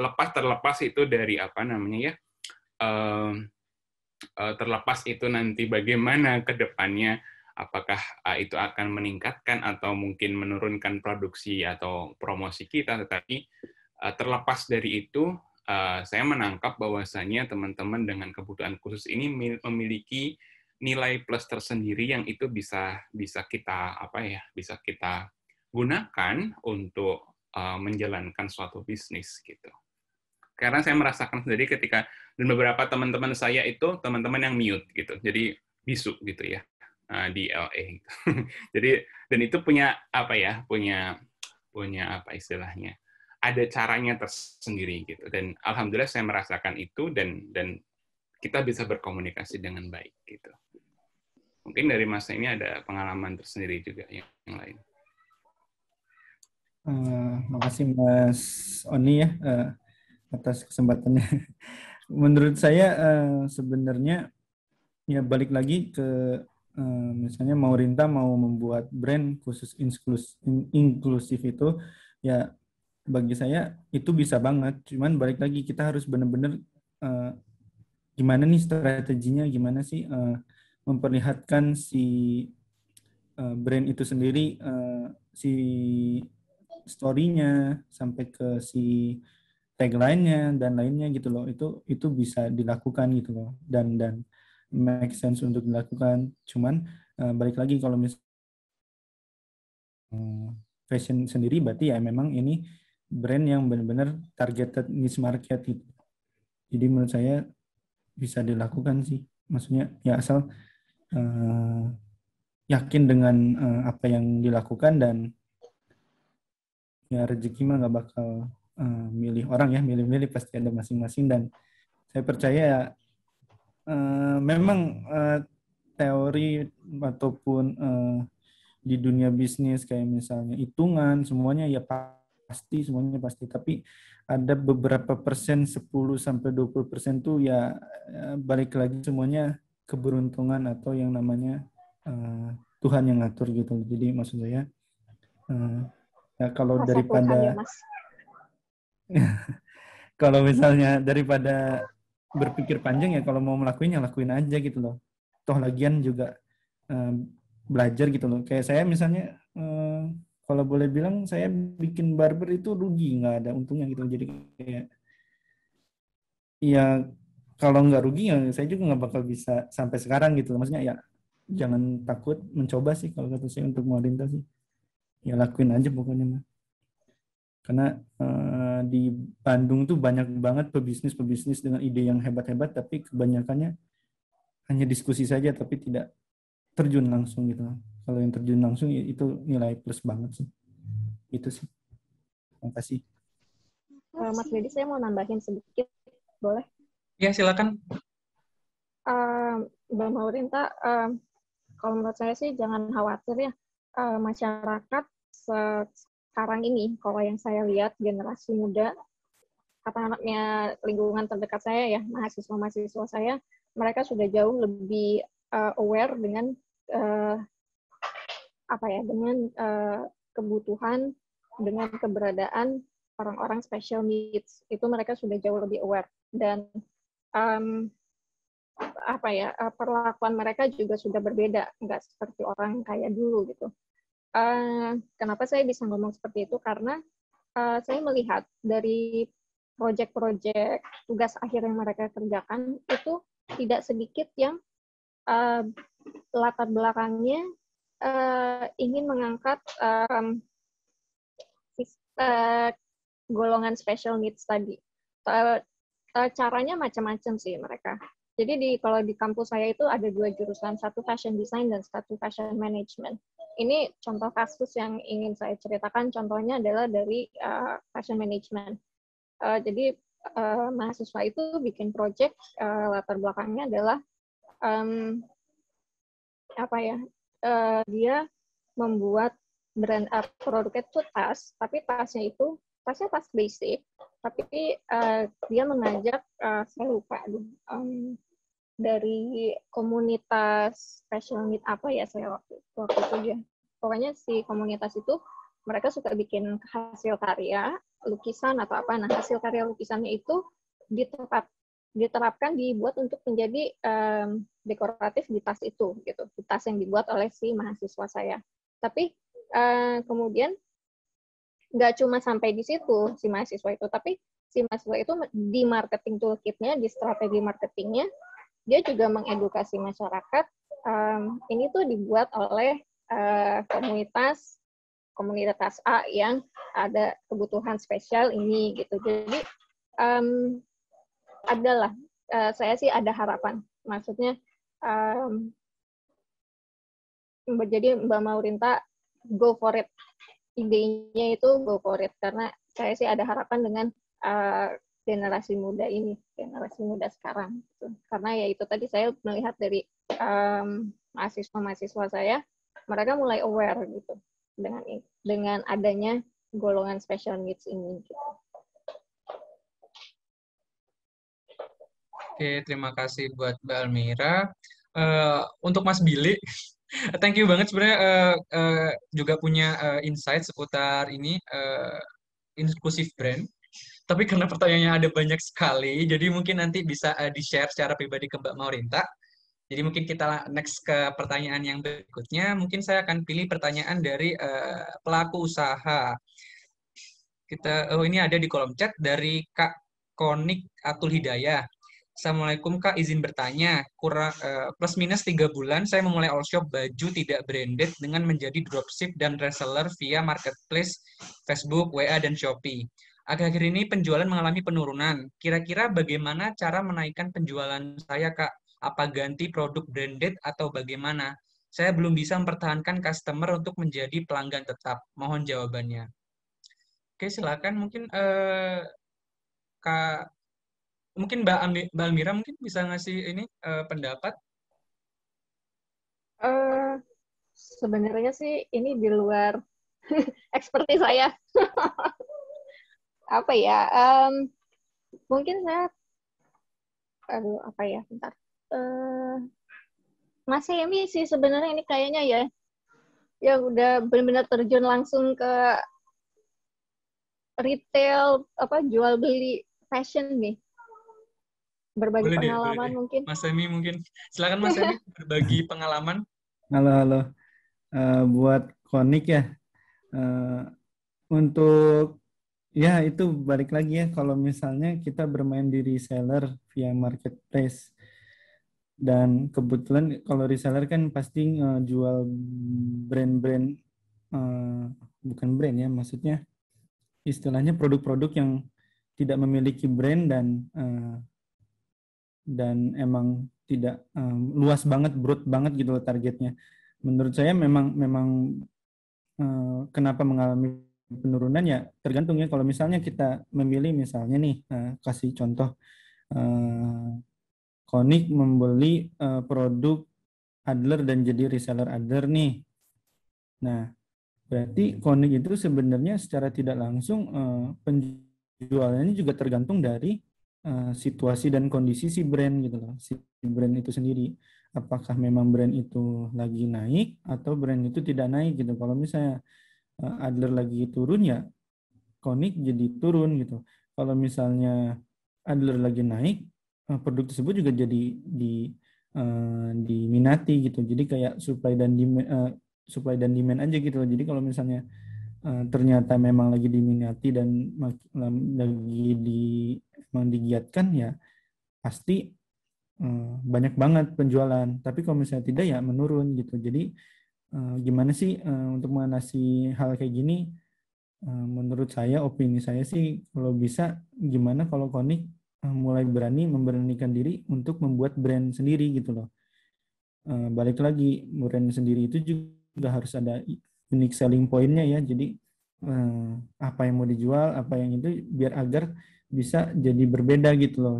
Speaker 3: lepas terlepas itu dari apa namanya ya, ehm, eh, terlepas itu nanti bagaimana kedepannya apakah eh, itu akan meningkatkan atau mungkin menurunkan produksi atau promosi kita, tetapi eh, terlepas dari itu Eh, saya menangkap bahwasannya teman-teman dengan kebutuhan khusus ini memiliki nilai plus tersendiri yang itu bisa bisa kita apa ya bisa kita gunakan untuk uh, menjalankan suatu bisnis gitu karena saya merasakan sendiri ketika dan beberapa teman-teman saya itu teman-teman yang mute gitu jadi bisu gitu ya eh, di LA gitu. jadi dan itu punya apa ya punya punya apa istilahnya ada caranya tersendiri gitu dan alhamdulillah saya merasakan itu dan dan kita bisa berkomunikasi dengan baik gitu mungkin dari masa ini ada pengalaman tersendiri juga yang, yang lain
Speaker 4: uh, makasih mas Oni ya uh, atas kesempatannya menurut saya uh, sebenarnya ya balik lagi ke misalnya mau Rinta mau membuat brand khusus inklusif itu ya bagi saya itu bisa banget. Cuman balik lagi kita harus benar-benar uh, eh, gimana nih strateginya, gimana sih uh, memperlihatkan si uh, brand itu sendiri uh, si storynya sampai ke si tagline-nya dan lainnya gitu loh. Itu itu bisa dilakukan gitu loh. Dan dan make sense untuk dilakukan. Cuman uh, balik lagi kalau misalnya hmm, fashion sendiri berarti ya memang ini brand yang benar-benar targeted niche market gitu. Jadi menurut saya bisa dilakukan sih. Maksudnya ya asal uh, yakin dengan uh, apa yang dilakukan dan ya rezeki mah nggak bakal uh, milih orang ya, milih-milih pasti ada masing-masing dan saya percaya uh, memang uh, teori ataupun uh, di dunia bisnis kayak misalnya hitungan semuanya ya pasti semuanya pasti tapi ada beberapa persen 10 sampai 20 persen tuh ya eh, balik lagi semuanya keberuntungan atau yang namanya uh, Tuhan yang ngatur gitu jadi maksudnya saya uh, ya kalau Masa daripada ya, kalau misalnya daripada berpikir panjang ya kalau mau melakuin ya lakuin aja gitu loh toh lagian juga uh, belajar gitu loh kayak saya misalnya uh, kalau boleh bilang saya bikin barber itu rugi nggak ada untungnya gitu jadi kayak ya kalau nggak rugi ya saya juga nggak bakal bisa sampai sekarang gitu maksudnya ya jangan takut mencoba sih kalau kata saya untuk lintas sih ya lakuin aja pokoknya mah karena uh, di Bandung tuh banyak banget pebisnis-pebisnis dengan ide yang hebat-hebat tapi kebanyakannya hanya diskusi saja tapi tidak terjun langsung gitu kalau yang terjun langsung itu nilai plus banget sih itu sih terima kasih
Speaker 7: eh, Mas Dedi saya mau nambahin sedikit boleh ya silakan uh, Mbak Maurinta uh, eh, kalau menurut saya sih jangan khawatir ya uh, masyarakat sekarang ini kalau yang saya lihat generasi muda kata anaknya lingkungan terdekat saya ya mahasiswa mahasiswa saya mereka sudah jauh lebih uh, aware dengan uh, apa ya dengan uh, kebutuhan dengan keberadaan orang-orang special needs itu mereka sudah jauh lebih aware dan um, apa ya eh, perlakuan mereka juga sudah berbeda nggak seperti orang kaya dulu gitu uh, kenapa saya bisa ngomong seperti itu karena uh, saya melihat dari proyek-proyek tugas akhir yang mereka kerjakan itu tidak sedikit yang uh, latar belakangnya uh, ingin mengangkat um, uh, golongan special needs tadi. Uh, uh, caranya macam-macam sih mereka. Jadi di kalau di kampus saya itu ada dua jurusan, satu fashion design dan satu fashion management. Ini contoh kasus yang ingin saya ceritakan. Contohnya adalah dari uh, fashion management. Uh, jadi uh, mahasiswa itu bikin project uh, latar belakangnya adalah um, apa ya uh, dia membuat brand produknya itu tas, tapi tasnya itu tasnya tas basic, tapi uh, dia mengajak uh, saya lupa um, dari komunitas special meet apa ya saya waktu waktu itu ya Pokoknya si komunitas itu mereka suka bikin hasil karya lukisan atau apa. Nah hasil karya lukisannya itu di tempat diterapkan dibuat untuk menjadi um, dekoratif di tas itu gitu di tas yang dibuat oleh si mahasiswa saya tapi uh, kemudian nggak cuma sampai di situ si mahasiswa itu tapi si mahasiswa itu di marketing toolkitnya di strategi marketingnya dia juga mengedukasi masyarakat um, ini tuh dibuat oleh uh, komunitas komunitas A yang ada kebutuhan spesial ini gitu jadi um, adalah uh, eh, saya sih ada harapan. Maksudnya um, jadi Mbak Maurinta go for it. Idenya itu go for it karena saya sih ada harapan dengan uh, generasi muda ini, generasi muda sekarang. Karena ya itu tadi saya melihat dari um, mahasiswa-mahasiswa saya, mereka mulai aware gitu dengan dengan adanya golongan special needs ini. Gitu.
Speaker 6: Oke, terima kasih buat Mbak Almira. Uh, untuk Mas Billy, thank you banget sebenarnya uh, uh, juga punya uh, insight seputar ini uh, inklusif brand. Tapi karena pertanyaannya ada banyak sekali, jadi mungkin nanti bisa uh, di-share secara pribadi ke Mbak Maurinta. Jadi mungkin kita next ke pertanyaan yang berikutnya. Mungkin saya akan pilih pertanyaan dari uh, pelaku usaha. Kita oh ini ada di kolom chat dari Kak Konik Atul Hidayah. Assalamualaikum Kak, izin bertanya. Kurang uh, plus minus tiga bulan saya memulai all shop baju tidak branded dengan menjadi dropship dan reseller via marketplace Facebook, WA dan Shopee. Akhir-akhir ini penjualan mengalami penurunan. Kira-kira bagaimana cara menaikkan penjualan saya Kak? Apa ganti produk branded atau bagaimana? Saya belum bisa mempertahankan customer untuk menjadi pelanggan tetap. Mohon jawabannya. Oke, silakan mungkin uh, Kak mungkin Mbak, Ambi, Mbak Almira mungkin bisa ngasih ini uh, pendapat.
Speaker 8: Uh, sebenarnya
Speaker 7: sih ini di luar ekspertis saya. apa ya? Um, mungkin saya, aduh apa ya? Bentar. Uh, Mas Hemi sih sebenarnya ini kayaknya ya yang udah benar-benar terjun langsung ke retail apa jual beli fashion nih
Speaker 6: berbagi boleh pengalaman deh, boleh mungkin. Mas Emi mungkin. Silakan Mas Emi berbagi pengalaman.
Speaker 4: Halo halo. Uh, buat konik ya. Uh, untuk ya itu balik lagi ya kalau misalnya kita bermain di reseller via marketplace dan kebetulan kalau reseller kan pasti uh, jual brand-brand uh, bukan brand ya maksudnya istilahnya produk-produk yang tidak memiliki brand dan uh, dan emang tidak um, luas banget, broad banget gitu loh targetnya. Menurut saya memang memang uh, kenapa mengalami penurunan ya tergantung ya kalau misalnya kita memilih misalnya nih uh, kasih contoh uh, eh, Konik membeli uh, produk Adler dan jadi reseller Adler nih. Nah, berarti Konik itu sebenarnya secara tidak langsung uh, penjualannya juga tergantung dari Eh, situasi dan kondisi si brand gitu loh si brand itu sendiri apakah memang brand itu lagi naik atau brand itu tidak naik gitu kalau misalnya eh, Adler lagi turun ya konik jadi turun gitu kalau misalnya Adler lagi naik eh, produk tersebut juga jadi di diminati gitu jadi kayak supply dan demand supply dan demand aja gitu loh. jadi kalau misalnya ternyata memang lagi diminati dan lagi di memang digiatkan ya pasti eh, banyak banget penjualan. Tapi kalau misalnya tidak ya menurun gitu. Jadi eh, gimana sih eh, untuk mengatasi hal kayak gini? menurut saya, opini saya sih kalau bisa gimana kalau konik mulai berani memberanikan diri untuk membuat brand sendiri gitu loh. balik lagi brand sendiri itu juga harus ada unique selling pointnya ya. Jadi apa yang mau dijual, apa yang itu biar agar bisa jadi berbeda gitu loh.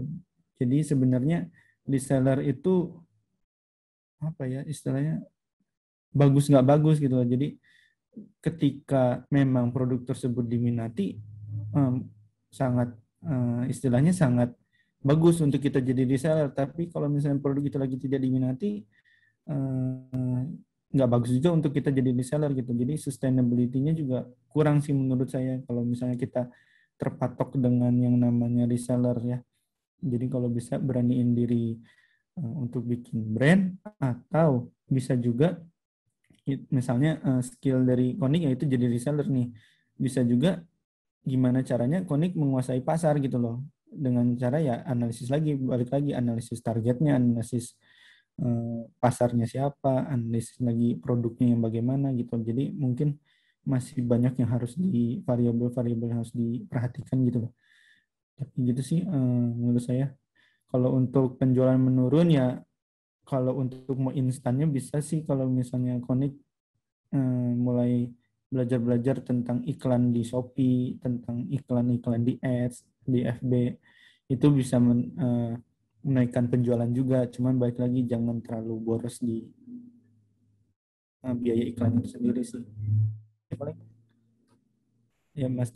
Speaker 4: Jadi sebenarnya reseller itu apa ya istilahnya bagus nggak bagus gitu loh. Jadi ketika memang produk tersebut diminati um, sangat um, istilahnya sangat bagus untuk kita jadi reseller. Tapi kalau misalnya produk itu lagi tidak diminati nggak eh, nggak bagus juga untuk kita jadi reseller gitu. Jadi sustainability-nya juga kurang sih menurut saya kalau misalnya kita terpatok dengan yang namanya reseller ya. Jadi kalau bisa beraniin diri eh, untuk bikin brand atau bisa juga misalnya eh, skill dari Konik yaitu jadi reseller nih. Bisa juga gimana caranya Konik menguasai pasar gitu loh. Dengan cara ya analisis lagi, balik lagi analisis targetnya, analisis eh, pasarnya siapa, analisis lagi produknya yang bagaimana gitu. Jadi mungkin masih banyak yang harus di variabel-variabel harus diperhatikan gitu loh. Tapi gitu sih eh, menurut saya. Kalau untuk penjualan menurun ya kalau untuk mau instannya bisa sih kalau misalnya konik eh, mulai belajar-belajar tentang iklan di Shopee, tentang iklan-iklan di ads, di FB itu bisa men, eh, menaikkan penjualan juga. Cuman baik lagi jangan terlalu boros di biaya iklan sendiri sih paling ya Mas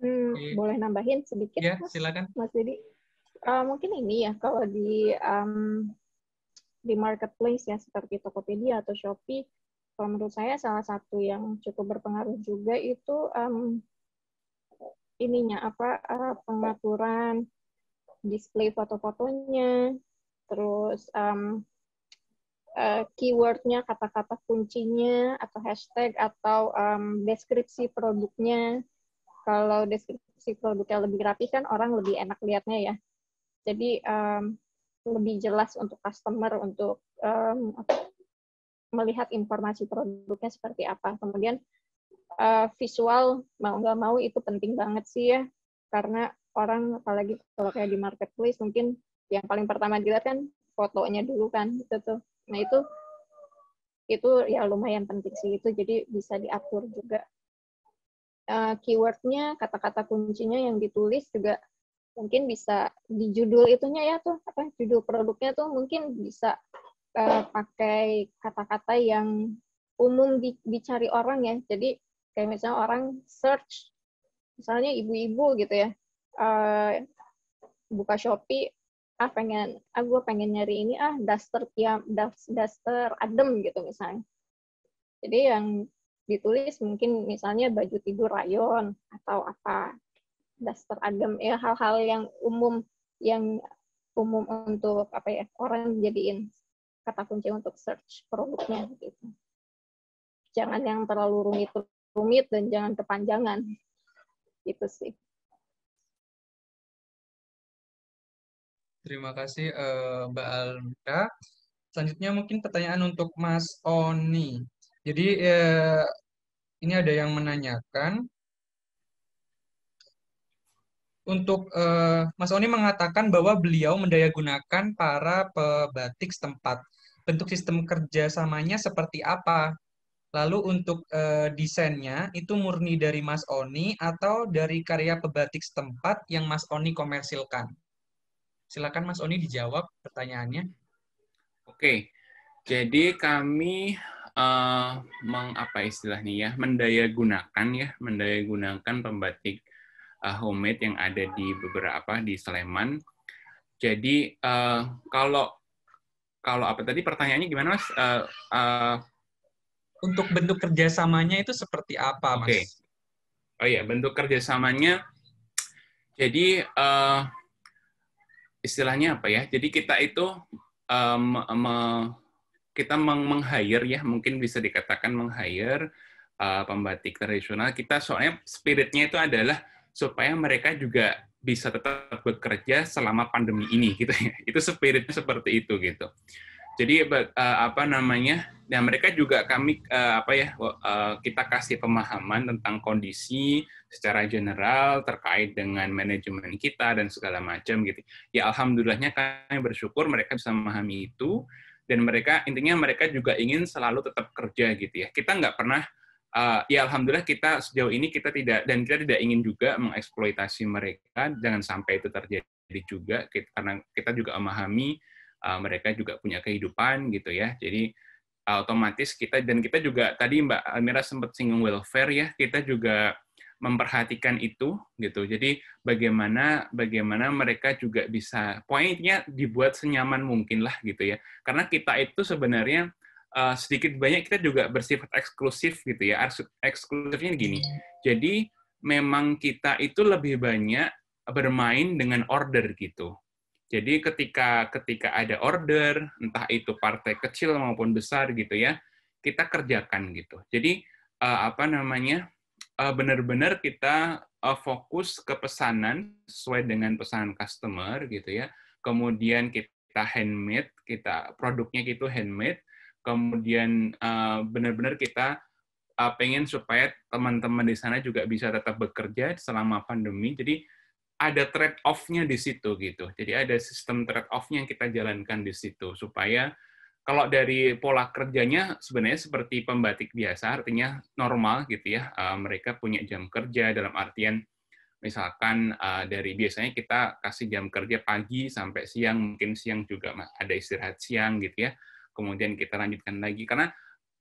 Speaker 7: Hmm, boleh nambahin sedikit ya, mas, silakan. Mas jadi uh, eh, mungkin ini ya kalau di um, di marketplace ya seperti Tokopedia atau Shopee kalau menurut saya salah satu yang cukup berpengaruh juga itu um, ininya apa uh, pengaturan display foto-fotonya terus um, uh, keywordnya, kata-kata kuncinya, atau hashtag, atau um, deskripsi produknya. Kalau deskripsi produknya lebih rapi kan orang lebih enak lihatnya ya. Jadi um, lebih jelas untuk customer untuk um, melihat informasi produknya seperti apa. Kemudian uh, visual mau nggak mau itu penting banget sih ya, karena orang apalagi kalau kayak di marketplace mungkin yang paling pertama dilihat kan fotonya dulu kan itu tuh Nah itu itu ya lumayan penting sih itu jadi bisa diatur juga uh, keywordnya kata-kata kuncinya yang ditulis juga mungkin bisa di judul itunya ya tuh apa judul produknya tuh mungkin bisa uh, pakai kata-kata yang umum di, dicari orang ya jadi kayak misalnya orang search misalnya ibu-ibu gitu ya uh, buka shopee ah pengen ah gue pengen nyari ini ah daster tiap daster adem gitu misalnya jadi yang ditulis mungkin misalnya baju tidur rayon atau apa daster adem ya hal-hal yang umum yang umum untuk apa ya orang jadiin kata kunci untuk search
Speaker 8: produknya gitu jangan yang terlalu rumit rumit dan jangan kepanjangan gitu sih Terima kasih uh, Mbak Almira. Selanjutnya mungkin pertanyaan
Speaker 6: untuk Mas Oni. Jadi uh, ini ada yang menanyakan untuk uh, Mas Oni mengatakan bahwa beliau mendayagunakan para pebatik setempat. Bentuk sistem kerjasamanya seperti apa? Lalu untuk uh, desainnya itu murni dari Mas Oni atau dari karya pebatik setempat yang Mas Oni komersilkan? Silakan Mas Oni dijawab pertanyaannya.
Speaker 3: Oke, jadi kami uh, eh, mengapa istilahnya ya, mendaya gunakan ya, mendaya gunakan pembatik uh, homemade yang ada di beberapa di Sleman. Jadi uh, kalau kalau apa tadi pertanyaannya gimana mas? Uh, uh, Untuk bentuk kerjasamanya itu seperti apa mas? Okay. Oh iya bentuk kerjasamanya. Jadi uh, istilahnya apa ya? Jadi kita itu um, me, kita meng, meng hire ya, mungkin bisa dikatakan meng hire uh, eh, pembatik tradisional. Kita soalnya spiritnya itu adalah supaya mereka juga bisa tetap bekerja selama pandemi ini gitu ya. Itu spiritnya seperti itu gitu jadi uh, apa namanya nah mereka juga kami uh, apa ya uh, kita kasih pemahaman tentang kondisi secara general terkait dengan manajemen kita dan segala macam gitu ya alhamdulillahnya kami bersyukur mereka bisa memahami itu dan mereka intinya mereka juga ingin selalu tetap kerja gitu ya kita nggak pernah uh, ya alhamdulillah kita sejauh ini kita tidak dan kita tidak ingin juga mengeksploitasi mereka jangan sampai itu terjadi juga kita, karena kita juga memahami uh, mereka juga punya kehidupan gitu ya. Jadi uh, otomatis kita dan kita juga tadi Mbak Almira sempat singgung welfare ya, kita juga memperhatikan itu gitu. Jadi bagaimana bagaimana mereka juga bisa poinnya dibuat senyaman mungkin lah gitu ya. Karena kita itu sebenarnya uh, sedikit banyak kita juga bersifat eksklusif gitu ya. Eksklusifnya gini. Iya. Jadi memang kita itu lebih banyak bermain dengan order gitu. Jadi ketika ketika ada order, entah itu partai kecil maupun besar gitu ya, kita kerjakan gitu. Jadi uh, apa namanya uh, benar-benar kita uh, fokus ke pesanan sesuai dengan pesanan customer gitu ya. Kemudian kita handmade, kita produknya itu handmade. Kemudian uh, benar-benar kita uh, pengen supaya teman-teman di sana juga bisa tetap bekerja selama pandemi. Jadi ada trade off-nya di situ gitu. Jadi ada sistem trade off-nya yang kita jalankan di situ supaya kalau dari pola kerjanya sebenarnya seperti pembatik biasa, artinya normal gitu ya. Uh, mereka punya jam kerja dalam artian misalkan uh, dari biasanya kita kasih jam kerja pagi sampai siang, mungkin siang juga ada istirahat siang gitu ya. Kemudian kita lanjutkan lagi karena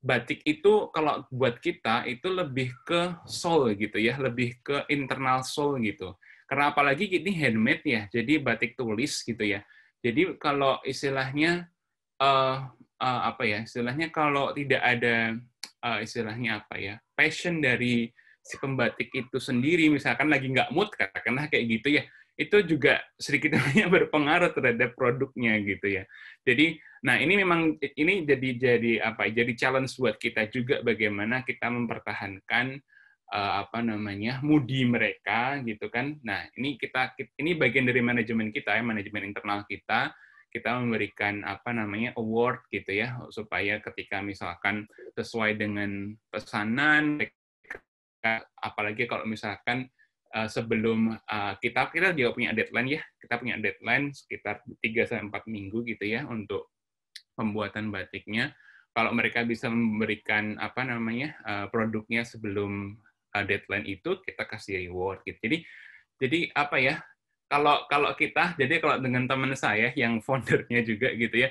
Speaker 3: batik itu kalau buat kita itu lebih ke soul gitu ya, lebih ke internal soul gitu karena apalagi ini handmade ya, jadi batik tulis gitu ya. Jadi kalau istilahnya uh, uh, apa ya? Istilahnya kalau tidak ada uh, istilahnya apa ya? Passion dari si pembatik itu sendiri, misalkan lagi nggak mood katakanlah kayak gitu ya, itu juga sedikit banyak berpengaruh terhadap produknya gitu ya. Jadi, nah ini memang ini jadi jadi apa? Ya, jadi challenge buat kita juga bagaimana kita mempertahankan uh, apa namanya mudi mereka gitu kan nah ini kita ini bagian dari manajemen kita ya manajemen internal kita kita memberikan apa namanya award gitu ya supaya ketika misalkan sesuai dengan pesanan apalagi kalau misalkan eh, sebelum eh, kita kita juga punya deadline ya kita punya deadline sekitar 3 sampai empat minggu gitu ya untuk pembuatan batiknya kalau mereka bisa memberikan apa namanya produknya sebelum Uh, deadline itu kita kasih reward gitu. Jadi jadi apa ya? Kalau kalau kita jadi kalau dengan teman saya yang foundernya juga gitu ya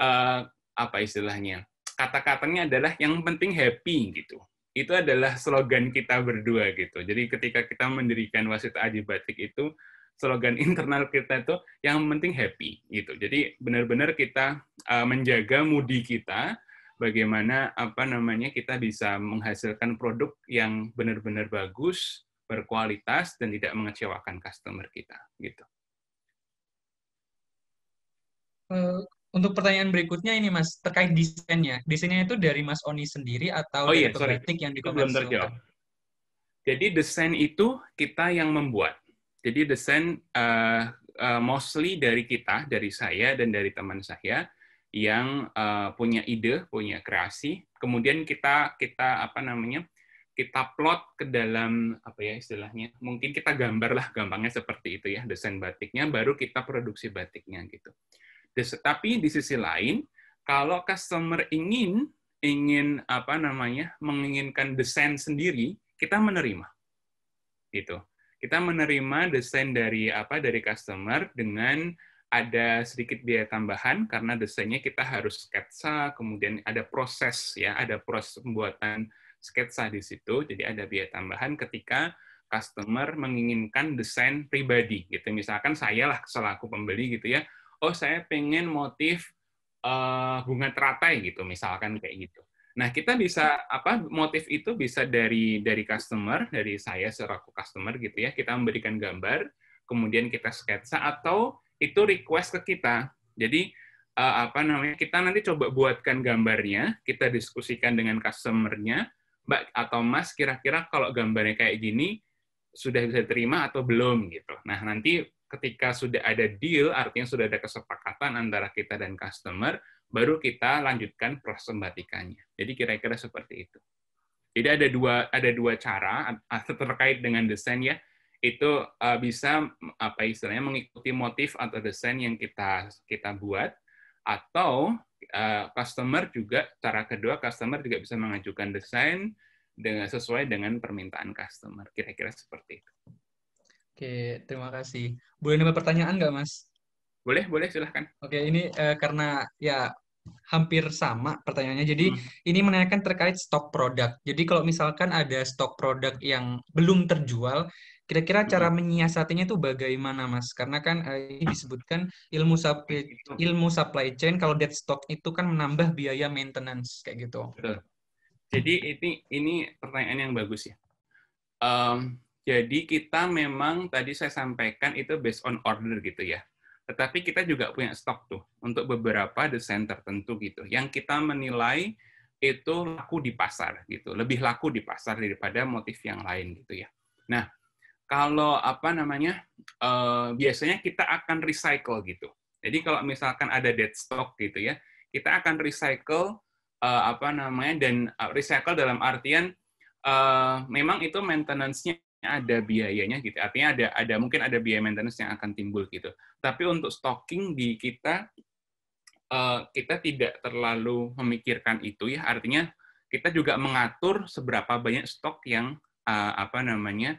Speaker 3: uh, apa istilahnya? Kata-katanya adalah yang penting happy gitu. Itu adalah slogan kita berdua gitu. Jadi ketika kita mendirikan wasit Aji Batik itu slogan internal kita itu yang penting happy gitu. Jadi benar-benar kita uh, menjaga moodi kita bagaimana apa namanya kita bisa menghasilkan produk yang benar-benar bagus, berkualitas dan tidak mengecewakan customer kita gitu.
Speaker 6: Eh, untuk pertanyaan berikutnya ini Mas terkait desainnya. Desainnya itu dari Mas Oni sendiri atau oh, iya, dari iya, sorry. yang dikomersilkan?
Speaker 3: Jadi desain itu kita yang membuat. Jadi desain uh, uh, mostly dari kita, dari saya dan dari teman saya yang uh, punya ide, punya kreasi, kemudian kita kita apa namanya kita plot ke dalam apa ya istilahnya, mungkin kita gambarlah gampangnya seperti itu ya desain batiknya, baru kita produksi batiknya gitu. Tetapi tapi di sisi lain, kalau customer ingin ingin apa namanya menginginkan desain sendiri, kita menerima gitu. Kita menerima desain dari apa dari customer dengan ada sedikit biaya tambahan karena desainnya kita harus sketsa, kemudian ada proses ya, ada proses pembuatan sketsa di situ, jadi ada biaya tambahan ketika customer menginginkan desain pribadi gitu. Misalkan saya lah selaku pembeli gitu ya, oh saya pengen motif uh, bunga teratai gitu, misalkan kayak gitu. Nah kita bisa apa motif itu bisa dari dari customer, dari saya selaku customer gitu ya, kita memberikan gambar, kemudian kita sketsa atau itu request ke kita. Jadi uh, apa namanya kita nanti coba buatkan gambarnya, kita diskusikan dengan customernya, Mbak atau Mas kira-kira kalau gambarnya kayak gini sudah bisa terima atau belum gitu. Nah nanti ketika sudah ada deal, artinya sudah ada kesepakatan antara kita dan customer, baru kita lanjutkan proses pembatikannya. Jadi kira-kira seperti itu. Jadi ada dua ada dua cara terkait dengan desain ya itu uh, bisa apa istilahnya mengikuti motif atau desain yang kita kita buat atau uh, customer juga cara kedua customer juga bisa mengajukan desain dengan sesuai dengan permintaan customer kira-kira seperti itu.
Speaker 6: Oke terima kasih. Boleh nambah pertanyaan nggak mas?
Speaker 3: Boleh boleh silahkan. Oke ini uh, karena
Speaker 6: ya hampir sama pertanyaannya. Jadi hmm. ini menanyakan terkait stok produk. Jadi kalau misalkan ada stok produk yang belum terjual, kira-kira hmm. cara menyiasatinya itu bagaimana, Mas? Karena kan eh, ini disebutkan ilmu supply gitu. ilmu supply chain kalau dead stock itu kan menambah biaya maintenance kayak gitu.
Speaker 3: Betul. Jadi ini ini pertanyaan yang bagus ya. Um, jadi kita memang tadi saya sampaikan itu based on order gitu ya. Tetapi kita juga punya stok tuh untuk beberapa desain tertentu gitu, yang kita menilai itu laku di pasar gitu, lebih laku di pasar daripada motif yang lain gitu ya. Nah, kalau apa namanya, uh, biasanya kita akan recycle gitu. Jadi kalau misalkan ada dead stock gitu ya, kita akan recycle uh, apa namanya dan eh, recycle dalam artian uh, memang itu maintenance-nya ada biayanya gitu. Artinya ada ada mungkin ada biaya maintenance yang akan timbul gitu. Tapi untuk stocking di kita uh, kita tidak terlalu memikirkan itu ya. Artinya kita juga mengatur seberapa banyak stok yang uh, apa namanya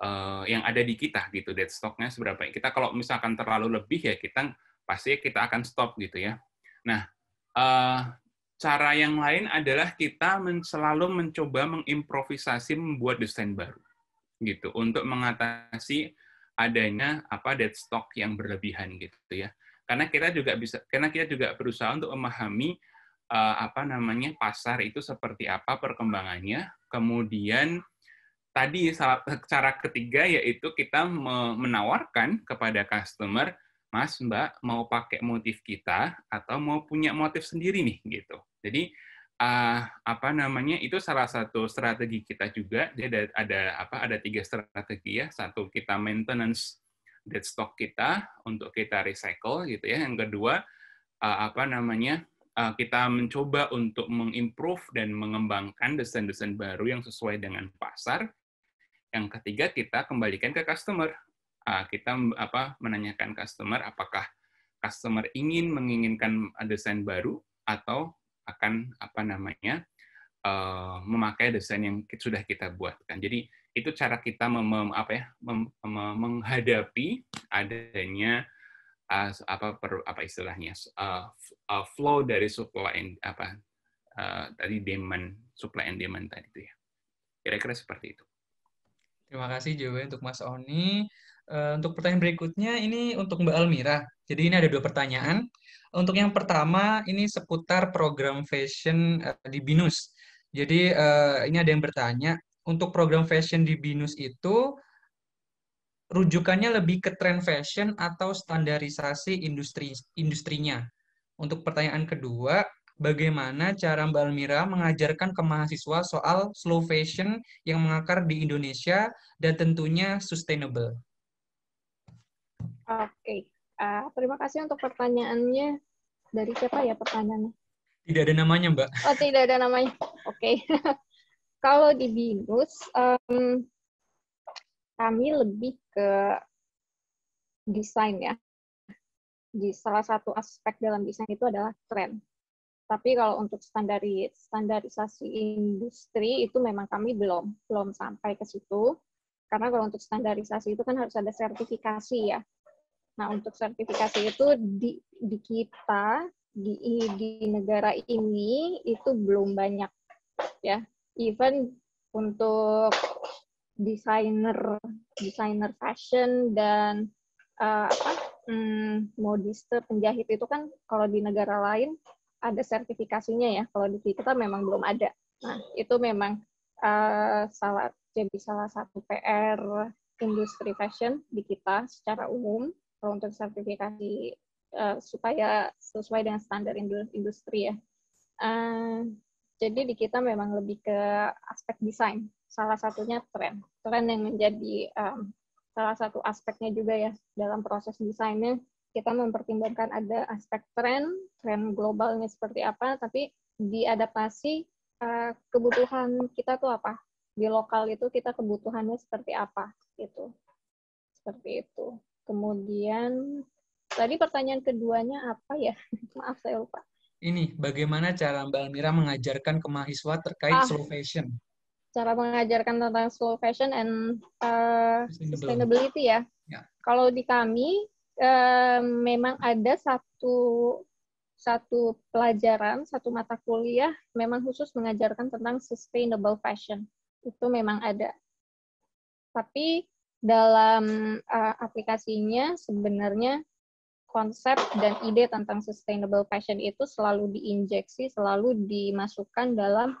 Speaker 3: uh, yang ada di kita gitu. Dead stocknya seberapa. Kita kalau misalkan terlalu lebih ya kita pasti kita akan stop gitu ya. Nah, uh, cara yang lain adalah kita men selalu mencoba mengimprovisasi membuat desain baru gitu untuk mengatasi adanya apa dead stock yang berlebihan gitu ya karena kita juga bisa karena kita juga berusaha untuk memahami uh, apa namanya pasar itu seperti apa perkembangannya kemudian tadi cara ketiga yaitu kita menawarkan kepada customer Mas Mbak mau pakai motif kita atau mau punya motif sendiri nih gitu jadi uh, apa namanya itu salah satu strategi kita juga dia ada, ada apa ada tiga strategi ya satu kita maintenance dead stock kita untuk kita recycle gitu ya yang kedua uh, apa namanya uh, kita mencoba untuk mengimprove dan mengembangkan desain-desain baru yang sesuai dengan pasar yang ketiga kita kembalikan ke customer uh, kita apa menanyakan customer apakah customer ingin menginginkan desain baru atau akan apa namanya uh, memakai desain yang sudah kita buatkan. Jadi itu cara kita mem, apa ya mem, mem, menghadapi adanya uh, apa per, apa istilahnya uh, uh, flow dari supply and apa uh, tadi demand supply and demand tadi itu ya. Kira-kira seperti itu.
Speaker 6: Terima kasih juga untuk Mas Oni. Eh, untuk pertanyaan berikutnya ini untuk Mbak Almira. Jadi ini ada dua pertanyaan. Untuk yang pertama ini seputar program fashion eh, di Binus. Jadi eh, ini ada yang bertanya untuk program fashion di Binus itu rujukannya lebih ke tren fashion atau standarisasi industri industrinya. Untuk pertanyaan kedua, bagaimana cara Mbak Almira mengajarkan ke mahasiswa soal slow fashion yang mengakar di Indonesia dan tentunya sustainable?
Speaker 8: Oke, okay.
Speaker 7: uh, eh, terima kasih untuk pertanyaannya. Dari siapa ya pertanyaannya?
Speaker 6: Tidak ada namanya, Mbak.
Speaker 7: Oh, tidak ada namanya. Oke. Okay. Kalau di BINUS, um, kami lebih ke desain ya. Di salah satu aspek dalam desain itu adalah tren. Tapi kalau untuk standar standarisasi industri itu memang kami belum belum sampai ke situ. Karena kalau untuk standarisasi itu kan harus ada sertifikasi ya. Nah, untuk sertifikasi itu di, di kita di di negara ini itu belum banyak ya. Even untuk desainer desainer fashion dan uh, apa hmm, modiste penjahit itu kan kalau di negara lain ada sertifikasinya ya. Kalau di kita memang belum ada. Nah, itu memang uh, salah jadi salah satu PR industri fashion di kita secara umum kalau untuk sertifikasi uh, supaya sesuai dengan standar industri ya. Uh, jadi di kita memang lebih ke aspek desain. Salah satunya tren. Tren yang menjadi um, salah satu aspeknya juga ya dalam proses desainnya kita mempertimbangkan ada aspek tren, tren globalnya seperti apa, tapi diadaptasi uh, kebutuhan kita tuh apa di lokal itu kita kebutuhannya seperti apa gitu seperti itu Kemudian tadi pertanyaan keduanya apa ya? Maaf saya lupa.
Speaker 6: Ini bagaimana cara Mbak Almira mengajarkan ke mahasiswa terkait ah, slow fashion?
Speaker 7: Cara mengajarkan tentang slow fashion and uh, sustainability ya. ya. Kalau di kami uh, memang ada satu satu pelajaran, satu mata kuliah memang khusus mengajarkan tentang sustainable fashion. Itu memang ada. Tapi dalam uh, aplikasinya sebenarnya konsep dan ide tentang sustainable fashion itu selalu diinjeksi, selalu dimasukkan dalam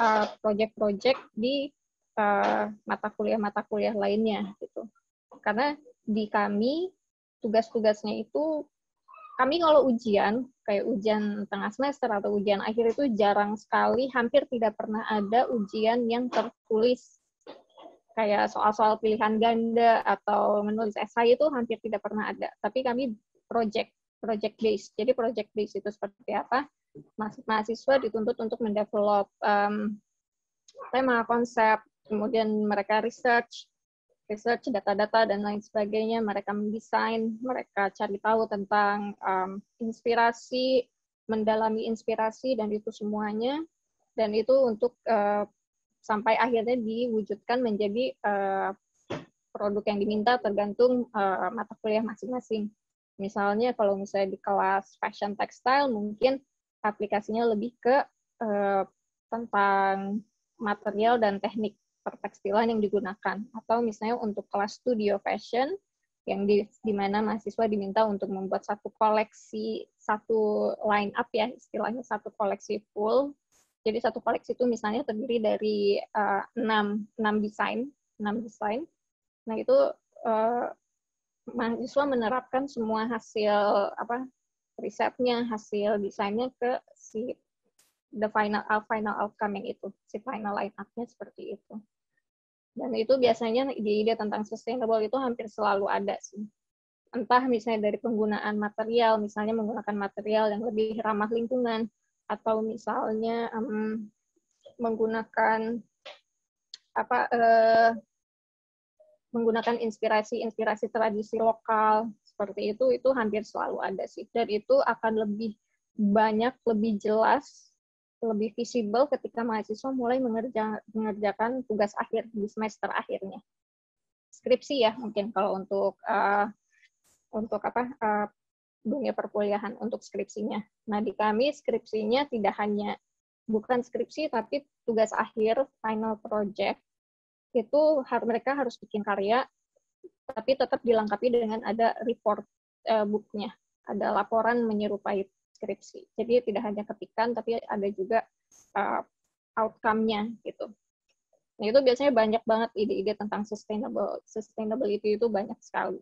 Speaker 7: uh, project-project di uh, mata kuliah-mata kuliah lainnya gitu. Karena di kami tugas-tugasnya itu kami kalau ujian kayak ujian tengah semester atau ujian akhir itu jarang sekali, hampir tidak pernah ada ujian yang tertulis kayak soal-soal pilihan ganda atau menulis esai itu hampir tidak pernah ada. Tapi kami project project based. Jadi project based itu seperti apa? Mahasiswa dituntut untuk mendevelop um, tema, konsep, kemudian mereka research, research data-data dan lain sebagainya. Mereka mendesain, mereka cari tahu tentang um, inspirasi, mendalami inspirasi dan itu semuanya. Dan itu untuk uh, sampai akhirnya diwujudkan menjadi eh, produk yang diminta tergantung eh, mata kuliah masing-masing. Misalnya kalau misalnya di kelas fashion textile mungkin aplikasinya lebih ke eh, tentang material dan teknik pertekstilan yang digunakan atau misalnya untuk kelas studio fashion yang di, di mana mahasiswa diminta untuk membuat satu koleksi satu line up ya istilahnya satu koleksi full jadi satu koleksi itu misalnya terdiri dari uh, eh, 6, enam desain, 6 desain. Nah, itu uh, mahasiswa menerapkan semua hasil apa risetnya, hasil desainnya ke si the final uh, final outcome yang itu, si final line up-nya seperti itu. Dan itu biasanya ide-ide tentang sustainable itu hampir selalu ada sih. Entah misalnya dari penggunaan material, misalnya menggunakan material yang lebih ramah lingkungan, atau misalnya um, menggunakan apa uh, menggunakan inspirasi-inspirasi tradisi lokal seperti itu itu hampir selalu ada sih dan itu akan lebih banyak lebih jelas lebih visible ketika mahasiswa mulai mengerja, mengerjakan tugas akhir di semester akhirnya skripsi ya mungkin kalau untuk uh, untuk apa uh, dunia perkuliahan untuk skripsinya. Nah, di kami skripsinya tidak hanya bukan skripsi tapi tugas akhir final project itu mereka harus bikin karya tapi tetap dilengkapi dengan ada report uh, booknya, ada laporan menyerupai skripsi. Jadi tidak hanya ketikan tapi ada juga uh, outcome-nya gitu. Nah, itu biasanya banyak banget ide-ide tentang sustainable sustainability itu banyak sekali.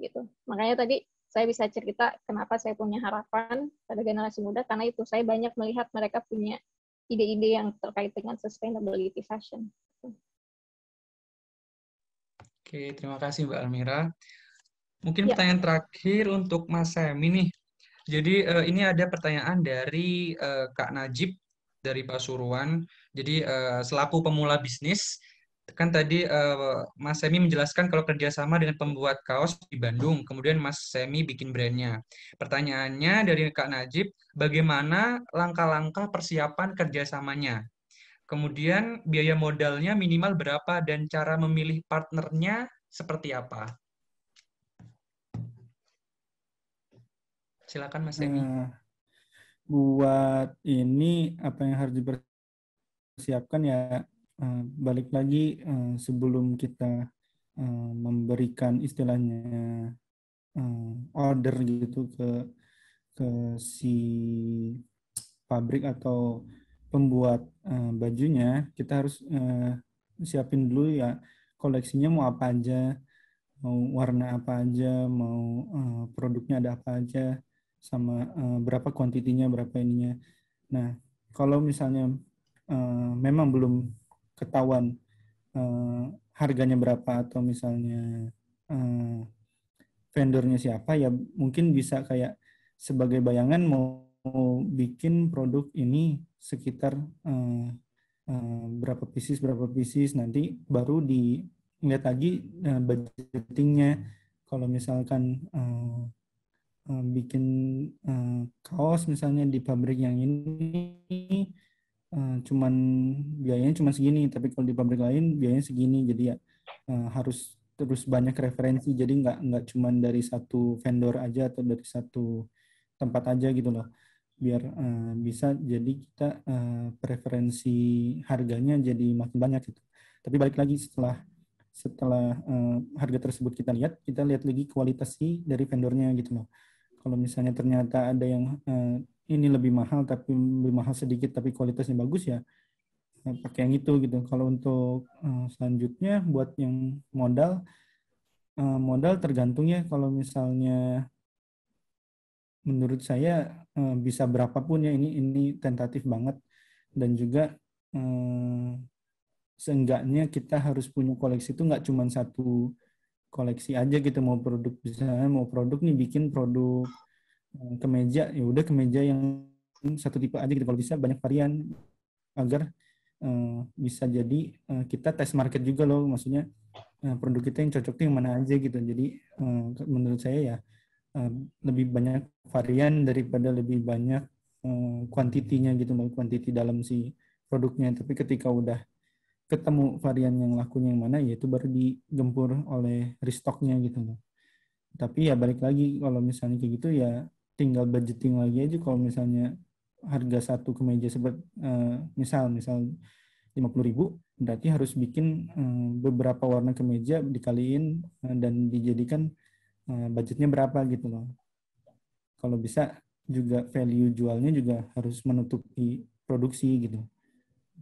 Speaker 7: Gitu. Makanya tadi saya bisa cerita kenapa saya punya harapan pada generasi muda karena itu saya banyak melihat mereka punya ide-ide yang terkait dengan sustainability fashion.
Speaker 8: Oke, terima kasih Mbak Almira. Mungkin ya. pertanyaan terakhir
Speaker 6: untuk Mas Sam ini. Jadi eh, ini ada pertanyaan dari eh, Kak Najib dari Pasuruan. Jadi eh, selaku pemula bisnis, kan tadi uh, Mas Semi menjelaskan kalau kerjasama dengan pembuat kaos di Bandung, kemudian Mas Semi bikin brandnya. Pertanyaannya dari Kak Najib, bagaimana langkah-langkah persiapan kerjasamanya? Kemudian biaya modalnya minimal berapa dan cara memilih partnernya seperti apa?
Speaker 4: Silakan Mas Semi. Uh, buat ini apa yang harus dipersiapkan ya Eh, balik lagi eh, sebelum kita eh, memberikan istilahnya order gitu ke ke si pabrik atau pembuat bajunya kita harus siapin dulu ya koleksinya mau apa aja mau warna apa aja mau produknya ada apa aja sama berapa kuantitinya berapa ininya nah kalau misalnya memang belum ketahuan uh, harganya berapa atau misalnya uh, vendornya siapa ya mungkin bisa kayak sebagai bayangan mau, mau bikin produk ini sekitar uh, uh, berapa pieces berapa pieces nanti baru dilihat lagi budgetingnya kalau misalkan uh, bikin uh, kaos misalnya di pabrik yang ini Eh, cuman biayanya cuma segini tapi kalau di pabrik lain biayanya segini jadi ya eh, harus terus banyak referensi jadi nggak nggak cuma dari satu vendor aja atau dari satu tempat aja gitu loh biar eh, bisa jadi kita preferensi harganya jadi makin banyak gitu tapi balik lagi setelah setelah harga tersebut kita lihat kita lihat lagi kualitas sih dari vendornya gitu loh kalau misalnya ternyata ada yang ini lebih mahal tapi lebih mahal sedikit tapi kualitasnya bagus ya, ya pakai yang itu gitu. Kalau untuk eh, selanjutnya buat yang modal uh, modal ya. kalau misalnya menurut saya eh, bisa berapapun ya ini ini tentatif banget dan juga uh, seenggaknya kita harus punya koleksi itu nggak cuma satu koleksi aja gitu mau produk misalnya mau produk nih bikin produk Eh, kemeja ya udah kemeja yang satu tipe aja gitu kalau bisa banyak varian agar uh, bisa jadi uh, kita tes market juga loh maksudnya uh, produk kita yang cocok tuh yang mana aja gitu jadi uh, menurut saya ya uh, lebih banyak varian daripada lebih banyak kuantitinya uh, gitu loh kuantiti dalam si produknya tapi ketika udah ketemu varian yang lakunya yang mana yaitu baru digempur oleh restocknya gitu loh tapi ya balik lagi kalau misalnya kayak gitu ya tinggal budgeting lagi aja kalau misalnya harga satu kemeja seperti uh, misal misal lima ribu berarti harus bikin uh, beberapa warna kemeja dikaliin uh, dan dijadikan uh, budgetnya berapa gitu loh kalau bisa juga value jualnya juga harus menutupi produksi gitu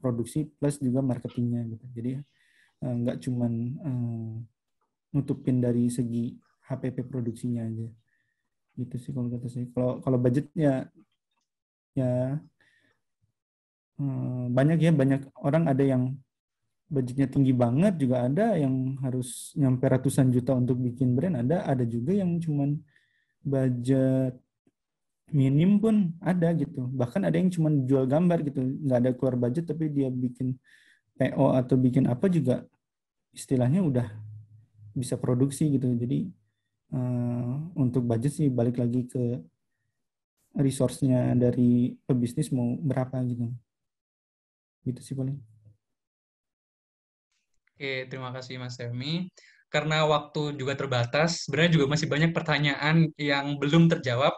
Speaker 4: produksi plus juga marketingnya gitu jadi nggak uh, cuman uh, nutupin dari segi HPP produksinya aja gitu sih kalau kata saya kalau kalau budgetnya ya hmm, banyak ya banyak orang ada yang budgetnya tinggi banget juga ada yang harus nyampe ratusan juta untuk bikin brand ada ada juga yang cuman budget minim pun ada gitu bahkan ada yang cuman jual gambar gitu nggak ada keluar budget tapi dia bikin PO atau bikin apa juga istilahnya udah bisa produksi gitu jadi Eh, untuk budget sih balik lagi ke resource-nya dari pebisnis mau berapa gitu. Gitu sih paling.
Speaker 6: Oke, terima kasih Mas Semi. Karena waktu juga terbatas, sebenarnya juga masih banyak pertanyaan yang belum terjawab.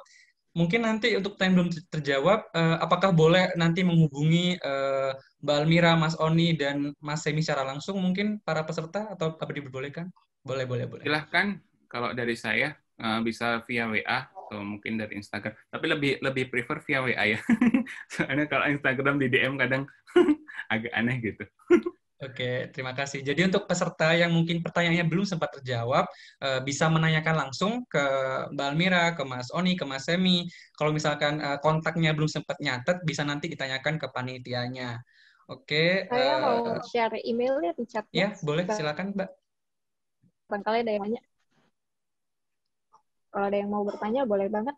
Speaker 6: Mungkin nanti untuk time belum terjawab, eh, apakah boleh nanti menghubungi eh, Mbak Almira, Mas Oni, dan Mas Semi secara langsung mungkin para peserta atau apa diperbolehkan?
Speaker 3: Boleh, boleh, boleh. Silahkan kalau dari saya uh, bisa via WA atau mungkin dari Instagram. Tapi lebih lebih prefer via WA ya. Soalnya kalau Instagram di DM kadang agak aneh gitu. Oke, terima kasih. Jadi untuk peserta
Speaker 6: yang mungkin pertanyaannya belum sempat terjawab, eh, bisa menanyakan langsung ke Mbak Almira, ke Mas Oni, ke Mas Semi. Kalau misalkan eh, kontaknya belum sempat nyatet, bisa nanti ditanyakan ke panitianya. Oke. Saya uh, mau
Speaker 7: share emailnya di chat. Ya, boleh. Silakan, Mbak. Barangkali ada yang banyak. Kalau ada yang mau bertanya, boleh banget.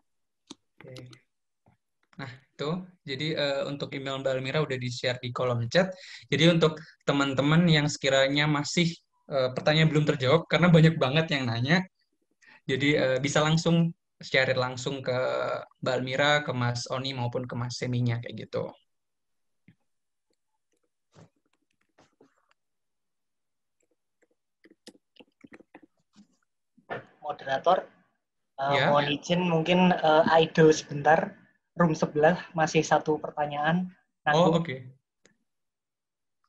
Speaker 6: Nah, itu. Jadi uh, untuk email Mbak Almira udah di-share di kolom chat. Jadi untuk teman-teman yang sekiranya masih uh, pertanyaan belum terjawab, karena banyak banget yang nanya, jadi uh, bisa langsung share langsung ke Mbak Almira, ke Mas Oni, maupun ke Mas Seminya, kayak gitu.
Speaker 8: Moderator, Uh, eh, yeah. Mohon izin
Speaker 6: mungkin uh, eh, idol sebentar. Room sebelah masih satu pertanyaan. Nanggung. Oh oke. Okay.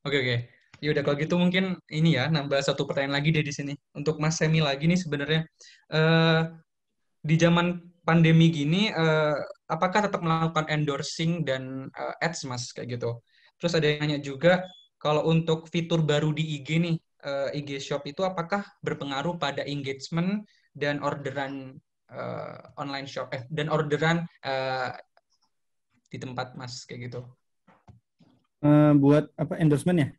Speaker 6: Oke okay, oke. Okay. Ya udah kalau gitu mungkin ini ya nambah satu pertanyaan lagi deh di sini untuk Mas Semi lagi nih sebenarnya uh, di zaman pandemi gini uh, apakah tetap melakukan endorsing dan uh, ads Mas kayak gitu. Terus ada yang nanya juga kalau untuk fitur baru di IG nih IG Shop itu apakah berpengaruh pada engagement dan orderan uh, online shop eh, dan orderan uh, di tempat mas kayak gitu
Speaker 4: uh, buat apa endorsement ya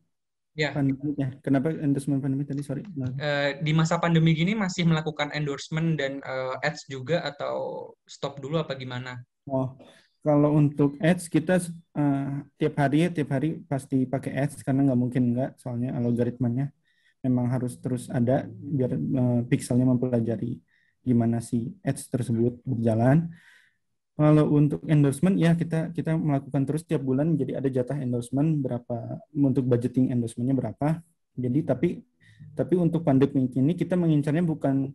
Speaker 4: Ya. yeah. Kenapa endorsement pandemi tadi? Sorry.
Speaker 6: Uh, di masa pandemi gini masih melakukan endorsement dan uh, ads juga atau stop dulu apa gimana?
Speaker 4: Oh, kalau untuk ads kita uh, tiap hari ya, tiap hari pasti pakai ads karena nggak mungkin nggak soalnya algoritmanya memang harus terus ada biar uh, pixelnya mempelajari gimana si ads hmm. tersebut berjalan. Kalau untuk endorsement ya kita kita melakukan terus tiap bulan jadi ada jatah endorsement berapa untuk budgeting endorsementnya berapa. Jadi tapi tapi untuk pandemi ini kita mengincarnya bukan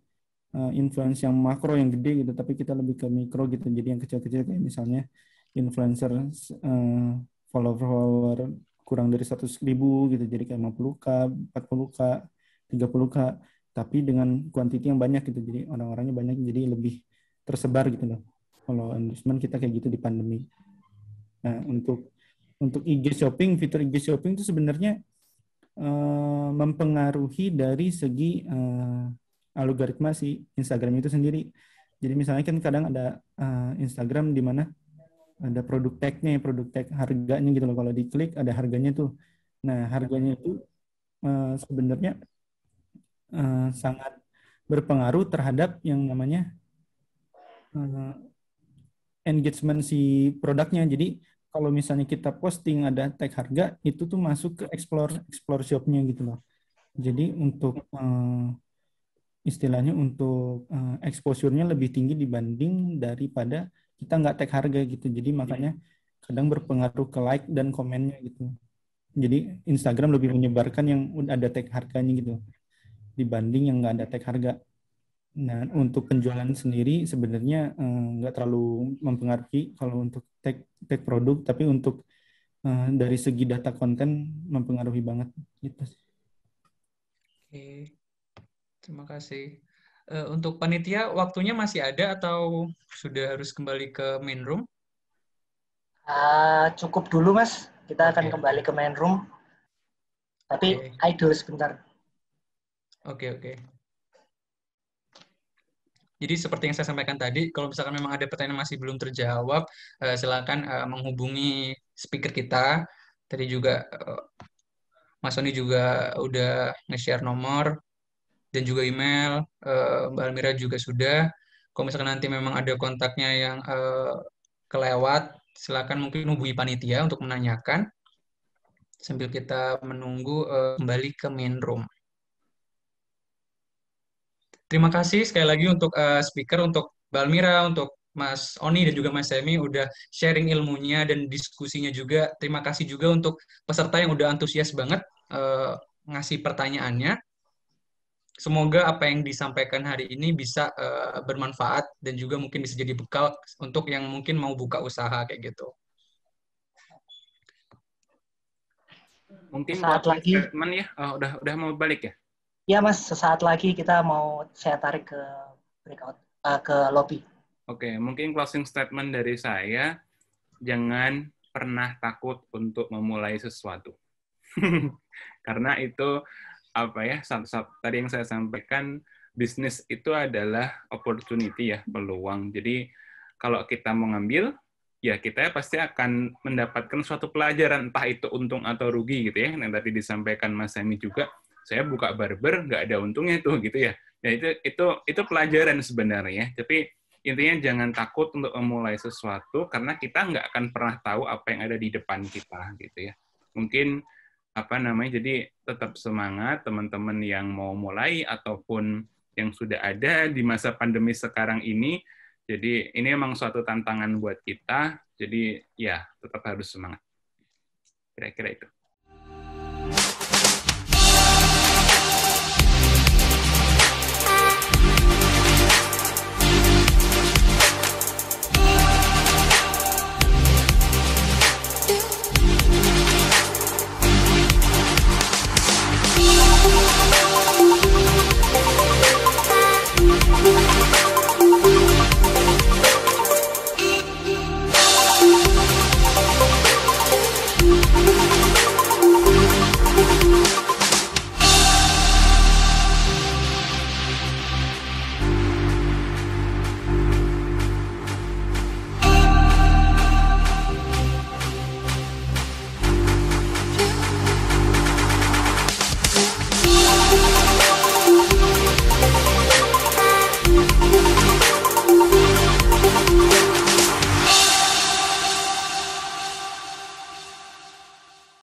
Speaker 4: uh, eh, influence yang makro yang gede gitu, tapi kita lebih ke mikro gitu. Jadi yang kecil-kecil kayak misalnya influencer uh, eh, follower-follower kurang dari 100 ribu gitu, jadi kayak 50k, 40k, 30k tapi dengan kuantiti yang banyak gitu jadi orang-orangnya banyak jadi lebih tersebar gitu loh kalau endorsement kita kayak gitu di pandemi nah untuk untuk IG shopping fitur IG shopping itu sebenarnya uh, mempengaruhi dari segi uh, algoritma si Instagram itu sendiri jadi misalnya kan kadang ada uh, Instagram di mana ada produk tag-nya, produk tag harganya gitu loh. Kalau diklik ada harganya tuh. Nah, harganya itu uh, sebenarnya Eh, sangat berpengaruh terhadap yang namanya uh, engagement si produknya. Jadi kalau misalnya kita posting ada tag harga, itu tuh masuk ke explore explore shopnya gitu loh. Jadi untuk uh, istilahnya untuk uh, exposure-nya lebih tinggi dibanding daripada kita nggak tag harga gitu. Jadi makanya kadang berpengaruh ke like dan komennya gitu. Jadi Instagram lebih menyebarkan yang ada tag harganya gitu dibanding yang nggak ada tag harga. Nah, untuk penjualan sendiri sebenarnya eh, nggak eh, terlalu mempengaruhi kalau untuk tag tag produk, tapi untuk eh, dari segi data konten mempengaruhi banget gitu
Speaker 6: Oke, terima kasih. Eh, untuk panitia waktunya masih ada atau sudah harus kembali ke main room? Uh, cukup dulu mas,
Speaker 8: kita akan kembali ke main room. Tapi okay. idol sebentar.
Speaker 6: Oke, oke. Jadi seperti yang saya sampaikan tadi, kalau misalkan memang ada pertanyaan masih belum terjawab, uh, silakan uh, menghubungi speaker kita. Tadi juga uh, Mas Sony juga udah nge-share nomor dan juga email. Uh, Mbak Almira juga sudah. Kalau misalkan nanti memang ada kontaknya yang uh, kelewat, silakan mungkin hubungi panitia untuk menanyakan sambil kita menunggu uh, kembali ke main room. Terima kasih sekali lagi untuk uh, speaker, untuk Balmira, untuk Mas Oni dan juga Mas Semi udah sharing ilmunya dan diskusinya juga. Terima kasih juga untuk peserta yang udah antusias banget uh, ngasih pertanyaannya. Semoga apa yang disampaikan hari ini bisa uh, bermanfaat dan juga mungkin bisa jadi bekal untuk yang mungkin mau buka usaha kayak gitu.
Speaker 3: Mungkin saat lagi statement ya, oh, udah udah mau balik ya.
Speaker 6: Ya mas, sesaat lagi kita mau saya tarik ke
Speaker 3: breakout, uh, ke lobby. Oke, mungkin closing statement dari saya, jangan pernah takut untuk memulai sesuatu. Karena itu apa ya, sab -sab, tadi yang saya sampaikan, bisnis itu adalah opportunity ya, peluang. Jadi kalau kita mengambil, ya kita pasti akan mendapatkan suatu pelajaran, entah itu untung atau rugi gitu ya, yang tadi disampaikan Mas Sami juga saya buka barber nggak ada untungnya tuh gitu ya. Nah itu itu itu pelajaran sebenarnya. Tapi intinya jangan takut untuk memulai sesuatu karena kita nggak akan pernah tahu apa yang ada di depan kita gitu ya. Mungkin apa namanya jadi tetap semangat teman-teman yang mau mulai ataupun yang sudah ada di masa pandemi sekarang ini jadi ini emang suatu tantangan buat kita jadi ya tetap harus semangat kira-kira itu